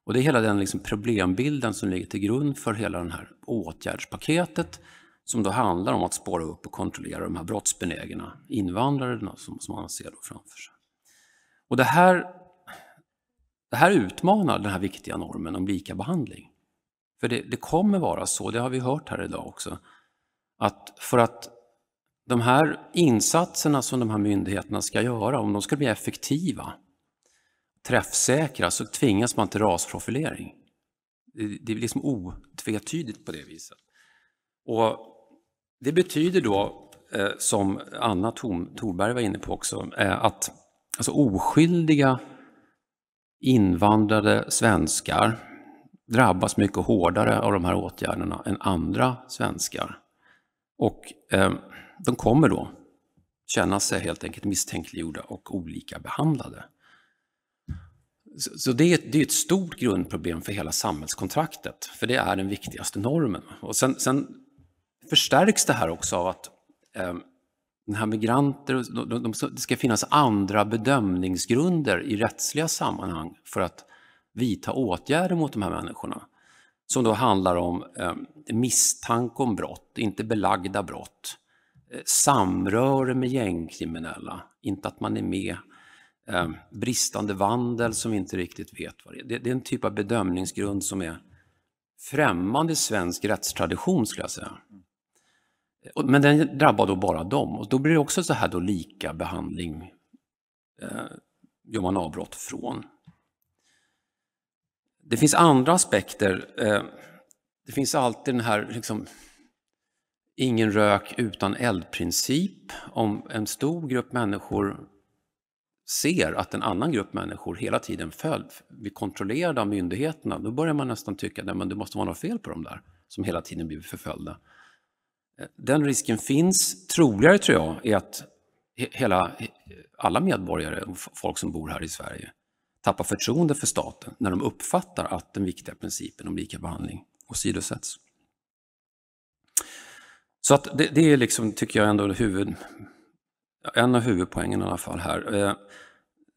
Och det är hela den liksom problembilden som ligger till grund för hela det här åtgärdspaketet som då handlar om att spåra upp och kontrollera de här brottsbenägna invandrarna som, som man ser då framför sig. Och det här, det här utmanar den här viktiga normen om lika behandling. För det, det kommer vara så, det har vi hört här idag också, att för att de här insatserna som de här myndigheterna ska göra, om de ska bli effektiva, träffsäkra, så tvingas man till rasprofilering. Det är liksom otvetydigt på det viset. Och Det betyder då, eh, som Anna Thorberg var inne på också, eh, att alltså oskyldiga invandrade svenskar drabbas mycket hårdare av de här åtgärderna än andra svenskar. Och eh, de kommer då känna sig helt enkelt misstänkliggjorda och olika behandlade. Så, det, är, det är ett stort grundproblem för hela samhällskontraktet, för det är den viktigaste normen. Och sen, sen förstärks det här också av att eh, den här migranter, de, de, de, det ska finnas andra bedömningsgrunder i rättsliga sammanhang för att vidta åtgärder mot de här människorna. Som då handlar om eh, misstanke om brott, inte belagda brott. Eh, samröre med gängkriminella, inte att man är med. Eh, bristande vandel som vi inte riktigt vet vad det är. Det, det är en typ av bedömningsgrund som är främmande svensk rättstradition skulle jag säga. Eh, men den drabbar då bara dem. Och då blir det också så här då lika behandling eh, gör man avbrott från. Det finns andra aspekter. Eh, det finns alltid den här liksom, ingen rök utan eld-princip. Om en stor grupp människor ser att en annan grupp människor hela tiden följer, blir kontrollerade av myndigheterna, då börjar man nästan tycka att det måste vara något fel på dem där som hela tiden blir förföljda. Eh, den risken finns. Troligare tror jag är att hela, alla medborgare, och folk som bor här i Sverige, tappar förtroende för staten när de uppfattar att den viktiga principen om likabehandling åsidosätts. Så att det, det är liksom, tycker jag, ändå huvud, en av huvudpoängen i alla fall här. Eh,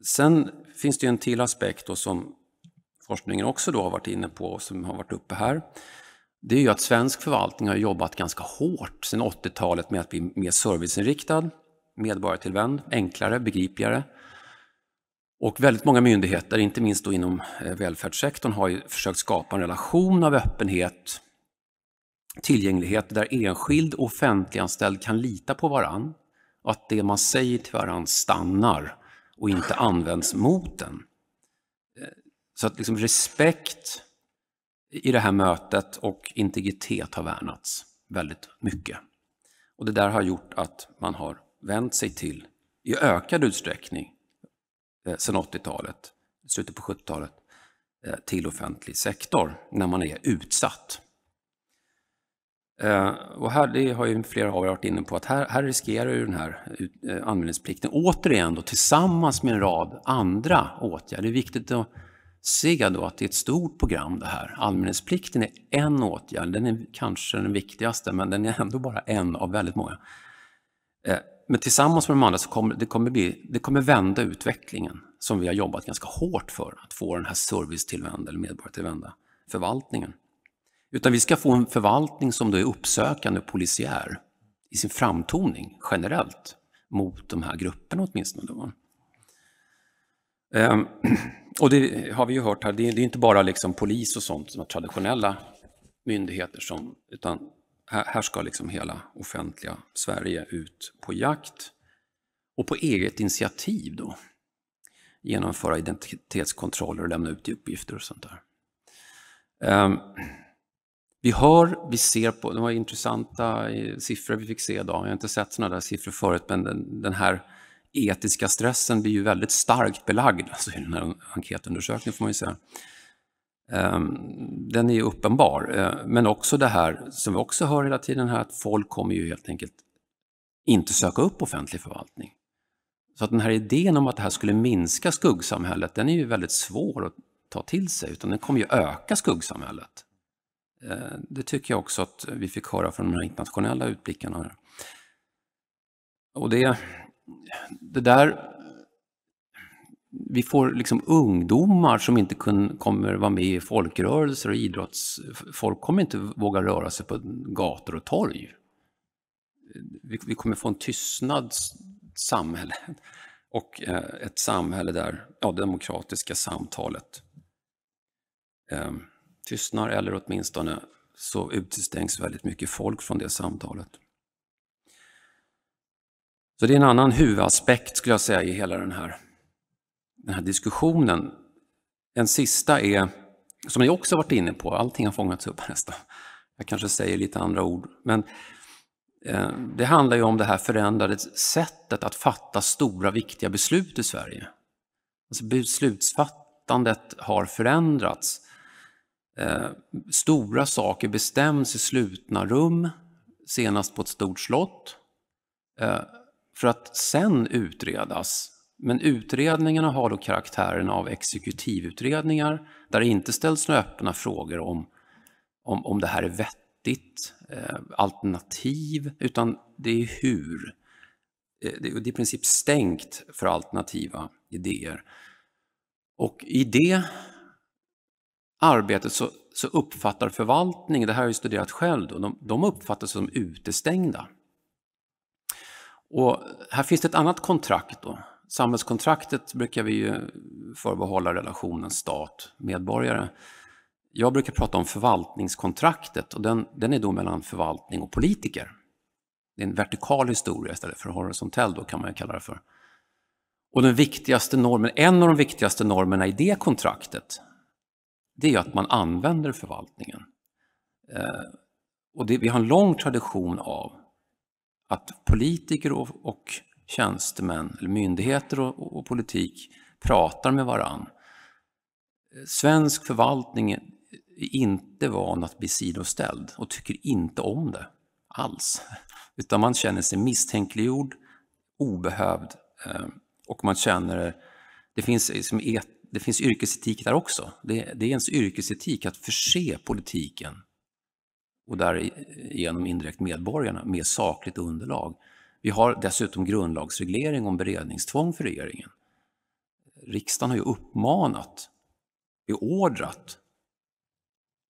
sen finns det en till aspekt som forskningen också då har varit inne på och som har varit uppe här det är ju att svensk förvaltning har jobbat ganska hårt sedan 80-talet med att bli mer serviceinriktad, medborgartillvänd, enklare, begripligare. Och väldigt många myndigheter, inte minst inom eh, välfärdssektorn, har ju försökt skapa en relation av öppenhet, tillgänglighet där enskild och offentliganställd kan lita på varann och att det man säger till varann stannar och inte används mot den. Eh, så att liksom respekt i det här mötet och integritet har värnats väldigt mycket. Och det där har gjort att man har vänt sig till, i ökad utsträckning, eh, sedan 80-talet, slutet på 70-talet, eh, till offentlig sektor när man är utsatt. Eh, och här, det har ju flera av er varit inne på, att här, här riskerar ju den här eh, anmälningsplikten återigen då, tillsammans med en rad andra åtgärder. Det är viktigt att se då att det är ett stort program det här. Anmälningsplikten är en åtgärd, den är kanske den viktigaste, men den är ändå bara en av väldigt många. Eh, men tillsammans med de andra så kommer det, kommer bli, det kommer vända utvecklingen som vi har jobbat ganska hårt för, att få den här servicetillvända eller medborgartillvända förvaltningen. Utan vi ska få en förvaltning som då är uppsökande och polisiär i sin framtoning generellt mot de här grupperna åtminstone. Då. Ehm, och det har vi ju hört här, det är, inte bara liksom polis och sånt som är traditionella myndigheter, som, utan här, ska liksom hela offentliga Sverige ut på jakt och på eget initiativ då genomföra identitetskontroller och lämna ut uppgifter och sånt där. Ehm, vi hör, vi ser på, det var intressanta siffror vi fick se idag. Jag har inte sett sådana där siffror förut, men den, den här etiska stressen blir ju väldigt starkt belagd alltså i den här enkätundersökningen, får man ju säga. Ehm, den är ju uppenbar, ehm, men också det här som vi också hör hela tiden här, att folk kommer ju helt enkelt inte söka upp offentlig förvaltning. Så att den här idén om att det här skulle minska skuggsamhället, den är ju väldigt svår att ta till sig, utan den kommer ju öka skuggsamhället. Ehm, det tycker jag också att vi fick höra från de här internationella utblickarna. Och det, det där... Vi får liksom ungdomar som inte kun, kommer vara med i folkrörelser och idrotts... Folk kommer inte våga röra sig på gator och torg. Vi, vi kommer få en samhälle och eh, ett samhälle där ja, det demokratiska samtalet eh, tystnar eller åtminstone så utestängs väldigt mycket folk från det samtalet. Så det är en annan huvudaspekt skulle jag säga i hela den här, den här diskussionen. En sista är, som ni också varit inne på, allting har fångats upp nästan. Jag kanske säger lite andra ord, men eh, det handlar ju om det här förändrade sättet att fatta stora viktiga beslut i Sverige. Alltså beslutsfattandet har förändrats. Eh, stora saker bestäms i slutna rum, senast på ett stort slott. Eh, för att sen utredas. Men utredningarna har då karaktären av exekutivutredningar där det inte ställs några öppna frågor om, om, om det här är vettigt, eh, alternativ, utan det är hur. Eh, det, är i princip stängt för alternativa idéer. Och i det arbetet så, så uppfattar förvaltningen, det här har jag studerat själv, då, de, de uppfattas som utestängda. Och här finns det ett annat kontrakt. Då. Samhällskontraktet brukar vi ju förbehålla relationen stat-medborgare. Jag brukar prata om förvaltningskontraktet och den, den är då mellan förvaltning och politiker. Det är en vertikal historia istället för horisontell, då kan man kalla det för. Och den viktigaste normen, en av de viktigaste normerna i det kontraktet, det är att man använder förvaltningen. Eh, och det, vi har en lång tradition av att politiker och, och tjänstemän, eller myndigheter och, och politik pratar med varann. Svensk förvaltning är inte van att bli sidoställd och tycker inte om det alls. Utan man känner sig misstänkliggjord, obehövd eh, och man känner, det finns, liksom et, det finns yrkesetik där också. Det, det är ens yrkesetik att förse politiken och därigenom indirekt medborgarna med sakligt underlag. Vi har dessutom grundlagsreglering om beredningstvång för regeringen. Riksdagen har ju uppmanat, beordrat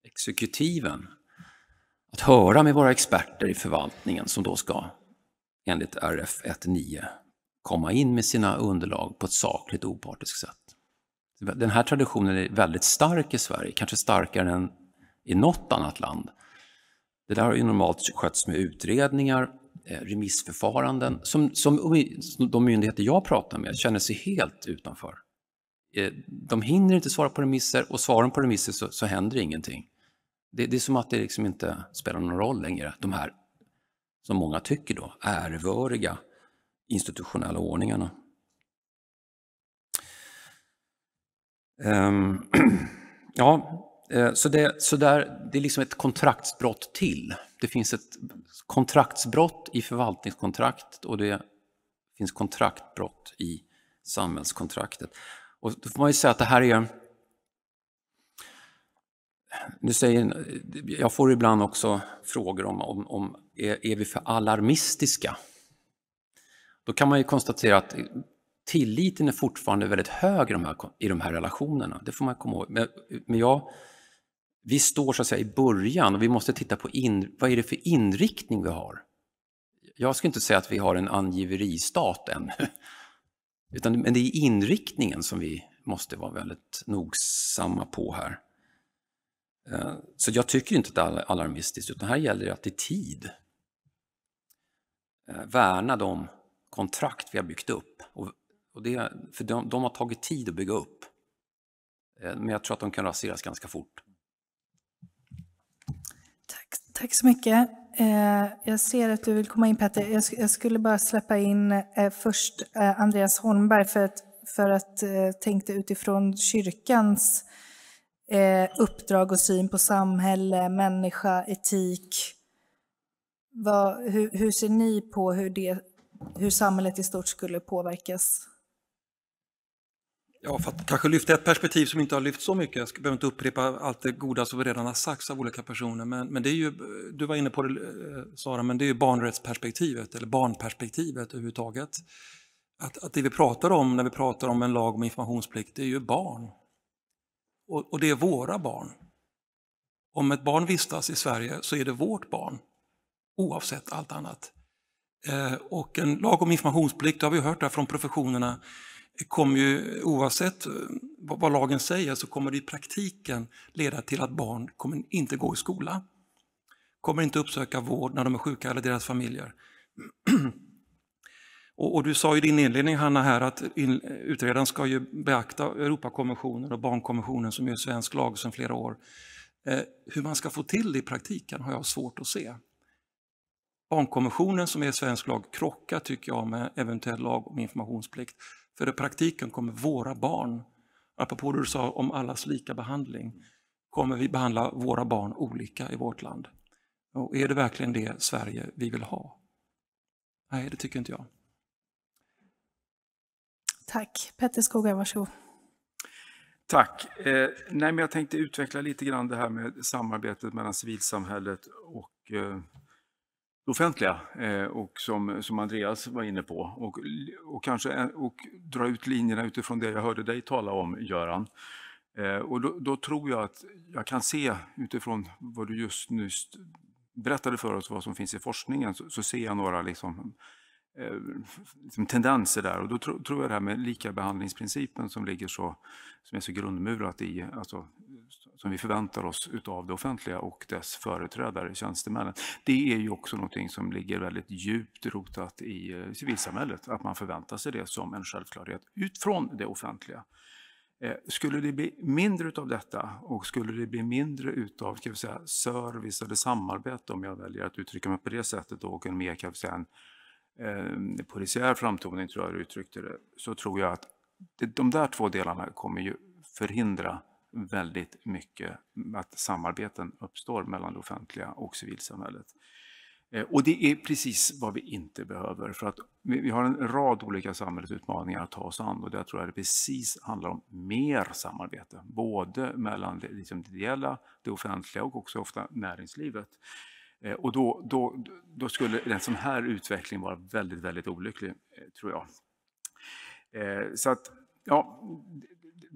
exekutiven att höra med våra experter i förvaltningen som då ska enligt RF 19 komma in med sina underlag på ett sakligt opartiskt sätt. Den här traditionen är väldigt stark i Sverige, kanske starkare än i något annat land. Det där har ju normalt skötts med utredningar, eh, remissförfaranden som, som de myndigheter jag pratar med känner sig helt utanför. Eh, de hinner inte svara på remisser och svarar de på remisser så, så händer ingenting. Det, det, är som att det liksom inte spelar någon roll längre. De här, som många tycker då, ärvöriga institutionella ordningarna. Um, ja, Eh, så, det, så där, det är liksom ett kontraktsbrott till. Det finns ett kontraktsbrott i förvaltningskontraktet och det finns kontraktbrott i samhällskontraktet. Och då får man ju säga att det här är... Nu säger, jag får ibland också frågor om, om, om är, är vi för alarmistiska? Då kan man ju konstatera att tilliten är fortfarande väldigt hög i de här, i de här relationerna. Det får man komma ihåg. Men, men jag vi står så att säga i början och vi måste titta på in, vad är det för inriktning vi har. Jag skulle inte säga att vi har en angiveristat än. Utan, men det är inriktningen som vi måste vara väldigt nogsamma på här. Eh, så jag tycker inte att det är alarmistiskt, utan här gäller det att i tid eh, värna de kontrakt vi har byggt upp. Och det, för de, de har tagit tid att bygga upp. Eh, men jag tror att de kan raseras ganska fort. Tack så mycket. Eh, jag ser att du vill komma in Petter. Jag skulle bara släppa in eh, först eh, Andreas Holmberg för att, för att tänkte utifrån kyrkans uppdrag och syn på samhälle, människa, etik. Vad, hur, hur, ser ni på hur, det, hur samhället i stort skulle påverkas Ja, för att kanske lyfta ett perspektiv som inte har lyft så mycket. Jag behöver inte upprepa allt det goda som redan har sagts av olika personer. Men, men det är ju, du var inne på det eh, Sara, men det är ju barnrättsperspektivet eller barnperspektivet överhuvudtaget. Att, att det vi pratar om när vi pratar om en lag om informationsplikt, det är ju barn. Och, och det är våra barn. Om ett barn vistas i Sverige så är det vårt barn, oavsett allt annat. Eh, och en lag om informationsplikt, det har vi hört där från professionerna, kommer ju oavsett eh, vad lagen säger så kommer det i praktiken leda till att barn kommer inte gå i skola. Kommer inte uppsöka vård när de är sjuka eller deras familjer. Och, och, du sa i din inledning Hanna här att in, utredaren ska ju beakta Europakonventionen och barnkonventionen som är svensk lag sedan flera år. Eh, hur man ska få till det i praktiken har jag svårt att se. Barnkonventionen som är svensk lag krockar tycker jag med eventuell lag om informationsplikt för i praktiken kommer våra barn, apropå det du sa om allas lika behandling, kommer vi behandla våra barn olika i vårt land. Och är det verkligen det Sverige vi vill ha? Nej, det tycker inte jag. Tack. Petter Skogar, varsågod. Tack. Eh, nej, men jag tänkte utveckla lite grann det här med samarbetet mellan civilsamhället och eh, det offentliga eh, och som, som Andreas var inne på och, och kanske och dra ut linjerna utifrån det jag hörde dig tala om, Göran. Eh, och då, då, tror jag att jag kan se utifrån vad du just nyss berättade för oss, vad som finns i forskningen, så, så ser jag några liksom, eh, liksom tendenser där. Och då tro, tror jag det här med likabehandlingsprincipen som ligger så, som är så grundmurat i alltså, som vi förväntar oss utav det offentliga och dess företrädare, tjänstemännen. Det är ju också någonting som ligger väldigt djupt rotat i eh, civilsamhället, att man förväntar sig det som en självklarhet utifrån det offentliga. Eh, skulle det bli mindre utav detta och skulle det bli mindre utav service eller samarbete, om jag väljer att uttrycka mig på det sättet, och en mer kan vi säga, en, eh, polisiär framtoning, tror jag du uttryckte det, så tror jag att de där två delarna kommer ju förhindra väldigt mycket att samarbeten uppstår mellan det offentliga och civilsamhället. Eh, och det är precis vad vi inte behöver för att vi har en rad olika samhällsutmaningar att ta oss an och där tror jag det precis handlar om mer samarbete, både mellan det, liksom det ideella, det offentliga och också ofta näringslivet. Eh, och då, då, då skulle en sån här utveckling vara väldigt, väldigt olycklig, eh, tror jag. Så att, ja,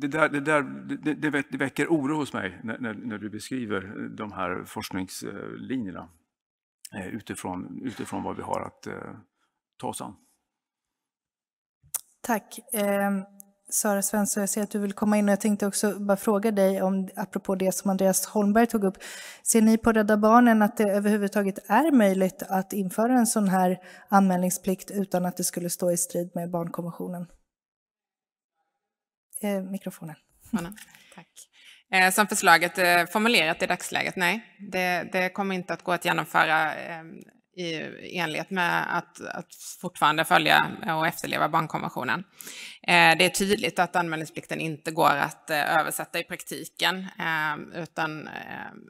det, där, det, där, det, det, väcker oro hos mig när, när, när du beskriver de här forskningslinjerna eh, utifrån, utifrån vad vi har att eh, ta oss an. Tack. Eh, Sara Svensson, jag ser att du vill komma in och jag tänkte också bara fråga dig om, apropå det som Andreas Holmberg tog upp, ser ni på Rädda Barnen att det överhuvudtaget är möjligt att införa en sån här anmälningsplikt utan att det skulle stå i strid med barnkonventionen? Eh, mikrofonen. Anna, tack. Eh, som förslaget är eh, formulerat i dagsläget, nej, det, det, kommer inte att gå att genomföra eh, i enlighet med att, att fortfarande följa och efterleva barnkonventionen. Eh, det är tydligt att anmälningsplikten inte går att eh, översätta i praktiken eh, utan,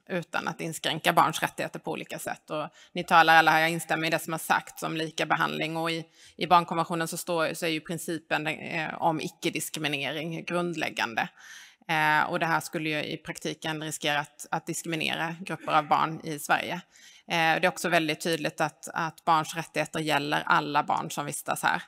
utan att inskränka barns rättigheter på olika sätt. Och ni talar alla här, jag instämmer i det som har sagts om lika behandling och i, i barnkonventionen så, står, så är ju principen om icke-diskriminering grundläggande. Och det här skulle ju i praktiken riskera att, att diskriminera grupper av barn i Sverige. Eh, det är också väldigt tydligt att, att, barns rättigheter gäller alla barn som vistas här.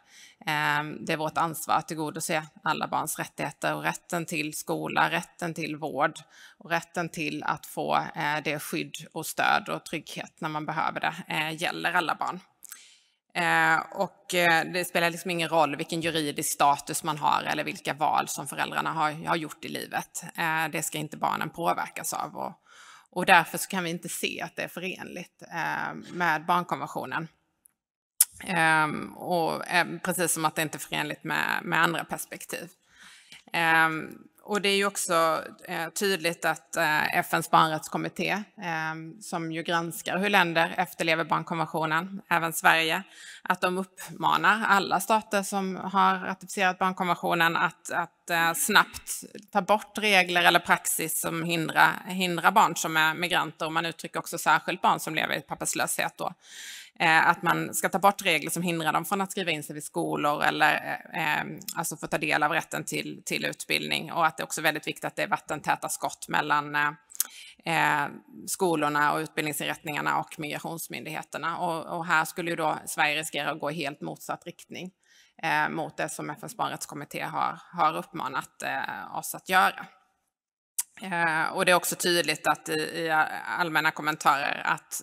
Ehm, det är vårt ansvar att tillgodose alla barns rättigheter och rätten till skola, rätten till vård och rätten till att få eh, det skydd och stöd och trygghet när man behöver det eh, gäller alla barn. och det spelar liksom ingen roll vilken juridisk status man har eller vilka val som föräldrarna har, gjort i livet. det ska inte barnen påverkas av. Och, och därför så kan vi inte se att det är förenligt eh, med barnkonventionen. Eh, och, eh, precis som att det inte är förenligt med, med andra perspektiv. Ehm, och det är ju också eh, tydligt att eh, FNs barnrättskommitté, eh, som ju granskar hur länder efterlever barnkonventionen, även Sverige, att de uppmanar alla stater som har ratificerat barnkonventionen att, att eh, snabbt ta bort regler eller praxis som hindrar, hindrar barn som är migranter, och man uttrycker också särskilt barn som lever i papperslöshet då, Eh, att man ska ta bort regler som hindrar dem från att skriva in sig vid skolor eller eh, ehm, alltså få ta del av rätten till, till utbildning och att det är också väldigt viktigt att det är vattentäta skott mellan eh, eh, skolorna och utbildningsinrättningarna och migrationsmyndigheterna. Och, och, här skulle ju då Sverige riskera att gå i helt motsatt riktning eh, mot det som FNs barnrättskommitté har, har uppmanat eh, oss att göra. och det är också tydligt att i, i allmänna kommentarer att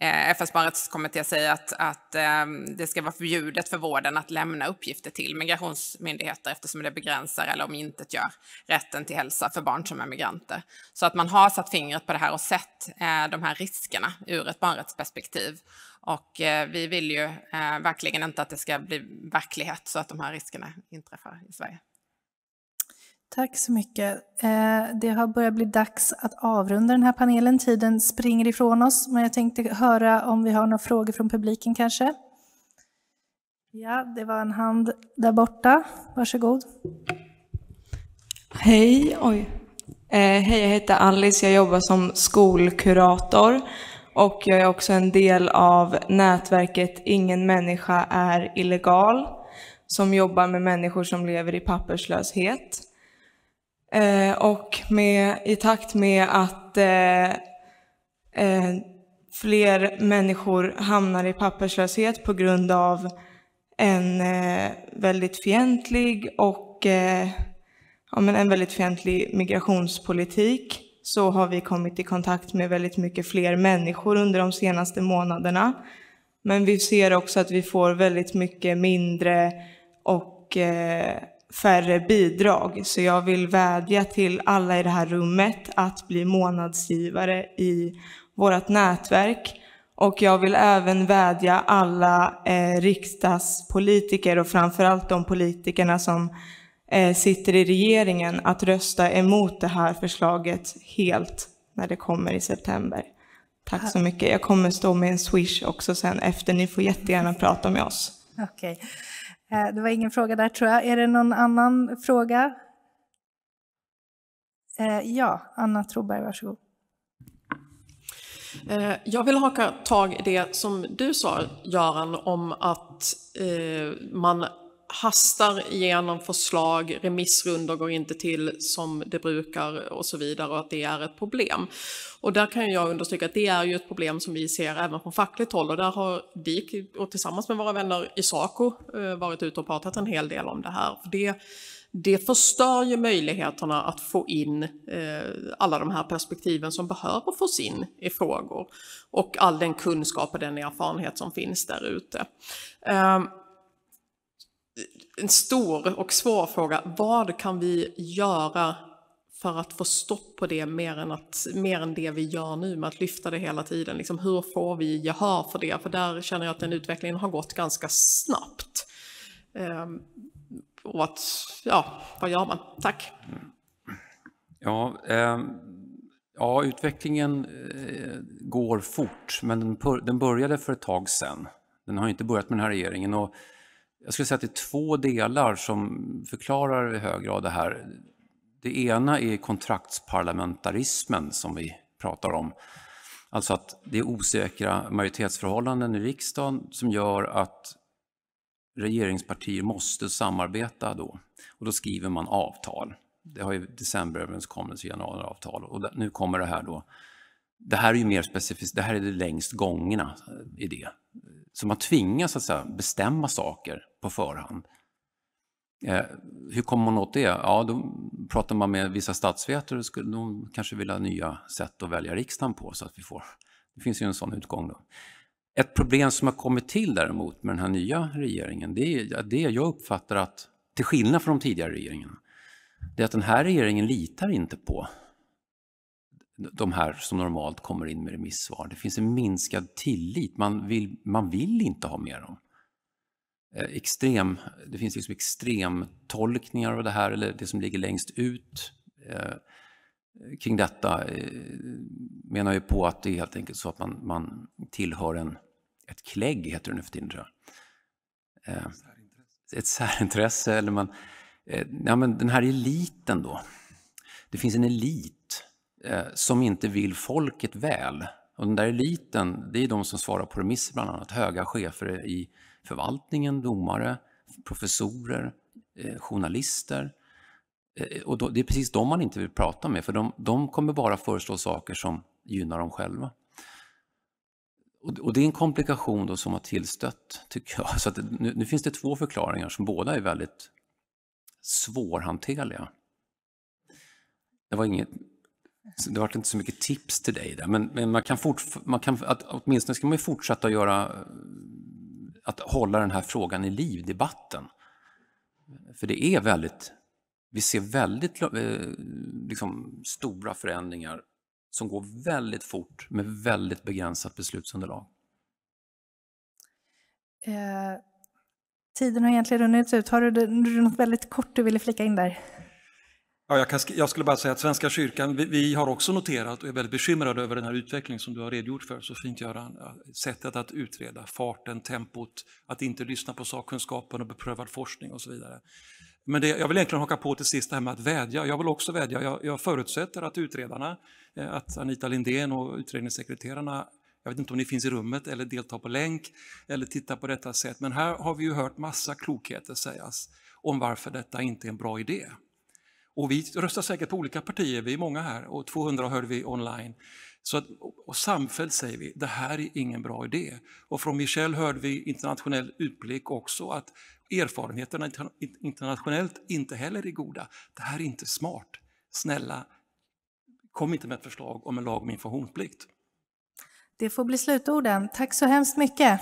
Eh, FNs barnrättskommitté säger att, att ehm, det ska vara förbjudet för vården att lämna uppgifter till migrationsmyndigheter eftersom det begränsar eller om inte gör rätten till hälsa för barn som är migranter. Så att man har satt fingret på det här och sett eh, de här riskerna ur ett barnrättsperspektiv. Och eh, vi vill ju verkligen inte att det ska bli verklighet så att de här riskerna inträffar i Sverige. Tack så mycket. Eh, det har börjat bli dags att avrunda den här panelen. Tiden springer ifrån oss, men jag tänkte höra om vi har några frågor från publiken kanske? Ja, det var en hand där borta. Varsågod. Hej, oj. Eh, hej, jag heter Alice. Jag jobbar som skolkurator och jag är också en del av nätverket Ingen människa är illegal som jobbar med människor som lever i papperslöshet. Eh, och med, i takt med att eh, eh, fler människor hamnar i papperslöshet på grund av en eh, väldigt fientlig och eh, ja, men en väldigt fientlig migrationspolitik så har vi kommit i kontakt med väldigt mycket fler människor under de senaste månaderna. Men vi ser också att vi får väldigt mycket mindre och eh, färre bidrag. Så jag vill vädja till alla i det här rummet att bli månadsgivare i vårt nätverk. Och jag vill även vädja alla eh, riksdagspolitiker och framförallt de politikerna som eh, sitter i regeringen att rösta emot det här förslaget helt när det kommer i september. Tack så mycket. Jag kommer stå med en swish också sen efter. Ni får jättegärna prata med oss. Okay. Eh, det var ingen fråga där tror jag. Är det någon annan fråga? Eh, ja, Anna Troberg, varsågod. Eh, jag vill haka tag i det som du sa, Göran, om att man hastar igenom förslag, remissrundor går inte till som det brukar och så vidare och att det är ett problem. Och där kan jag understryka att det är ju ett problem som vi ser även från fackligt håll och där har DIK och tillsammans med våra vänner i SACO eh, varit ute och pratat en hel del om det här. För det, det förstör ju möjligheterna att få in eh, alla de här perspektiven som behöver fås in i frågor och all den kunskap och den erfarenhet som finns där ute. Eh, en stor och svår fråga. Vad kan vi göra för att få stopp på det mer än, att, mer än det vi gör nu med att lyfta det hela tiden? Liksom, hur får vi gehör för det? För där känner jag att den utvecklingen har gått ganska snabbt. Ehm, och att, ja, vad gör man? Tack. Ja, eh, ja utvecklingen eh, går fort, men den, den började för ett tag sedan. Den har inte börjat med den här regeringen. Och jag skulle säga att det är två delar som förklarar i hög grad det här. Det ena är kontraktsparlamentarismen som vi pratar om. Alltså att det är osäkra majoritetsförhållanden i riksdagen som gör att regeringspartier måste samarbeta då. Och då skriver man avtal. Det har ju Decemberöverenskommelsen januariavtal och nu kommer det här då. Det här är ju mer specifikt, det här är det längst gångna eh, i det. Så man tvingas att säga, bestämma saker på förhand. Eh, hur kommer man åt det? Ja, då pratar man med vissa statsvetare, skulle, de kanske vill ha nya sätt att välja riksdagen på så att vi får, det finns ju en sån utgång då. Ett problem som har kommit till däremot med den här nya regeringen, det är det jag uppfattar att, till skillnad från de tidigare regeringarna, det är att den här regeringen litar inte på de här som normalt kommer in med remissvar. Det finns en minskad tillit, man vill, man vill inte ha med dem. Eh, extrem, det finns liksom extremtolkningar av det här, eller det som ligger längst ut eh, kring detta eh, menar ju på att det är helt enkelt så att man, man tillhör en, ett klägg, heter det nu för tiden tror jag. Eh, ett särintresse, eller man... Eh, ja, men den här eliten då. Det finns en elit eh, som inte vill folket väl. Och den där eliten, det är de som svarar på remisser bland annat, höga chefer i förvaltningen, domare, professorer, eh, journalister. Eh, och då, det är precis de man inte vill prata med, för de, de kommer bara föreslå saker som gynnar dem själva. Och, och det är en komplikation då som har tillstött, tycker jag. Så det, nu, nu finns det två förklaringar som båda är väldigt svårhanterliga. Det var inget det var inte så mycket tips till dig där, men, men man kan fort, man kan, att, åtminstone ska man ju fortsätta att göra att hålla den här frågan i liv, debatten. För det är väldigt, vi ser väldigt eh, liksom, stora förändringar som går väldigt fort med väldigt begränsat beslutsunderlag. Eh, tiden har egentligen runnit ut. Har du, du något väldigt kort du ville flika in där? Ja, jag, kan, jag, skulle bara säga att Svenska kyrkan, vi, vi, har också noterat och är väldigt bekymrade över den här utvecklingen som du har redogjort för så fint Göran. Sättet att utreda, farten, tempot, att inte lyssna på sakkunskapen och beprövad forskning och så vidare. Men det, jag vill egentligen haka på till sist det här med att vädja. Jag vill också vädja. Jag, jag förutsätter att utredarna, eh, att Anita Lindén och utredningssekreterarna jag vet inte om ni finns i rummet eller deltar på länk eller tittar på detta sätt, men här har vi ju hört massa klokheter sägas om varför detta inte är en bra idé. Och vi röstar säkert på olika partier, vi är många här, och 200 hörde vi online. Så att, och samfällt säger vi, det här är ingen bra idé. Och från Michel hörde vi internationell utblick också, att erfarenheterna internationellt inte heller är goda. Det här är inte smart. Snälla, kom inte med ett förslag om en lag om informationsplikt. Det får bli slutorden. Tack så hemskt mycket.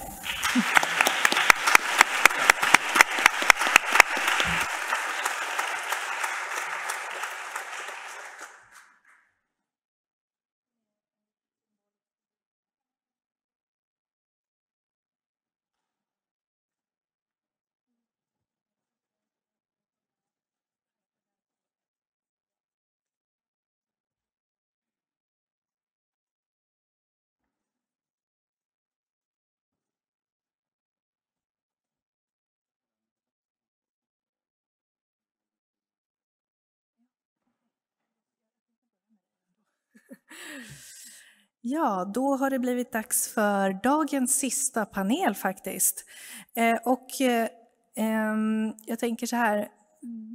Ja, då har det blivit dags för dagens sista panel faktiskt. Eh, och eh, jag tänker så här,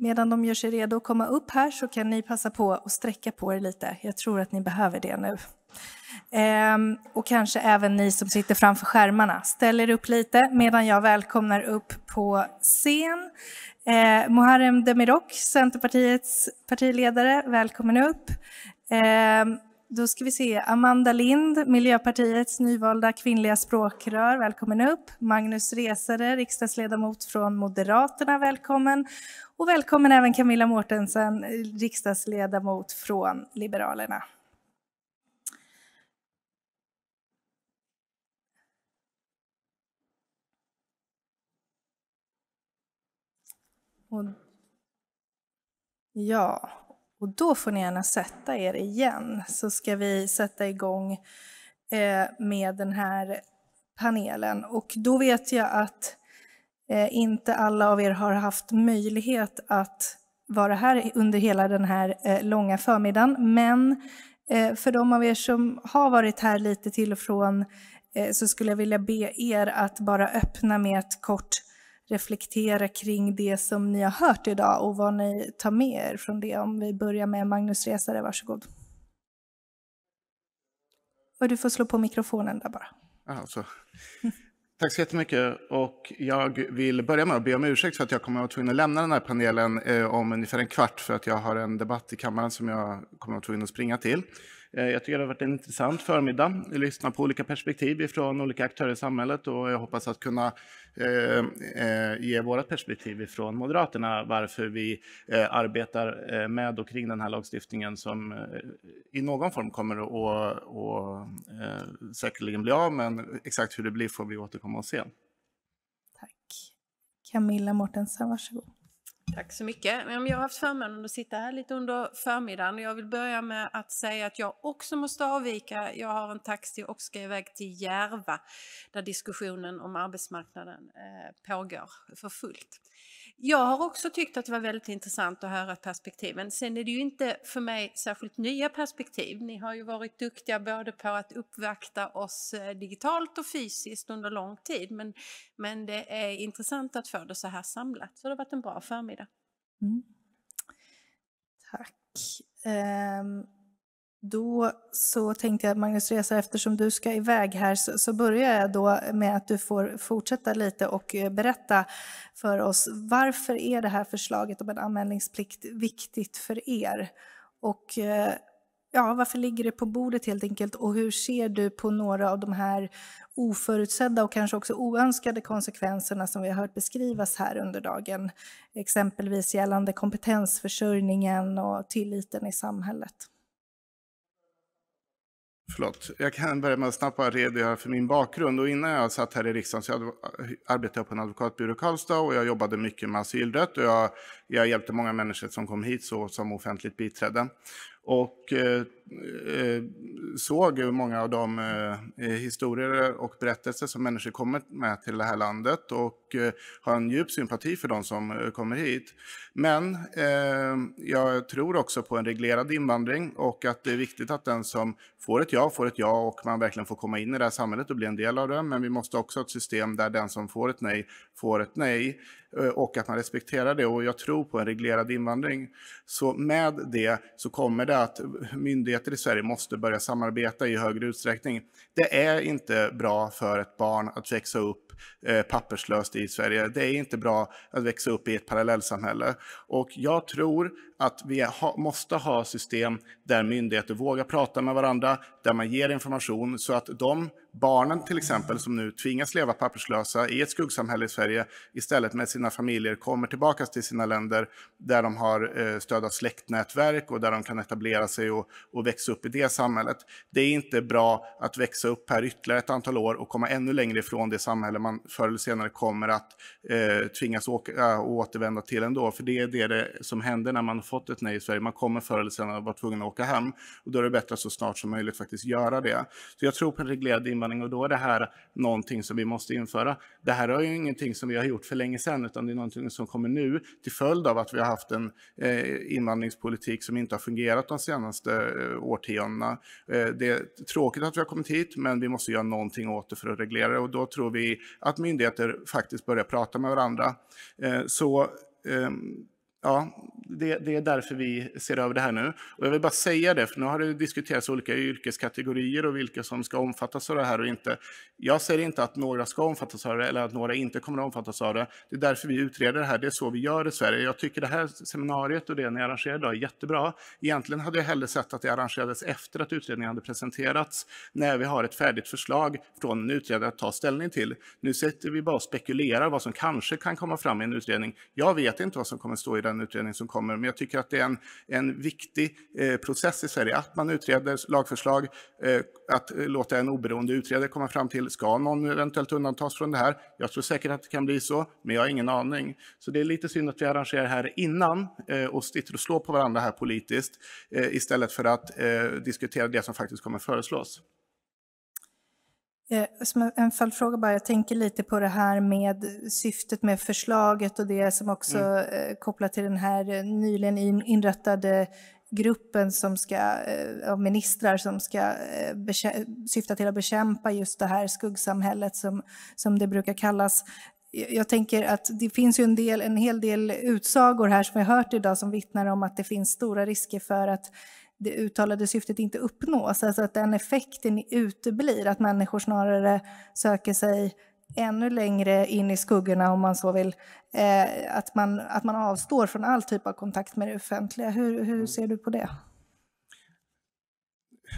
medan de gör sig redo att komma upp här så kan ni passa på att sträcka på er lite. Jag tror att ni behöver det nu. Ehm, och kanske även ni som sitter framför skärmarna. Ställ er upp lite medan jag välkomnar upp på scen eh, Muharrem Demirok, Centerpartiets partiledare. Välkommen upp. Ehm, då ska vi se Amanda Lind, Miljöpartiets nyvalda kvinnliga språkrör, välkommen upp. Magnus Resare, riksdagsledamot från Moderaterna, välkommen. Och välkommen även Camilla Mårtensen, riksdagsledamot från Liberalerna. Och ja, och då får ni gärna sätta er igen, så ska vi sätta igång eh, med den här panelen. Och då vet jag att eh, inte alla av er har haft möjlighet att vara här under hela den här eh, långa förmiddagen, men eh, för de av er som har varit här lite till och från eh, så skulle jag vilja be er att bara öppna med ett kort reflektera kring det som ni har hört idag och vad ni tar med er från det. Om vi börjar med Magnus Resare, varsågod. Och du får slå på mikrofonen där bara. Alltså. Tack så jättemycket. Och jag vill börja med att be om ursäkt för att jag kommer att vara tvungen att lämna den här panelen eh, om ungefär en kvart för att jag har en debatt i kammaren som jag kommer att vara tvungen att springa till. Eh, jag tycker det har varit en intressant förmiddag. Lyssna på olika perspektiv från olika aktörer i samhället och jag hoppas att kunna eh, eh, ge vårt perspektiv från Moderaterna varför vi arbetar med och kring den här lagstiftningen som i någon form kommer att och, säkerligen bli av, men exakt hur det blir får vi återkomma och se. Tack. Camilla Mortensen, varsågod. Tack så mycket. Jag har haft förmånen att sitta här lite under förmiddagen. och Jag vill börja med att säga att jag också måste avvika. Jag har en taxi och ska iväg till Järva där diskussionen om arbetsmarknaden eh, pågår för fullt. Jag har också tyckt att det var väldigt intressant att höra perspektiven. Sen är det ju inte för mig särskilt nya perspektiv. Ni har ju varit duktiga både på att uppvakta oss eh, digitalt och fysiskt under lång tid. Men, men det är intressant att få det så här samlat. Så det har varit en bra förmiddag. Mm. Tack. Ehm, då så tänkte jag Magnus Reza, eftersom du ska iväg här så, så börjar jag då med att du får fortsätta lite och eh, berätta för oss varför är det här förslaget om en anmälningsplikt viktigt för er? Och eh, ja, varför ligger det på bordet helt enkelt och hur ser du på några av de här oförutsedda och kanske också oönskade konsekvenserna som vi har hört beskrivas här under dagen? Exempelvis gällande kompetensförsörjningen och tilliten i samhället. Förlåt. Jag kan börja med att snabbt redogöra för min bakgrund. Och innan jag satt här i riksdagen så jag arbetade jag på en advokatbyrå i Karlstad och jag jobbade mycket med asylrätt och jag, jag hjälpte många människor som kom hit så, som offentligt biträde. Och eh, Eh, såg många av de eh, historier och berättelser som människor kommer med till det här landet och eh, har en djup sympati för de som kommer hit. Men jag tror också på en reglerad invandring och att det är viktigt att den som får ett ja får ett ja och man verkligen får komma in i det här samhället och bli en del av det. Men vi måste också ha ett system där den som får ett nej får ett nej och att man respekterar det. Och jag tror på en reglerad invandring. Så med det så kommer det att myndigheter myndigheter i Sverige måste börja samarbeta i högre utsträckning. Det är inte bra för ett barn att växa upp eh, papperslöst i Sverige. Det är inte bra att växa upp i ett parallellsamhälle. Och jag tror att vi måste ha system där myndigheter vågar prata med varandra, där man ger information så att de barnen till exempel som nu tvingas leva papperslösa i ett skuggsamhälle i Sverige istället med sina familjer kommer tillbaka till sina länder där de har eh, stöd av släktnätverk och där de kan etablera sig och, och växa upp i det samhället. Det är inte bra att växa upp här ytterligare ett antal år och komma ännu längre ifrån det samhälle man förr eller senare kommer att eh, tvingas åka, och återvända till ändå, för det är det som händer när man fått ett nej i Sverige, man kommer förr eller senare vara tvungen att åka hem. Och då är det bättre att så snart som möjligt faktiskt göra det. Så jag tror på en reglerad invandring och då är det här någonting som vi måste införa. Det här är ju ingenting som vi har gjort för länge sedan, utan det är någonting som kommer nu till följd av att vi har haft en eh, invandringspolitik som inte har fungerat de senaste eh, årtiondena. Eh, det är tråkigt att vi har kommit hit, men vi måste göra någonting åt det för att reglera det och då tror vi att myndigheter faktiskt börjar prata med varandra. Eh, så ehm, ja, det, det, är därför vi ser över det här nu. Och jag vill bara säga det, för nu har det diskuterats olika yrkeskategorier och vilka som ska omfattas av det här och inte. Jag säger inte att några ska omfattas av det eller att några inte kommer att omfattas av det. Det är därför vi utreder det här, det är så vi gör i Sverige. Jag tycker det här seminariet och det ni arrangerar idag är jättebra. Egentligen hade jag hellre sett att det arrangerades efter att utredningen hade presenterats, när vi har ett färdigt förslag från en utredare att ta ställning till. Nu sitter vi bara och spekulerar vad som kanske kan komma fram i en utredning. Jag vet inte vad som kommer stå i den utredning som kommer. Men jag tycker att det är en, en viktig eh, process i Sverige att man utreder lagförslag, eh, att eh, låta en oberoende utredare komma fram till ska någon eventuellt undantas från det här. Jag tror säkert att det kan bli så, men jag har ingen aning. Så det är lite synd att vi arrangerar det här innan och sitter och slår på varandra här politiskt istället för att diskutera det som faktiskt kommer föreslås. Eh, som en följdfråga bara, jag tänker lite på det här med syftet med förslaget och det som också mm. Eh, kopplat till den här eh, nyligen inrättade gruppen som ska, av ministrar som ska syfta till att bekämpa just det här skuggsamhället som, som det brukar kallas jag tänker att det finns ju en, del, en hel del utsagor här som vi hört idag som vittnar om att det finns stora risker för att det uttalade syftet inte uppnås. Alltså att den effekten uteblir, att människor snarare söker sig ännu längre in i skuggorna om man så vill. Eh, att, man, att man avstår från all typ av kontakt med det offentliga. Hur, hur mm. ser du på det?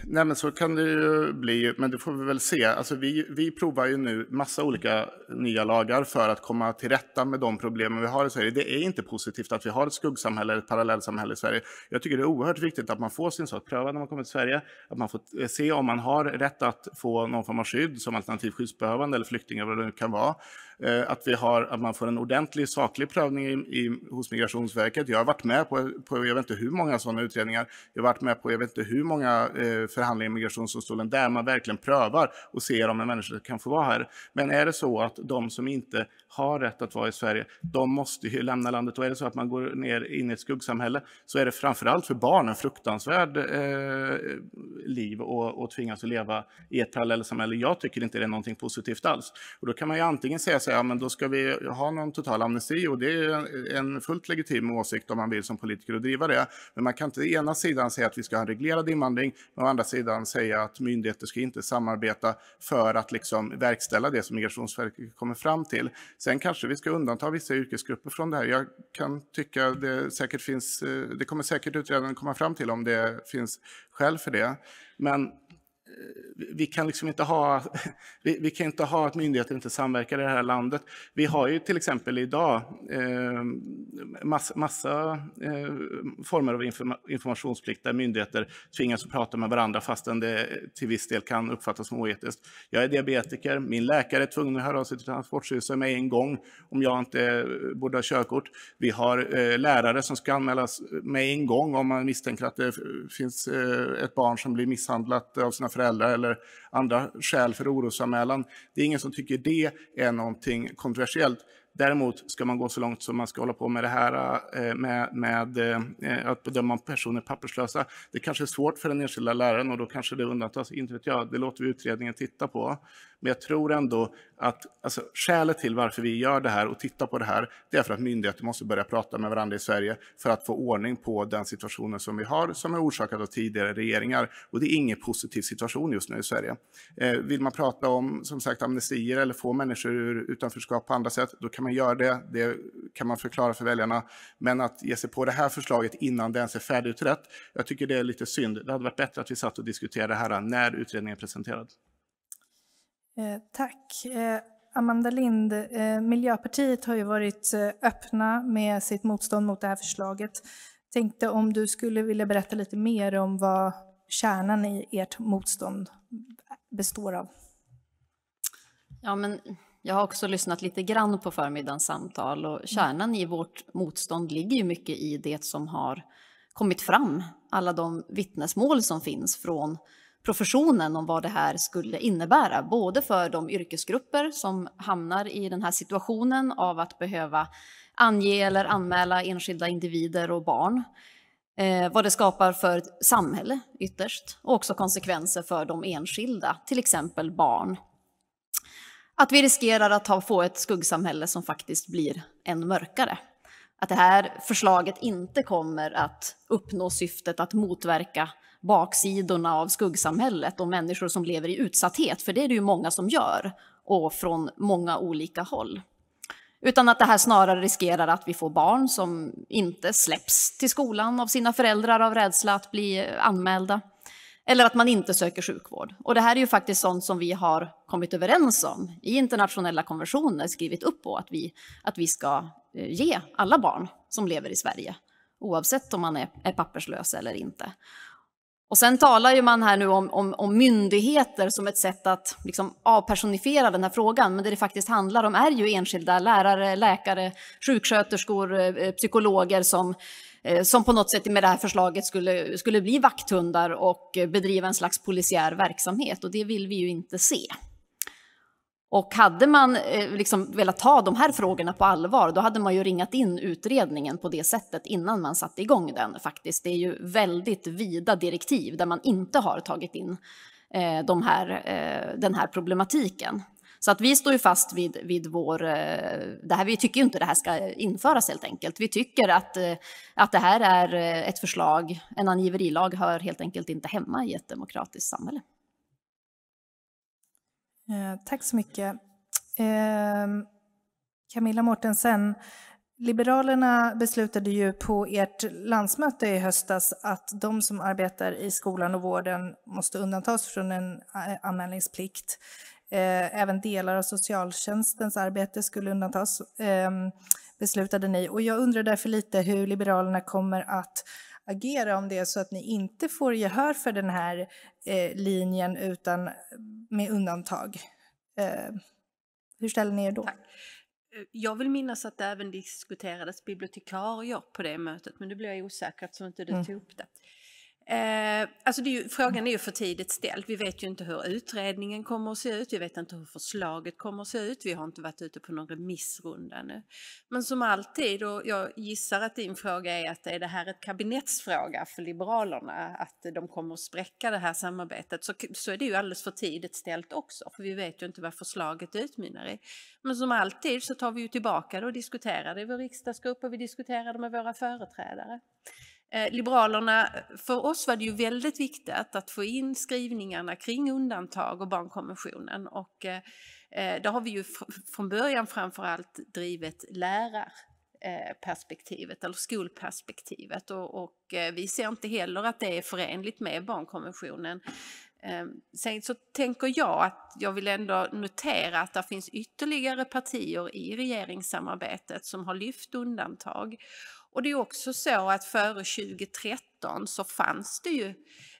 Nej, men så kan det ju bli, men det får vi väl se. Alltså, vi, vi provar ju nu massa olika nya lagar för att komma till rätta med de problemen vi har i Sverige. Det är inte positivt att vi har ett skuggsamhälle, ett parallellsamhälle i Sverige. Jag tycker det är oerhört viktigt att man får sin sak prövad när man kommer till Sverige, att man får se om man har rätt att få någon form av skydd som alternativ skyddsbehövande eller flykting eller vad det nu kan vara. Eh, att, vi har, att man får en ordentlig saklig prövning i, i, hos Migrationsverket. Jag har varit med på, på, jag vet inte hur många sådana utredningar, jag har varit med på, jag vet inte hur många eh, förhandlingar i Migrationsdomstolen där man verkligen prövar och ser om en människa kan få vara här. Men är det så att de som inte har rätt att vara i Sverige, de måste ju lämna landet. Och är det så att man går ner in i ett skuggsamhälle så är det framförallt för barnen en fruktansvärd eh, liv och, och tvingas att leva i ett parallellsamhälle. Jag tycker inte det är någonting positivt alls. Och då kan man ju antingen säga så säga, ja, då ska vi ha någon total amnesti och det är en fullt legitim åsikt om man vill som politiker att driva det. Men man kan inte ena sidan säga att vi ska ha en reglerad invandring och å andra sidan säga att myndigheter ska inte samarbeta för att liksom verkställa det som Migrationsverket kommer fram till. Sen kanske vi ska undanta vissa yrkesgrupper från det här. Jag kan tycka det säkert finns, eh, det kommer säkert utredaren komma fram till om det finns skäl för det. Men vi kan liksom inte ha, vi, vi, kan inte ha att myndigheter inte samverkar i det här landet. Vi har ju till exempel idag eh, massa, massa eh, former av informa, informationsplikt där myndigheter tvingas att prata med varandra fastän det till viss del kan uppfattas som oetiskt. Jag är diabetiker, min läkare är tvungen att höra av sig till Transportstyrelsen med en gång om jag inte borde ha körkort. Vi har eh, lärare som ska anmälas med en gång om man misstänker att det finns eh, ett barn som blir misshandlat av sina föräldrar föräldrar eller andra skäl för orosanmälan. Det är ingen som tycker det är någonting kontroversiellt. Däremot ska man gå så långt som man ska hålla på med det här eh, med, med eh, att bedöma om personer är papperslösa. Det kanske är svårt för den enskilda läraren och då kanske det undantas, inte vet jag. Det låter vi utredningen titta på. Men jag tror ändå att alltså, skälet till varför vi gör det här och tittar på det här, det är för att myndigheter måste börja prata med varandra i Sverige för att få ordning på den situationen som vi har, som är orsakad av tidigare regeringar. Och det är ingen positiv situation just nu i Sverige. Eh, vill man prata om, som sagt, amnestier eller få människor ur utanförskap på andra sätt, då kan man men göra det, det kan man förklara för väljarna. Men att ge sig på det här förslaget innan det ens är färdigutrett, jag tycker det är lite synd. Det hade varit bättre att vi satt och diskuterade det här när utredningen presenterades. Eh, tack. Eh... Amanda Lind, eh, Miljöpartiet har ju varit eh, öppna med sitt motstånd mot det här förslaget. Tänkte om du skulle vilja berätta lite mer om vad kärnan i ert motstånd består av? Ja, men jag har också lyssnat lite grann på förmiddagens samtal och kärnan i vårt motstånd ligger ju mycket i det som har kommit fram. Alla de vittnesmål som finns från professionen om vad det här skulle innebära, både för de yrkesgrupper som hamnar i den här situationen av att behöva ange eller anmäla enskilda individer och barn, eh, vad det skapar för samhälle ytterst och också konsekvenser för de enskilda, till exempel barn att vi riskerar att ha, få ett skuggsamhälle som faktiskt blir än mörkare. Att det här förslaget inte kommer att uppnå syftet att motverka baksidorna av skuggsamhället och människor som lever i utsatthet, för det är det ju många som gör och från många olika håll. Utan att det här snarare riskerar att vi får barn som inte släpps till skolan av sina föräldrar av rädsla att bli anmälda eller att man inte söker sjukvård. Och det här är ju faktiskt sånt som vi har kommit överens om i internationella konventioner, skrivit upp på att vi, att vi ska eh, ge alla barn som lever i Sverige, oavsett om man är, är papperslös eller inte. Och sen talar ju man här nu om, om, om myndigheter som ett sätt att liksom avpersonifiera den här frågan, men det det faktiskt handlar om är ju enskilda lärare, läkare, sjuksköterskor, eh, eh, psykologer som Eh, som på något sätt med det här förslaget skulle, skulle bli vakthundar och bedriva en slags polisiär verksamhet och det vill vi ju inte se. Och hade man eh, liksom velat ta de här frågorna på allvar, då hade man ju ringat in utredningen på det sättet innan man satte igång den faktiskt. Det är ju väldigt vida direktiv där man inte har tagit in eh, de här, den här problematiken. Så att vi står ju fast vid, vid vår... Eh, det här, vi tycker ju inte det här ska införas helt enkelt. Vi tycker att, eh, att det här är eh, ett förslag, en angiverilag hör helt enkelt inte hemma i ett demokratiskt samhälle. Tack så mycket. Ehm, Camilla Mortensen, Liberalerna beslutade ju på ert landsmöte i höstas att de som arbetar i skolan och vården måste undantas från en anmälningsplikt. Eh, även delar av socialtjänstens arbete skulle undantas, eh, beslutade ni. Och jag undrar därför lite hur Liberalerna kommer att agera om det är så att ni inte får gehör för den här eh, linjen utan eh, med undantag. Eh, hur ställer ni er då? Tack. Eh, jag vill minnas att det även diskuterades bibliotekarier på det mötet, men nu blir jag osäker eftersom inte du mm. tog upp det. Eh, alltså är ju, frågan är ju för tidigt ställd. Vi vet ju inte hur utredningen kommer att se ut, vi vet inte hur förslaget kommer att se ut, vi har inte varit ute på någon remissrunda nu. Men som alltid, och jag gissar att din fråga är att är det här ett kabinettsfråga för Liberalerna, att de kommer att spräcka det här samarbetet, så, så är det ju alldeles för tidigt ställt också, för vi vet ju inte vad förslaget utmynnar i. Men som alltid så tar vi ju tillbaka det och diskuterar det i vår riksdagsgrupp och vi diskuterar det med våra företrädare. Eh, liberalerna, för oss var det ju väldigt viktigt att få in skrivningarna kring undantag och barnkonventionen och eh, eh där har vi ju från början framförallt drivit lärarperspektivet eller skolperspektivet och, och eh, vi ser inte heller att det är förenligt med barnkonventionen. Eh, sen så tänker jag att jag vill ändå notera att det finns ytterligare partier i regeringssamarbetet som har lyft undantag och det är också så att före 2013 så fanns det ju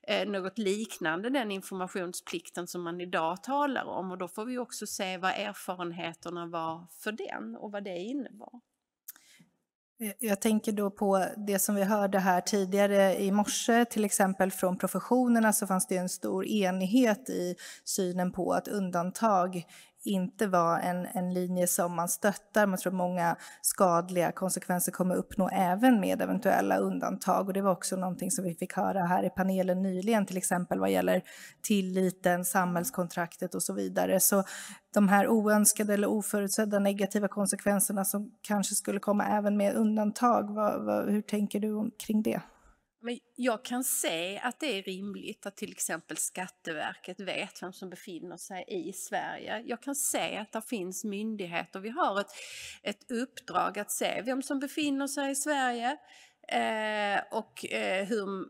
eh, något liknande den informationsplikten som man idag talar om och då får vi också se vad erfarenheterna var för den och vad det innebar. Jag tänker då på det som vi hörde här tidigare i morse, till exempel från professionerna så fanns det en stor enighet i synen på att undantag inte vara en, en linje som man stöttar. Man tror många skadliga konsekvenser kommer uppnå även med eventuella undantag. Och det var också någonting som vi fick höra här i panelen nyligen, till exempel vad gäller tilliten, samhällskontraktet och så vidare. Så de här oönskade eller oförutsedda negativa konsekvenserna som kanske skulle komma även med undantag, vad, vad, hur tänker du kring det? Men jag kan se att det är rimligt att till exempel Skatteverket vet vem som befinner sig i Sverige. Jag kan se att det finns myndigheter. Vi har ett, ett uppdrag att se vem som befinner sig i Sverige eh, och eh, hur,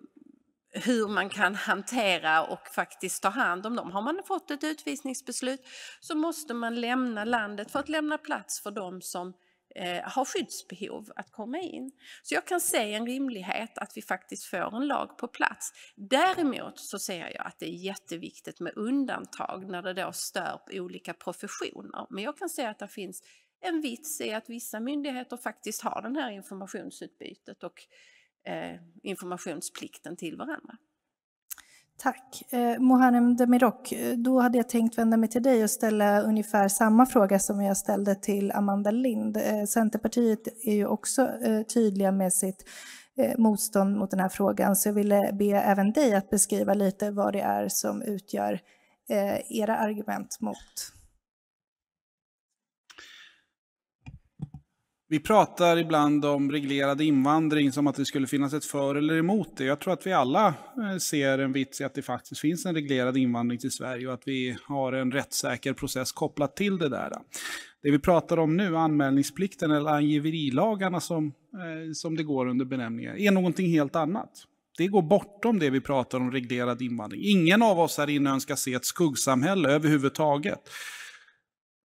hur man kan hantera och faktiskt ta hand om dem. Har man fått ett utvisningsbeslut så måste man lämna landet för att lämna plats för dem som Eh, har skyddsbehov att komma in. Så jag kan se en rimlighet att vi faktiskt får en lag på plats. Däremot så ser jag att det är jätteviktigt med undantag när det då stör olika professioner. Men jag kan se att det finns en vits i att vissa myndigheter faktiskt har den här informationsutbytet och eh, informationsplikten till varandra. Tack. Eh, Mohanem Demirok, eh, då hade jag tänkt vända mig till dig och ställa ungefär samma fråga som jag ställde till Amanda Lind. Eh, Centerpartiet är ju också eh, tydliga med sitt eh, motstånd mot den här frågan, så jag ville be även dig att beskriva lite vad det är som utgör eh, era argument mot Vi pratar ibland om reglerad invandring som att det skulle finnas ett för eller emot det. Jag tror att vi alla eh, ser en vits i att det faktiskt finns en reglerad invandring till Sverige och att vi har en rättssäker process kopplat till det där. Det vi pratar om nu, anmälningsplikten eller angiverilagarna som, eh, som det går under benämningar, är någonting helt annat. Det går bortom det vi pratar om reglerad invandring. Ingen av oss här inne önskar se ett skuggsamhälle överhuvudtaget.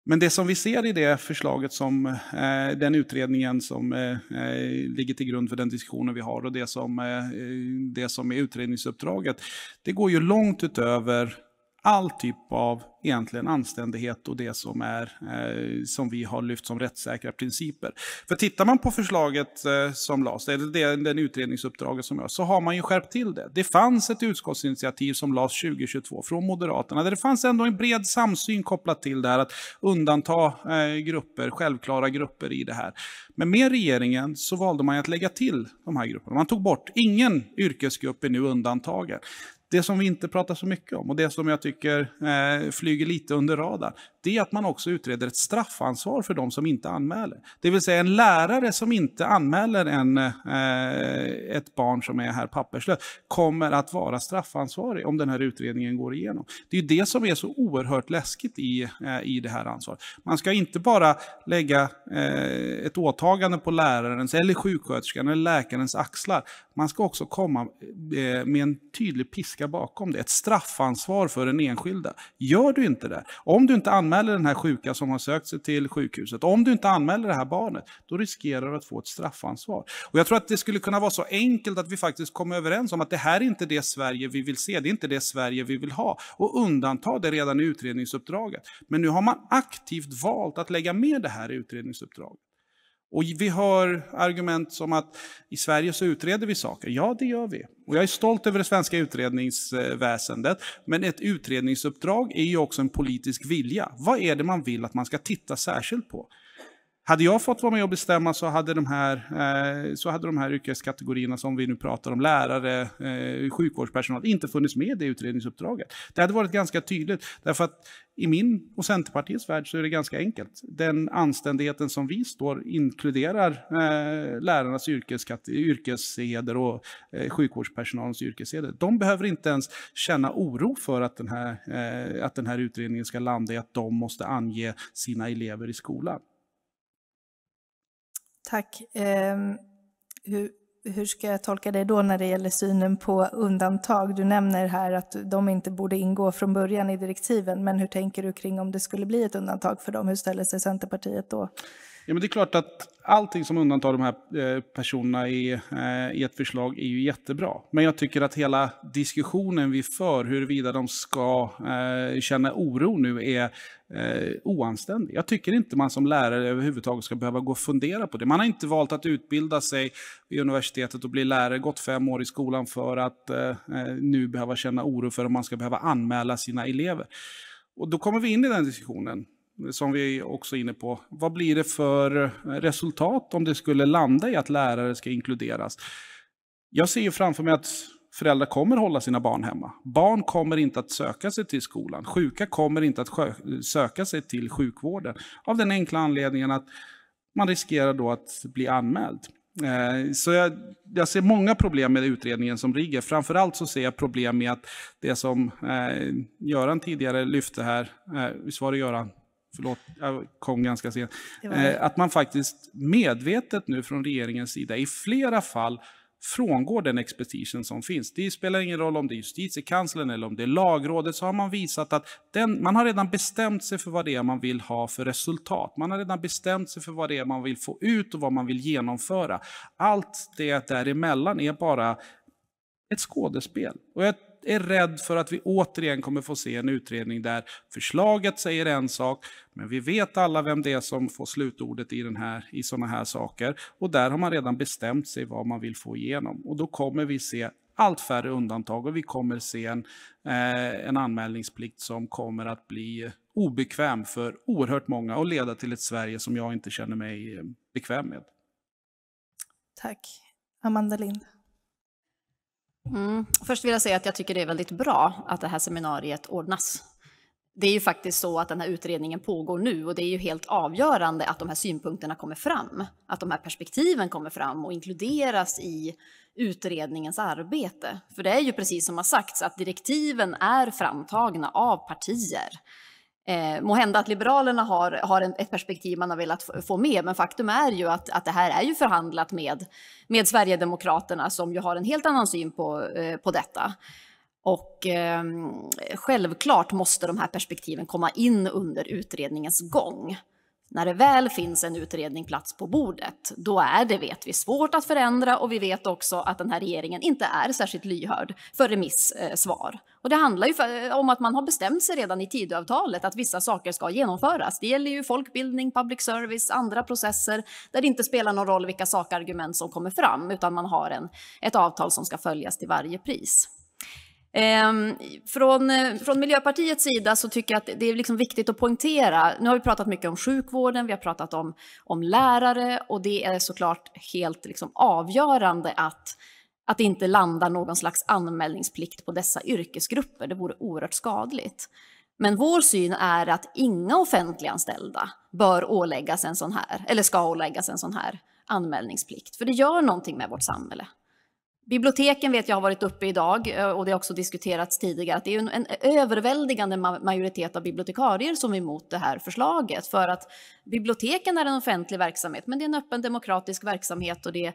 Men det som vi ser i det förslaget, som, eh, den utredningen som eh, eh ligger till grund för den diskussionen vi har och det som, eh, eh det som är utredningsuppdraget, det går ju långt utöver all typ av egentligen anständighet och det som, är, eh, som vi har lyft som rättssäkra principer. För tittar man på förslaget eh, som lades, eller det, den utredningsuppdraget som görs, så har man ju skärpt till det. Det fanns ett utskottsinitiativ som lades 2022 från Moderaterna, där det fanns ändå en bred samsyn kopplat till det här att undanta eh, grupper, självklara grupper i det här. Men med regeringen så valde man att lägga till de här grupperna. Man tog bort, ingen yrkesgrupp är nu undantagen. Det som vi inte pratar så mycket om och det som jag tycker eh, flyger lite under radarn, det är att man också utreder ett straffansvar för de som inte anmäler. Det vill säga en lärare som inte anmäler en, eh, ett barn som är här papperslöst kommer att vara straffansvarig om den här utredningen går igenom. Det är det som är så oerhört läskigt i, eh, i det här ansvaret. Man ska inte bara lägga eh, ett åtagande på lärarens eller sjuksköterskan eller läkarens axlar. Man ska också komma eh, med en tydlig piska logiska bakom det. Ett straffansvar för den enskilda. Gör du inte det, om du inte anmäler den här sjuka som har sökt sig till sjukhuset, om du inte anmäler det här barnet, då riskerar du att få ett straffansvar. Och jag tror att det skulle kunna vara så enkelt att vi faktiskt kommer överens om att det här är inte det Sverige vi vill se, det är inte det Sverige vi vill ha. Och undanta det redan i utredningsuppdraget. Men nu har man aktivt valt att lägga med det här i utredningsuppdraget. Och vi hör argument som att i Sverige så utreder vi saker. Ja, det gör vi. Och jag är stolt över det svenska utredningsväsendet. Men ett utredningsuppdrag är ju också en politisk vilja. Vad är det man vill att man ska titta särskilt på? Hade jag fått vara med och bestämma så hade de här, eh, så hade de här yrkeskategorierna som vi nu pratar om, lärare, eh, sjukvårdspersonal, inte funnits med i utredningsuppdraget. Det hade varit ganska tydligt, därför att i min och Centerpartiets värld så är det ganska enkelt. Den anständigheten som vi står inkluderar eh, lärarnas yrkesheder och sjukvårdspersonalens yrkesheder. De behöver inte ens känna oro för att den här, att den här utredningen ska landa i att de måste ange sina elever i skolan. Tack. Ehm, hur, hur ska jag tolka dig då när det gäller synen på undantag? Du nämner här att de inte borde ingå från början i direktiven, men hur tänker du kring om det skulle bli ett undantag för dem? Hur ställer sig Centerpartiet då? Ja, men det är klart att allting som undantar de här eh, personerna i, eh, i ett förslag är ju jättebra. Men jag tycker att hela diskussionen vi för huruvida de ska eh, känna oro nu är oanständig. Jag tycker inte man som lärare överhuvudtaget ska behöva gå och fundera på det. Man har inte valt att utbilda sig vid universitetet och bli lärare, gått fem år i skolan för att nu behöva känna oro för om man ska behöva anmäla sina elever. Och då kommer vi in i den diskussionen som vi också är inne på, vad blir det för eh, resultat om det skulle landa i att lärare ska inkluderas? Jag ser ju framför mig att föräldrar kommer hålla sina barn hemma. Barn kommer inte att söka sig till skolan. Sjuka kommer inte att söka sig till sjukvården. Av den enkla anledningen att man riskerar då att bli anmäld. Eh, så jag, jag, ser många problem med utredningen som ligger. Framförallt så ser jag problem med att det som eh, Göran tidigare lyfte här, visst var det Göran? förlåt, jag kom ganska sent, eh, att man faktiskt medvetet nu från regeringens sida i flera fall frångår den expertisen som finns. Det spelar ingen roll om det är justitiekanslern eller om det är lagrådet, så har man visat att den, man har redan bestämt sig för vad det är man vill ha för resultat. Man har redan bestämt sig för vad det är man vill få ut och vad man vill genomföra. Allt det däremellan är bara ett skådespel. Och jag är rädd för att vi återigen kommer få se en utredning där förslaget säger en sak, men vi vet alla vem det är som får slutordet i, den här, i sådana här saker. Och där har man redan bestämt sig vad man vill få igenom. Och då kommer vi se allt färre undantag och vi kommer se en, eh, en anmälningsplikt som kommer att bli obekväm för oerhört många och leda till ett Sverige som jag inte känner mig eh, bekväm med. Tack. Amanda Lind. Mm. Först vill jag säga att jag tycker det är väldigt bra att det här seminariet ordnas. Det är ju faktiskt så att den här utredningen pågår nu och det är ju helt avgörande att de här synpunkterna kommer fram, att de här perspektiven kommer fram och inkluderas i utredningens arbete. För det är ju precis som har sagts att direktiven är framtagna av partier Eh, må hända att Liberalerna har, har en, ett perspektiv man har velat få med, men faktum är ju att, att det här är ju förhandlat med, med Sverigedemokraterna som ju har en helt annan syn på, eh, på detta. Och eh, självklart måste de här perspektiven komma in under utredningens gång. När det väl finns en utredning plats på bordet, då är det, vet vi, svårt att förändra och vi vet också att den här regeringen inte är särskilt lyhörd för remissvar. Och det handlar ju om att man har bestämt sig redan i Tidöavtalet att vissa saker ska genomföras. Det gäller ju folkbildning, public service, andra processer där det inte spelar någon roll vilka sakargument som kommer fram, utan man har en, ett avtal som ska följas till varje pris. Ehm, från, eh, från Miljöpartiets sida så tycker jag att det är liksom viktigt att poängtera, nu har vi pratat mycket om sjukvården, vi har pratat om, om lärare och det är såklart helt liksom avgörande att, att inte landar någon slags anmälningsplikt på dessa yrkesgrupper, det vore oerhört skadligt. Men vår syn är att inga offentliganställda bör åläggas en sån här, eller ska åläggas en sån här anmälningsplikt, för det gör någonting med vårt samhälle. Biblioteken vet jag har varit uppe idag eh, och det har också diskuterats tidigare att det är en, en överväldigande majoritet av bibliotekarier som är emot det här förslaget för att biblioteken är en offentlig verksamhet men det är en öppen demokratisk verksamhet och det,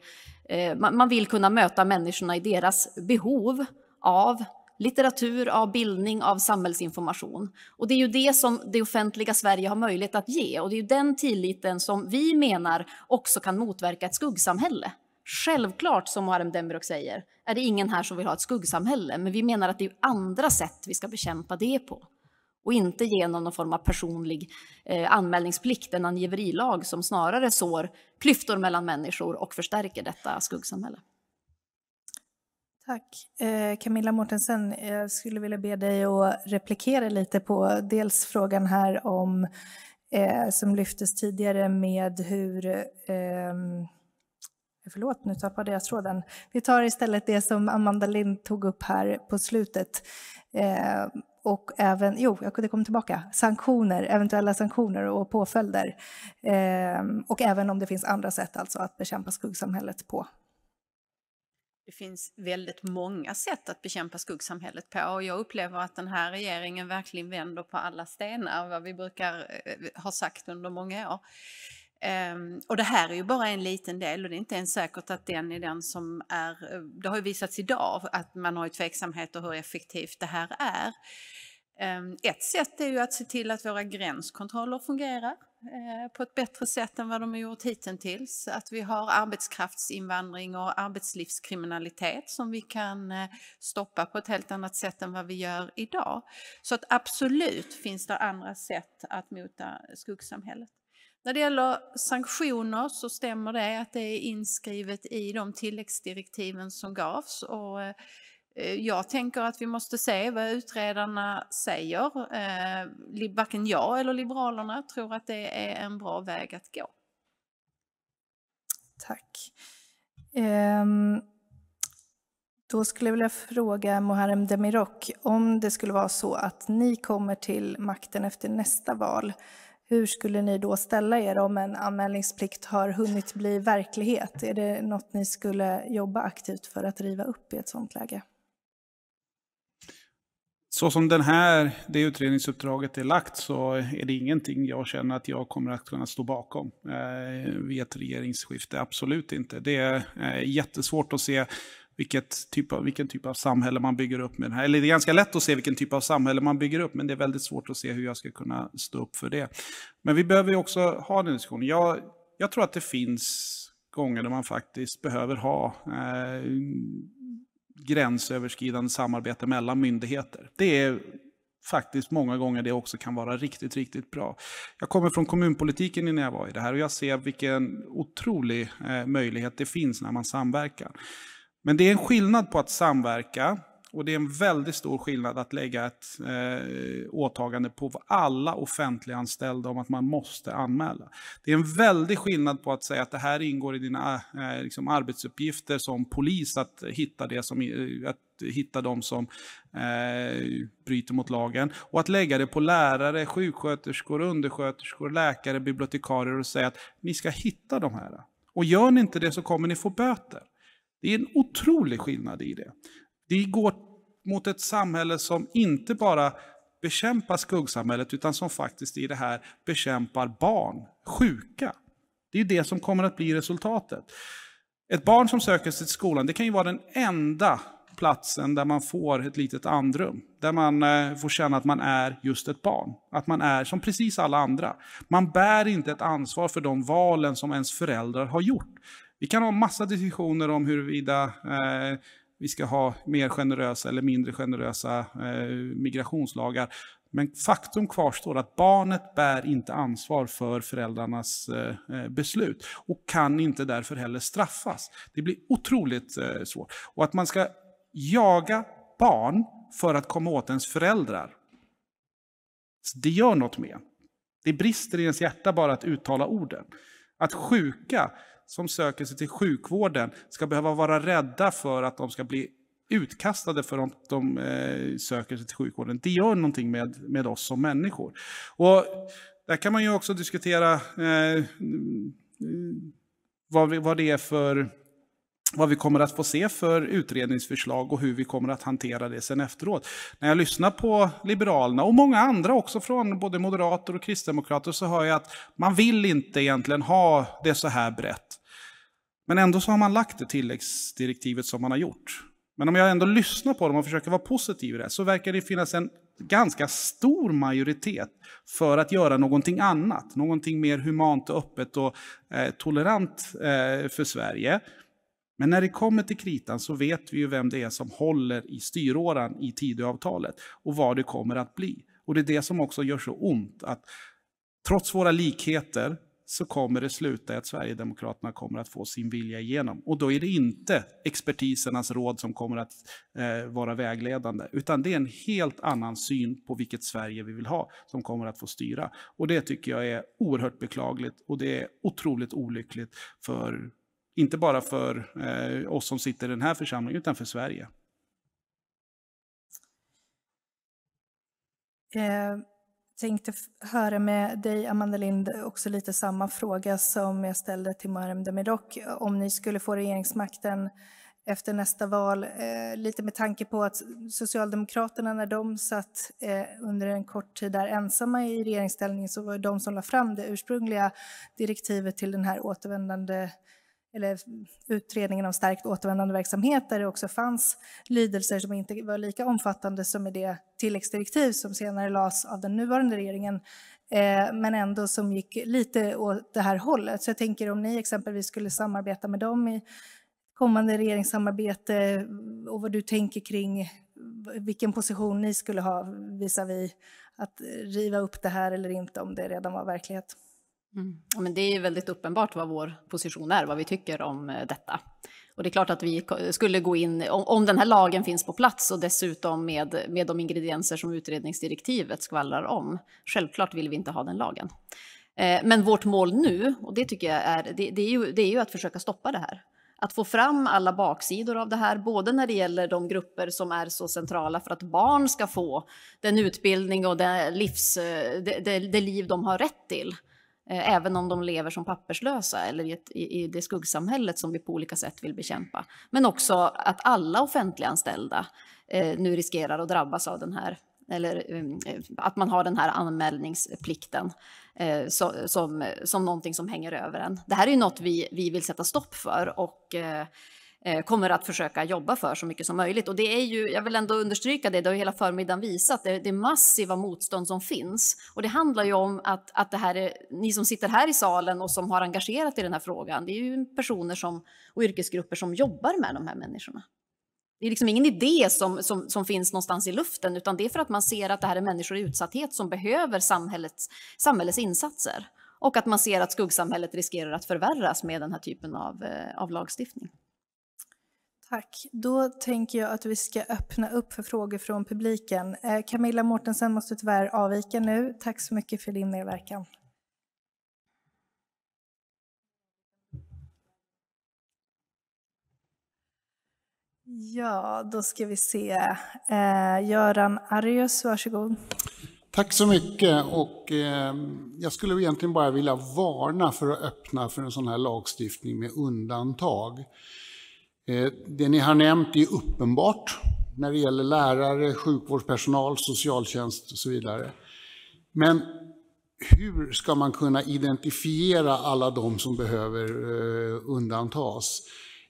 eh, man, man vill kunna möta människorna i deras behov av litteratur, av bildning, av samhällsinformation. Och det är ju det som det offentliga Sverige har möjlighet att ge och det är ju den tilliten som vi menar också kan motverka ett skuggsamhälle. Självklart, som Muharrem Demirok säger, är det ingen här som vill ha ett skuggsamhälle, men vi menar att det är andra sätt vi ska bekämpa det på och inte genom någon form av personlig eh, anmälningsplikt, en angiverilag som snarare sår klyftor mellan människor och förstärker detta skuggsamhälle. Tack. Eh, Camilla Mortensen, jag skulle vilja be dig att replikera lite på dels frågan här om eh, som lyftes tidigare med hur ehm, Förlåt, nu tappade jag tråden. Vi tar istället det som Amanda Lind tog upp här på slutet. Eh, och även, jo, jag kunde komma tillbaka, sanktioner, eventuella sanktioner och påföljder. Eh, och även om det finns andra sätt alltså att bekämpa skuggsamhället på. Det finns väldigt många sätt att bekämpa skuggsamhället på och jag upplever att den här regeringen verkligen vänder på alla stenar, vad vi brukar eh, ha sagt under många år. Um, och det här är ju bara en liten del och det är inte ens säkert att den är den som är, eh, det har ju visats idag att man har ju tveksamheter hur effektivt det här är. Um, ett sätt är ju att se till att våra gränskontroller fungerar eh, på ett bättre sätt än vad de har gjort hittills. Att vi har arbetskraftsinvandring och arbetslivskriminalitet som vi kan eh, stoppa på ett helt annat sätt än vad vi gör idag. Så att absolut finns det andra sätt att mota skuggsamhället. När det gäller sanktioner så stämmer det att det är inskrivet i de tilläggsdirektiven som gavs. Och eh, jag tänker att vi måste se vad utredarna säger. Eh, varken jag eller Liberalerna tror att det är en bra väg att gå. Tack. Um... Då skulle jag vilja fråga Muharrem Demirok, om det skulle vara så att ni kommer till makten efter nästa val, hur skulle ni då ställa er om en anmälningsplikt har hunnit bli verklighet? Är det något ni skulle jobba aktivt för att riva upp i ett sådant läge? Så som den här, det utredningsuppdraget är lagt så är det ingenting jag känner att jag kommer att kunna stå bakom eh, vid ett regeringsskifte. Absolut inte. Det är eh, jättesvårt att se vilket typ av, vilken typ av samhälle man bygger upp med den här. Eller det är ganska lätt att se vilken typ av samhälle man bygger upp, men det är väldigt svårt att se hur jag ska kunna stå upp för det. Men vi behöver ju också ha den diskussionen. Jag, jag tror att det finns gånger där man faktiskt behöver ha eh, gränsöverskridande samarbete mellan myndigheter. Det är faktiskt många gånger det också kan vara riktigt, riktigt bra. Jag kommer från kommunpolitiken innan jag var i det här och jag ser vilken otrolig eh, möjlighet det finns när man samverkar. Men det är en skillnad på att samverka och det är en väldigt stor skillnad att lägga ett eh, åtagande på alla offentliganställda om att man måste anmäla. Det är en väldig skillnad på att säga att det här ingår i dina eh, liksom arbetsuppgifter som polis att hitta, det som, eh, att hitta de som eh, bryter mot lagen och att lägga det på lärare, sjuksköterskor, undersköterskor, läkare, bibliotekarier och säga att ni ska hitta de här. Och gör ni inte det så kommer ni få böter. Det är en otrolig skillnad i det. Det går mot ett samhälle som inte bara bekämpar skuggsamhället utan som faktiskt i det här bekämpar barn, sjuka. Det är det som kommer att bli resultatet. Ett barn som söker sig till skolan, det kan ju vara den enda platsen där man får ett litet andrum. Där man eh, får känna att man är just ett barn. Att man är som precis alla andra. Man bär inte ett ansvar för de valen som ens föräldrar har gjort. Vi kan ha massa diskussioner om huruvida eh, vi ska ha mer generösa eller mindre generösa eh, migrationslagar. Men faktum kvarstår att barnet bär inte ansvar för föräldrarnas eh, eh, beslut och kan inte därför heller straffas. Det blir otroligt eh, svårt. Och att man ska jaga barn för att komma åt ens föräldrar, det gör något med Det brister i ens hjärta bara att uttala orden. Att sjuka som söker sig till sjukvården ska behöva vara rädda för att de ska bli utkastade för att de eh, söker sig till sjukvården. Det gör någonting med, med oss som människor. Och där kan man ju också diskutera eh, vad, vad det är för vad vi kommer att få se för utredningsförslag och hur vi kommer att hantera det sen efteråt. När jag lyssnar på Liberalerna och många andra också från både moderater och kristdemokrater så hör jag att man vill inte egentligen ha det så här brett. Men ändå så har man lagt det tilläggsdirektivet som man har gjort. Men om jag ändå lyssnar på dem och försöker vara positiv i det så verkar det finnas en ganska stor majoritet för att göra någonting annat, någonting mer humant och öppet och eh, tolerant eh, för Sverige. Men när det kommer till kritan så vet vi ju vem det är som håller i styråran i Tidöavtalet och vad det kommer att bli. Och det är det som också gör så ont att trots våra likheter så kommer det sluta att Sverigedemokraterna kommer att få sin vilja igenom. Och då är det inte expertisernas råd som kommer att eh, vara vägledande, utan det är en helt annan syn på vilket Sverige vi vill ha som kommer att få styra. Och det tycker jag är oerhört beklagligt och det är otroligt olyckligt för inte bara för eh, oss som sitter i den här församlingen, utan för Sverige. Jag eh, tänkte höra med dig, Amanda Lind, också lite samma fråga som jag ställde till Muharrem Demirok. Om ni skulle få regeringsmakten efter nästa val, eh, lite med tanke på att Socialdemokraterna när de satt under en kort tid där ensamma i regeringsställning så var det de som la fram det ursprungliga direktivet till den här återvändande eller utredningen om stärkt återvändande verksamhet där det också fanns lydelser som inte var lika omfattande som i det tilläggsdirektiv som senare lades av den nuvarande regeringen eh, men ändå som gick lite åt det här hållet. Så jag tänker om ni exempelvis skulle samarbeta med dem i kommande regeringssamarbete och vad du tänker kring vilken position ni skulle ha visavi att riva upp det här eller inte om det redan var verklighet. Mm. men det är väldigt uppenbart vad vår position är, vad vi tycker om eh, detta. Och det är klart att vi skulle gå in, om den här lagen finns på plats och dessutom med, med de ingredienser som utredningsdirektivet skvallrar om, självklart vill vi inte ha den lagen. Eh, men vårt mål nu, och det tycker jag är, det, det är, ju, det är ju att försöka stoppa det här att få fram alla baksidor av det här, både när det gäller de grupper som är så centrala för att barn ska få den utbildning och det, livs, eh, det, det, det liv de har rätt till, Eh, även om de lever som papperslösa eller i, ett, i, det skuggsamhället som vi på olika sätt vill bekämpa. Men också att alla offentliganställda eh, nu riskerar att drabbas av den här eller mm, eh, att man har den här anmälningsplikten eh, som, som, som någonting som hänger över en. Det här är ju något vi, vi vill sätta stopp för och eh, Eh, kommer att försöka jobba för så mycket som möjligt. Och det är ju, jag vill ändå understryka det, det har hela förmiddagen visat, det, det massiva motstånd som finns. Och det handlar ju om att, att det här är, ni som sitter här i salen och som har engagerat i den här frågan, det är ju personer som, och yrkesgrupper som jobbar med de här människorna. Det är liksom ingen idé som, som, som finns någonstans i luften, utan det är för att man ser att det här är människor i utsatthet som behöver samhällets, samhällets insatser. Och att man ser att skuggsamhället riskerar att förvärras med den här typen av, eh, av lagstiftning. Tack. Då tänker jag att vi ska öppna upp för frågor från publiken. Eh, Camilla Mortensen måste tyvärr avvika nu. Tack så mycket för din medverkan. Ja, då ska vi se. Eh, Göran Arius, varsågod. Tack så mycket. Och, eh, jag skulle egentligen bara vilja varna för att öppna för en sån här lagstiftning med undantag. Eh, det ni har nämnt är uppenbart när det gäller lärare, sjukvårdspersonal, socialtjänst och så vidare. Men hur ska man kunna identifiera alla de som behöver eh, undantas?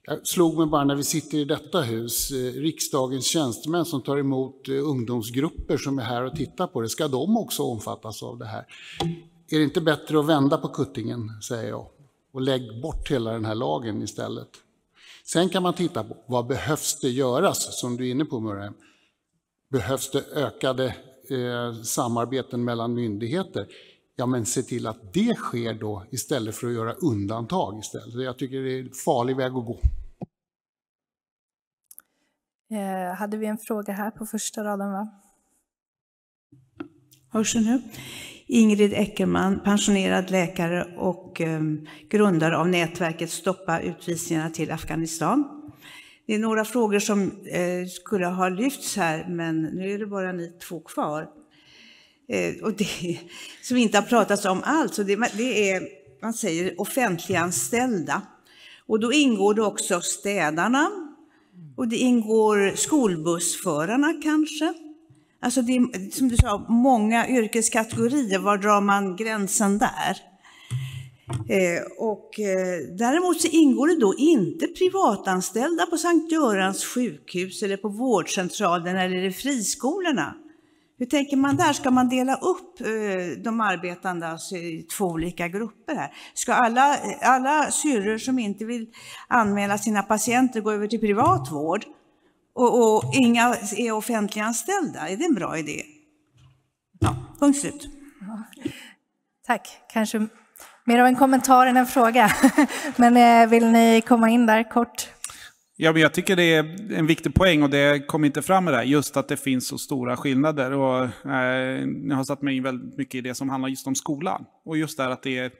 Jag slog mig bara när vi sitter i detta hus, eh, riksdagens tjänstemän som tar emot ungdomsgrupper som är här och tittar på det, ska de också omfattas av det här? Är det inte bättre att vända på kuttingen, säger jag, och lägg bort hela den här lagen istället? Sen kan man titta på vad behövs det göras, som du är inne på Murray. Behövs det ökade eh, samarbeten mellan myndigheter? Ja, men se till att det sker då istället för att göra undantag istället. Jag tycker det är en farlig väg att gå. Eh, hade vi en fråga här på första raden? va? Hörs det nu? Ingrid Eckerman, pensionerad läkare och ehm, grundare av nätverket Stoppa utvisningarna till Afghanistan. Det är några frågor som eh, skulle ha lyfts här, men nu är det bara ni två kvar. Eh, och det, som inte har pratats om alls. Det, det är, man säger, offentliganställda. Och då ingår det också städarna, och det ingår skolbussförarna kanske. Alltså det är, som du sa, många yrkeskategorier, var drar man gränsen där? Eh, och, eh, däremot så ingår det då inte privatanställda på Sankt Görans sjukhus eller på vårdcentralen eller i friskolorna. Hur tänker man där? Ska man dela upp eh, de arbetande alltså, i två olika grupper? här? Ska alla, alla syrror som inte vill anmäla sina patienter gå över till privat vård? och, och inga är offentliganställda. Är det en bra idé? Ja, punkt slut. Tack. Kanske mer av en kommentar än en fråga. Men eh, vill ni komma in där kort? Ja, men jag tycker det är en viktig poäng och det kom inte fram med det här, just att det finns så stora skillnader. Och, eh, jag har satt mig in väldigt mycket i det som handlar just om skolan. Och just där att det är,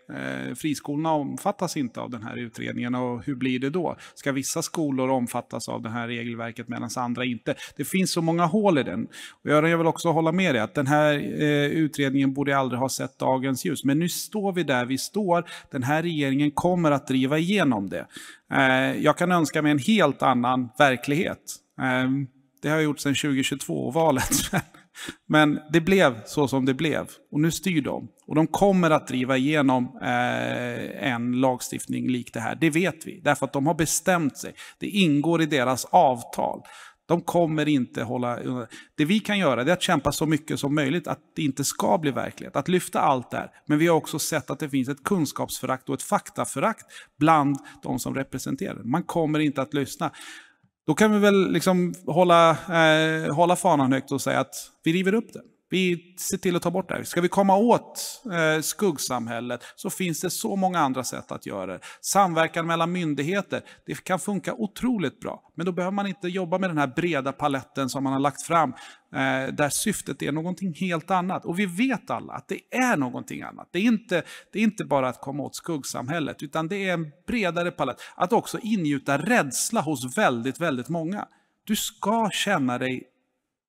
eh, friskolorna omfattas inte av den här utredningen och hur blir det då? Ska vissa skolor omfattas av det här regelverket medan andra inte? Det finns så många hål i den. Och jag vill också hålla med dig att den här eh, utredningen borde aldrig ha sett dagens ljus. Men nu står vi där vi står. Den här regeringen kommer att driva igenom det. Eh, jag kan önska mig en helt annan verklighet. Eh, det har jag gjort sedan 2022-valet. Men det blev så som det blev och nu styr de. Och de kommer att driva igenom eh, en lagstiftning lik det här, det vet vi. Därför att de har bestämt sig, det ingår i deras avtal. De kommer inte hålla Det vi kan göra är att kämpa så mycket som möjligt att det inte ska bli verklighet. Att lyfta allt där. Men vi har också sett att det finns ett kunskapsförakt och ett faktaförakt bland de som representerar. Man kommer inte att lyssna. Då kan vi väl liksom hålla, eh, hålla fanan högt och säga att vi river upp det. Vi ser till att ta bort det här. Ska vi komma åt eh, skuggsamhället så finns det så många andra sätt att göra det. Samverkan mellan myndigheter, det kan funka otroligt bra. Men då behöver man inte jobba med den här breda paletten som man har lagt fram eh, där syftet är någonting helt annat. Och vi vet alla att det är någonting annat. Det är inte, det är inte bara att komma åt skuggsamhället, utan det är en bredare palett. Att också ingjuta rädsla hos väldigt, väldigt många. Du ska känna dig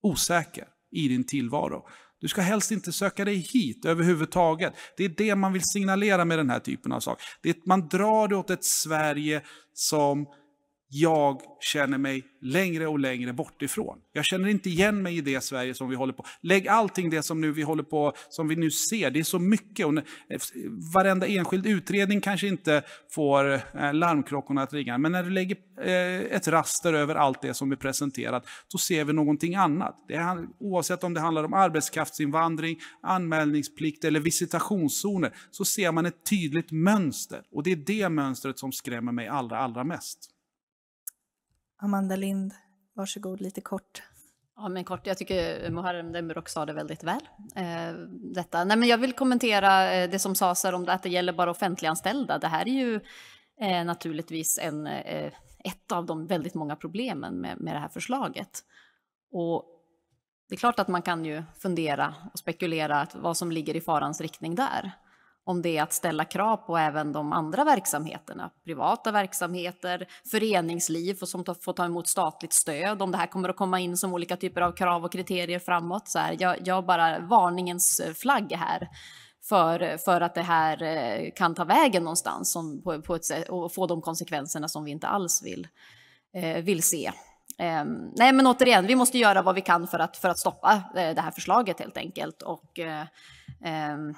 osäker i din tillvaro. Du ska helst inte söka dig hit överhuvudtaget. Det är det man vill signalera med den här typen av saker. Man drar det åt ett Sverige som jag känner mig längre och längre bort ifrån. Jag känner inte igen mig i det Sverige som vi håller på. Lägg allting det som, nu vi håller på, som vi nu ser, det är så mycket. Och varenda enskild utredning kanske inte får eh, larmklockorna att ringa, men när du lägger eh, ett raster över allt det som är presenterat, då ser vi någonting annat. Det är, oavsett om det handlar om arbetskraftsinvandring, anmälningsplikt eller visitationszoner, så ser man ett tydligt mönster. Och det är det mönstret som skrämmer mig allra, allra mest. Amanda Lind, varsågod lite kort. Ja, men kort. Jag tycker Muharrem Demirok sa det väldigt väl. Eh, detta. Nej, men jag vill kommentera eh, det som sades här om att det gäller bara offentliganställda. Det här är ju eh, naturligtvis en, eh, ett av de väldigt många problemen med, med det här förslaget. Och det är klart att man kan ju fundera och spekulera att vad som ligger i farans riktning där. Om det är att ställa krav på även de andra verksamheterna, privata verksamheter, föreningsliv och som får ta emot statligt stöd, om det här kommer att komma in som olika typer av krav och kriterier framåt. Så här, jag, jag bara varningens eh, flagg här för, för att det här eh, kan ta vägen någonstans som, på, på ett sätt, och få de konsekvenserna som vi inte alls vill, eh, vill se. Eh, nej, men återigen, vi måste göra vad vi kan för att, för att stoppa eh, det här förslaget helt enkelt. Och, eh, ehm,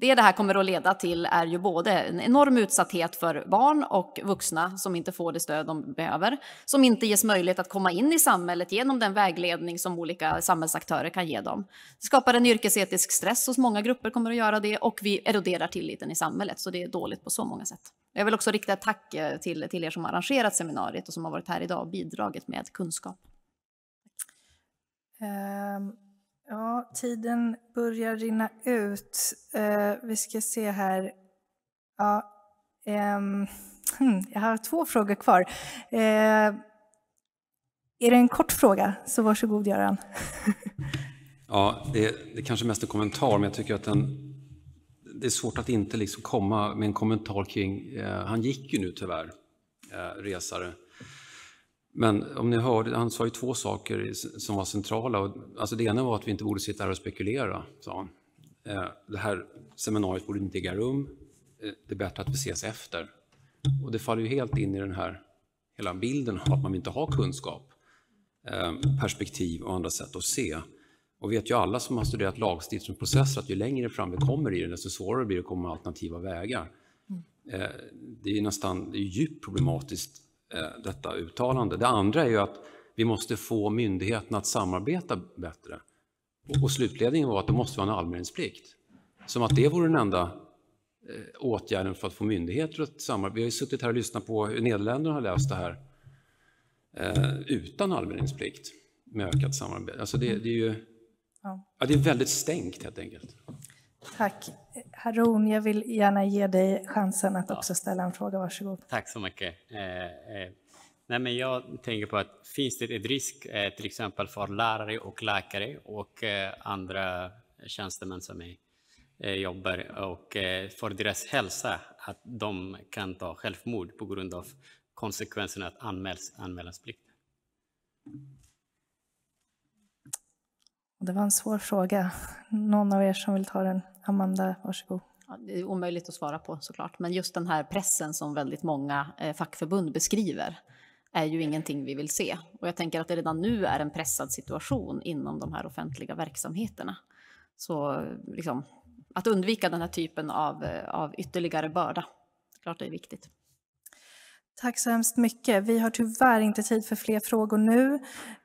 det det här kommer att leda till är ju både en enorm utsatthet för barn och vuxna som inte får det stöd de behöver, som inte ges möjlighet att komma in i samhället genom den vägledning som olika samhällsaktörer kan ge dem. Det skapar en yrkesetisk stress hos många grupper kommer att göra det och vi eroderar tilliten i samhället, så det är dåligt på så många sätt. Jag vill också rikta ett tack eh, till, till er som arrangerat seminariet och som har varit här idag och bidragit med kunskap. Um. Ja, tiden börjar rinna ut. Eh, vi ska se här. Ja, ehm, jag har två frågor kvar. Eh, är det en kort fråga, så varsågod Göran. ja, det är, det är kanske mest en kommentar, men jag tycker att den, det är svårt att inte liksom komma med en kommentar kring... Eh, han gick ju nu tyvärr, eh, resare. Men om ni hörde, han sa ju två saker som var centrala. Alltså det ena var att vi inte borde sitta här och spekulera, sa han. Eh, det här seminariet borde inte äga rum. Eh, det är bättre att vi ses efter. Och det faller ju helt in i den här hela bilden av att man inte har kunskap, eh, perspektiv och andra sätt att se. Och vet ju alla som har studerat lagstiftningsprocesser att ju längre fram vi kommer i den, desto svårare blir det att komma alternativa vägar. Mm. Det är ju nästan det är djupt problematiskt Eh, detta uttalande. Det andra är ju att vi måste få myndigheterna att samarbeta bättre. Och slutledningen var att det måste vara en allmänningsplikt. Som att det vore den enda eh, åtgärden för att få myndigheter att samarbeta. Vi har ju suttit här och lyssnat på hur Nederländerna har löst det här eh, utan allmänningsplikt med ökat samarbete. Alltså det, det är ju Ja, det är väldigt stängt helt enkelt. Tack. Haroun, jag vill gärna ge dig chansen att ja. också ställa en fråga. Varsågod. Tack så mycket. Eh, eh, nej men jag tänker på att finns det en risk eh, till exempel för lärare och läkare och eh, andra tjänstemän som är, eh, jobbar och eh, för deras hälsa att de kan ta självmord på grund av konsekvenserna att anmäls, anmälansplikt? Det var en svår fråga. Någon av er som vill ta den? Amanda, varsågod. Ja, det är omöjligt att svara på såklart, men just den här pressen som väldigt många eh, fackförbund beskriver är ju ingenting vi vill se. Och jag tänker att det redan nu är en pressad situation inom de här offentliga verksamheterna. Så liksom, att undvika den här typen av, eh, av ytterligare börda, klart det är viktigt. Tack så hemskt mycket. Vi har tyvärr inte tid för fler frågor nu,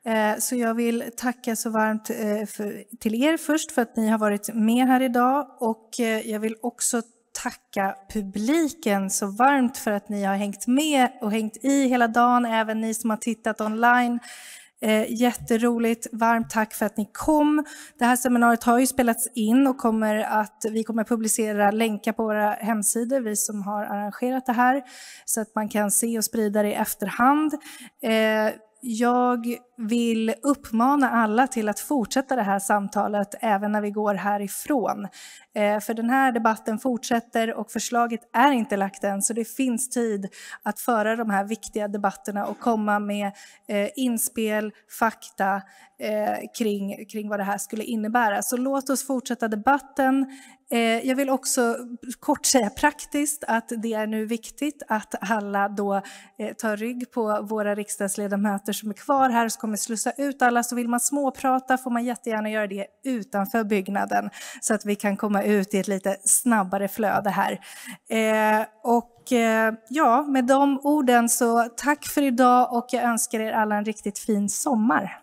eh, så jag vill tacka så varmt eh, till er först för att ni har varit med här idag och eh, jag vill också tacka publiken så varmt för att ni har hängt med och hängt i hela dagen, även ni som har tittat online. Eh, jätteroligt. Varmt tack för att ni kom. Det här seminariet har ju spelats in och kommer att, vi kommer att publicera länkar på våra hemsidor, vi som har arrangerat det här, så att man kan se och sprida det i efterhand. Eh, jag vill uppmana alla till att fortsätta det här samtalet även när vi går härifrån. Eh, för den här debatten fortsätter och förslaget är inte lagt än så det finns tid att föra de här viktiga debatterna och komma med eh, inspel, fakta eh, kring, kring vad det här skulle innebära. Så låt oss fortsätta debatten. Eh, jag vill också kort säga praktiskt att det är nu viktigt att alla då eh, tar rygg på våra riksdagsledamöter som är kvar här och kommer slussa ut alla. Så vill man småprata får man jättegärna göra det utanför byggnaden så att vi kan komma ut i ett lite snabbare flöde här. Eh, och ja, med de orden så tack för idag och jag önskar er alla en riktigt fin sommar.